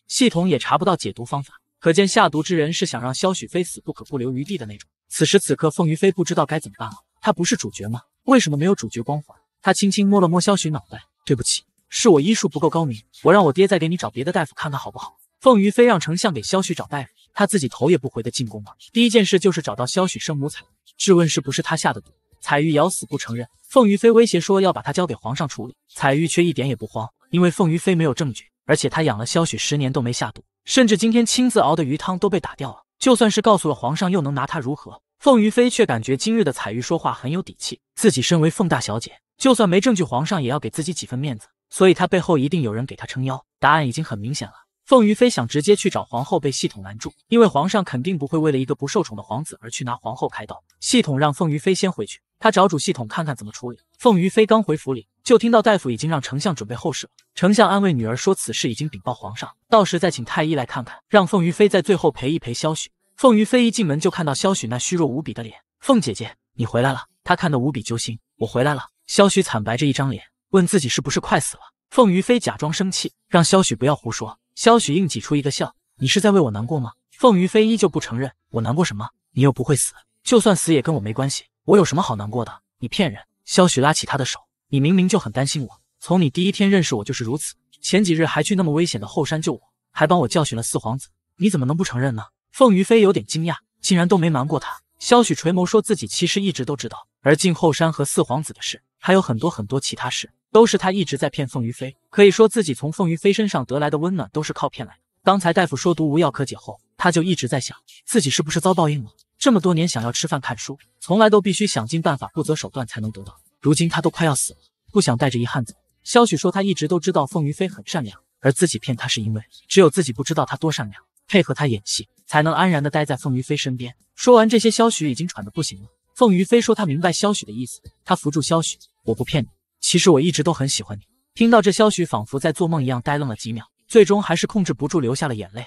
系统也查不到解毒方法。可见下毒之人是想让萧许非死不可，不留余地的那种。”此时此刻，凤于飞不知道该怎么办了。他不是主角吗？为什么没有主角光环？他轻轻摸了摸萧许脑袋，对不起。是我医术不够高明，我让我爹再给你找别的大夫看看好不好？凤瑜飞让丞相给萧许找大夫，他自己头也不回的进宫了。第一件事就是找到萧许生母彩玉，质问是不是他下的毒。彩玉咬死不承认。凤瑜飞威胁说要把他交给皇上处理，彩玉却一点也不慌，因为凤瑜飞没有证据，而且她养了萧许十年都没下毒，甚至今天亲自熬的鱼汤都被打掉了。就算是告诉了皇上，又能拿她如何？凤瑜飞却感觉今日的彩玉说话很有底气，自己身为凤大小姐，就算没证据，皇上也要给自己几分面子。所以他背后一定有人给他撑腰，答案已经很明显了。凤于飞想直接去找皇后，被系统拦住，因为皇上肯定不会为了一个不受宠的皇子而去拿皇后开刀。系统让凤于飞先回去，他找主系统看看怎么处理。凤于飞刚回府里，就听到大夫已经让丞相准备后事了。丞相安慰女儿说，此事已经禀报皇上，到时再请太医来看看，让凤于飞在最后陪一陪萧许。凤于飞一进门就看到萧许那虚弱无比的脸，凤姐姐，你回来了。他看得无比揪心。我回来了。萧许惨白着一张脸。问自己是不是快死了？凤于飞假装生气，让萧许不要胡说。萧许硬挤出一个笑：“你是在为我难过吗？”凤于飞依旧不承认：“我难过什么？你又不会死，就算死也跟我没关系。我有什么好难过的？你骗人！”萧许拉起他的手：“你明明就很担心我，从你第一天认识我就是如此。前几日还去那么危险的后山救我，还帮我教训了四皇子，你怎么能不承认呢？”凤于飞有点惊讶，竟然都没瞒过他。萧许垂眸说自己其实一直都知道，而进后山和四皇子的事，还有很多很多其他事。都是他一直在骗凤于飞，可以说自己从凤于飞身上得来的温暖都是靠骗来。的。刚才大夫说毒无药可解后，他就一直在想自己是不是遭报应了。这么多年想要吃饭看书，从来都必须想尽办法不择手段才能得到。如今他都快要死了，不想带着遗憾走。萧许说他一直都知道凤于飞很善良，而自己骗他是因为只有自己不知道他多善良，配合他演戏才能安然的待在凤于飞身边。说完这些，萧许已经喘的不行了。凤于飞说他明白萧许的意思，他扶住萧许，我不骗你。其实我一直都很喜欢你。听到这，萧许仿佛在做梦一样，呆愣了几秒，最终还是控制不住流下了眼泪。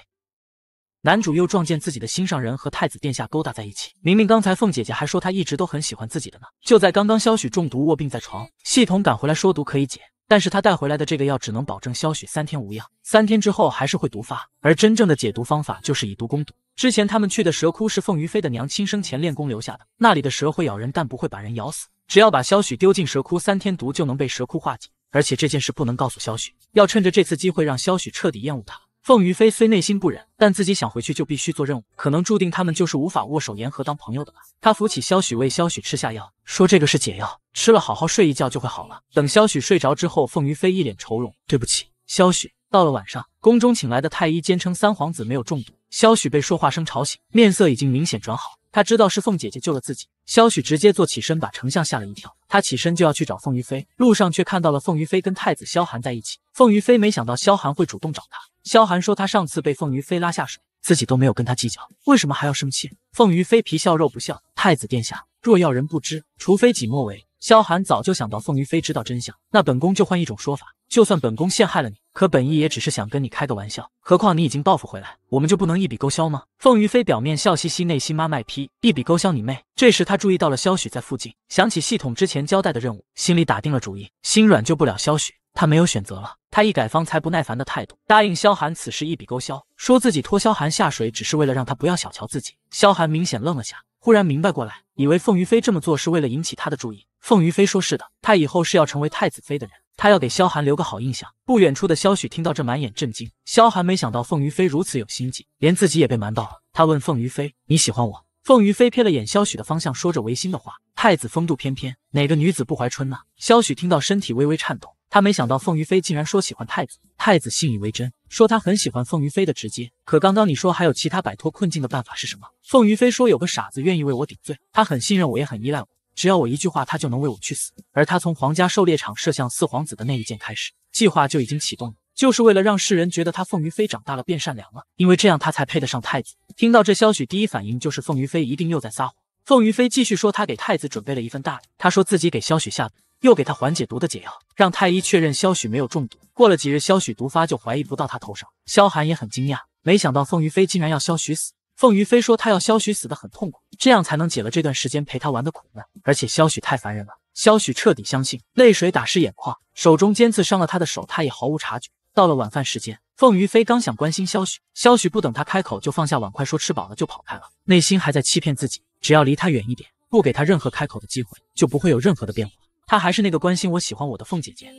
男主又撞见自己的心上人和太子殿下勾搭在一起，明明刚才凤姐姐还说她一直都很喜欢自己的呢。就在刚刚，萧许中毒卧病在床，系统赶回来说毒可以解，但是他带回来的这个药只能保证萧许三天无恙，三天之后还是会毒发。而真正的解毒方法就是以毒攻毒。之前他们去的蛇窟是凤于飞的娘亲生前练功留下的，那里的蛇会咬人，但不会把人咬死。只要把萧许丢进蛇窟，三天毒就能被蛇窟化解。而且这件事不能告诉萧许，要趁着这次机会让萧许彻底厌恶他。凤于飞虽内心不忍，但自己想回去就必须做任务，可能注定他们就是无法握手言和当朋友的吧。他扶起萧许，为萧许吃下药，说这个是解药，吃了好好睡一觉就会好了。等萧许睡着之后，凤于飞一脸愁容，对不起，萧许。到了晚上，宫中请来的太医坚称三皇子没有中毒。萧许被说话声吵醒，面色已经明显转好。他知道是凤姐姐救了自己，萧许直接坐起身，把丞相吓了一跳。他起身就要去找凤于飞，路上却看到了凤于飞跟太子萧寒在一起。凤于飞没想到萧寒会主动找他，萧寒说他上次被凤于飞拉下水，自己都没有跟他计较，为什么还要生气？凤于飞皮笑肉不笑，太子殿下若要人不知，除非己莫为。萧寒早就想到凤于飞知道真相，那本宫就换一种说法，就算本宫陷害了你，可本意也只是想跟你开个玩笑。何况你已经报复回来，我们就不能一笔勾销吗？凤于飞表面笑嘻嘻，内心妈卖批，一笔勾销你妹。这时他注意到了萧许在附近，想起系统之前交代的任务，心里打定了主意，心软救不了萧许，他没有选择了。他一改方才不耐烦的态度，答应萧寒此事一笔勾销，说自己拖萧寒下水只是为了让他不要小瞧自己。萧寒明显愣了下，忽然明白过来，以为凤于飞这么做是为了引起他的注意。凤于飞说：“是的，他以后是要成为太子妃的人，他要给萧寒留个好印象。”不远处的萧许听到这，满眼震惊。萧寒没想到凤于飞如此有心计，连自己也被瞒到了。他问凤于飞：“你喜欢我？”凤于飞瞥了眼萧许的方向，说着违心的话：“太子风度翩翩，哪个女子不怀春呢？”萧许听到，身体微微颤抖。他没想到凤于飞竟然说喜欢太子。太子信以为真，说他很喜欢凤于飞的直接。可刚刚你说还有其他摆脱困境的办法是什么？凤于飞说：“有个傻子愿意为我顶罪，他很信任我，也很依赖我。”只要我一句话，他就能为我去死。而他从皇家狩猎场射向四皇子的那一箭开始，计划就已经启动了，就是为了让世人觉得他凤于飞长大了变善良了，因为这样他才配得上太子。听到这消息，第一反应就是凤于飞一定又在撒谎。凤于飞继续说，他给太子准备了一份大礼，他说自己给萧许下毒，又给他缓解毒的解药，让太医确认萧许没有中毒。过了几日，萧许毒发，就怀疑不到他头上。萧寒也很惊讶，没想到凤于飞竟然要萧许死。凤于飞说他要萧许死得很痛苦，这样才能解了这段时间陪他玩的苦闷。而且萧许太烦人了，萧许彻底相信，泪水打湿眼眶，手中尖刺伤了他的手，他也毫无察觉。到了晚饭时间，凤于飞刚想关心萧许，萧许不等他开口就放下碗筷说吃饱了就跑开了，内心还在欺骗自己，只要离他远一点，不给他任何开口的机会，就不会有任何的变化，他还是那个关心我喜欢我的凤姐姐。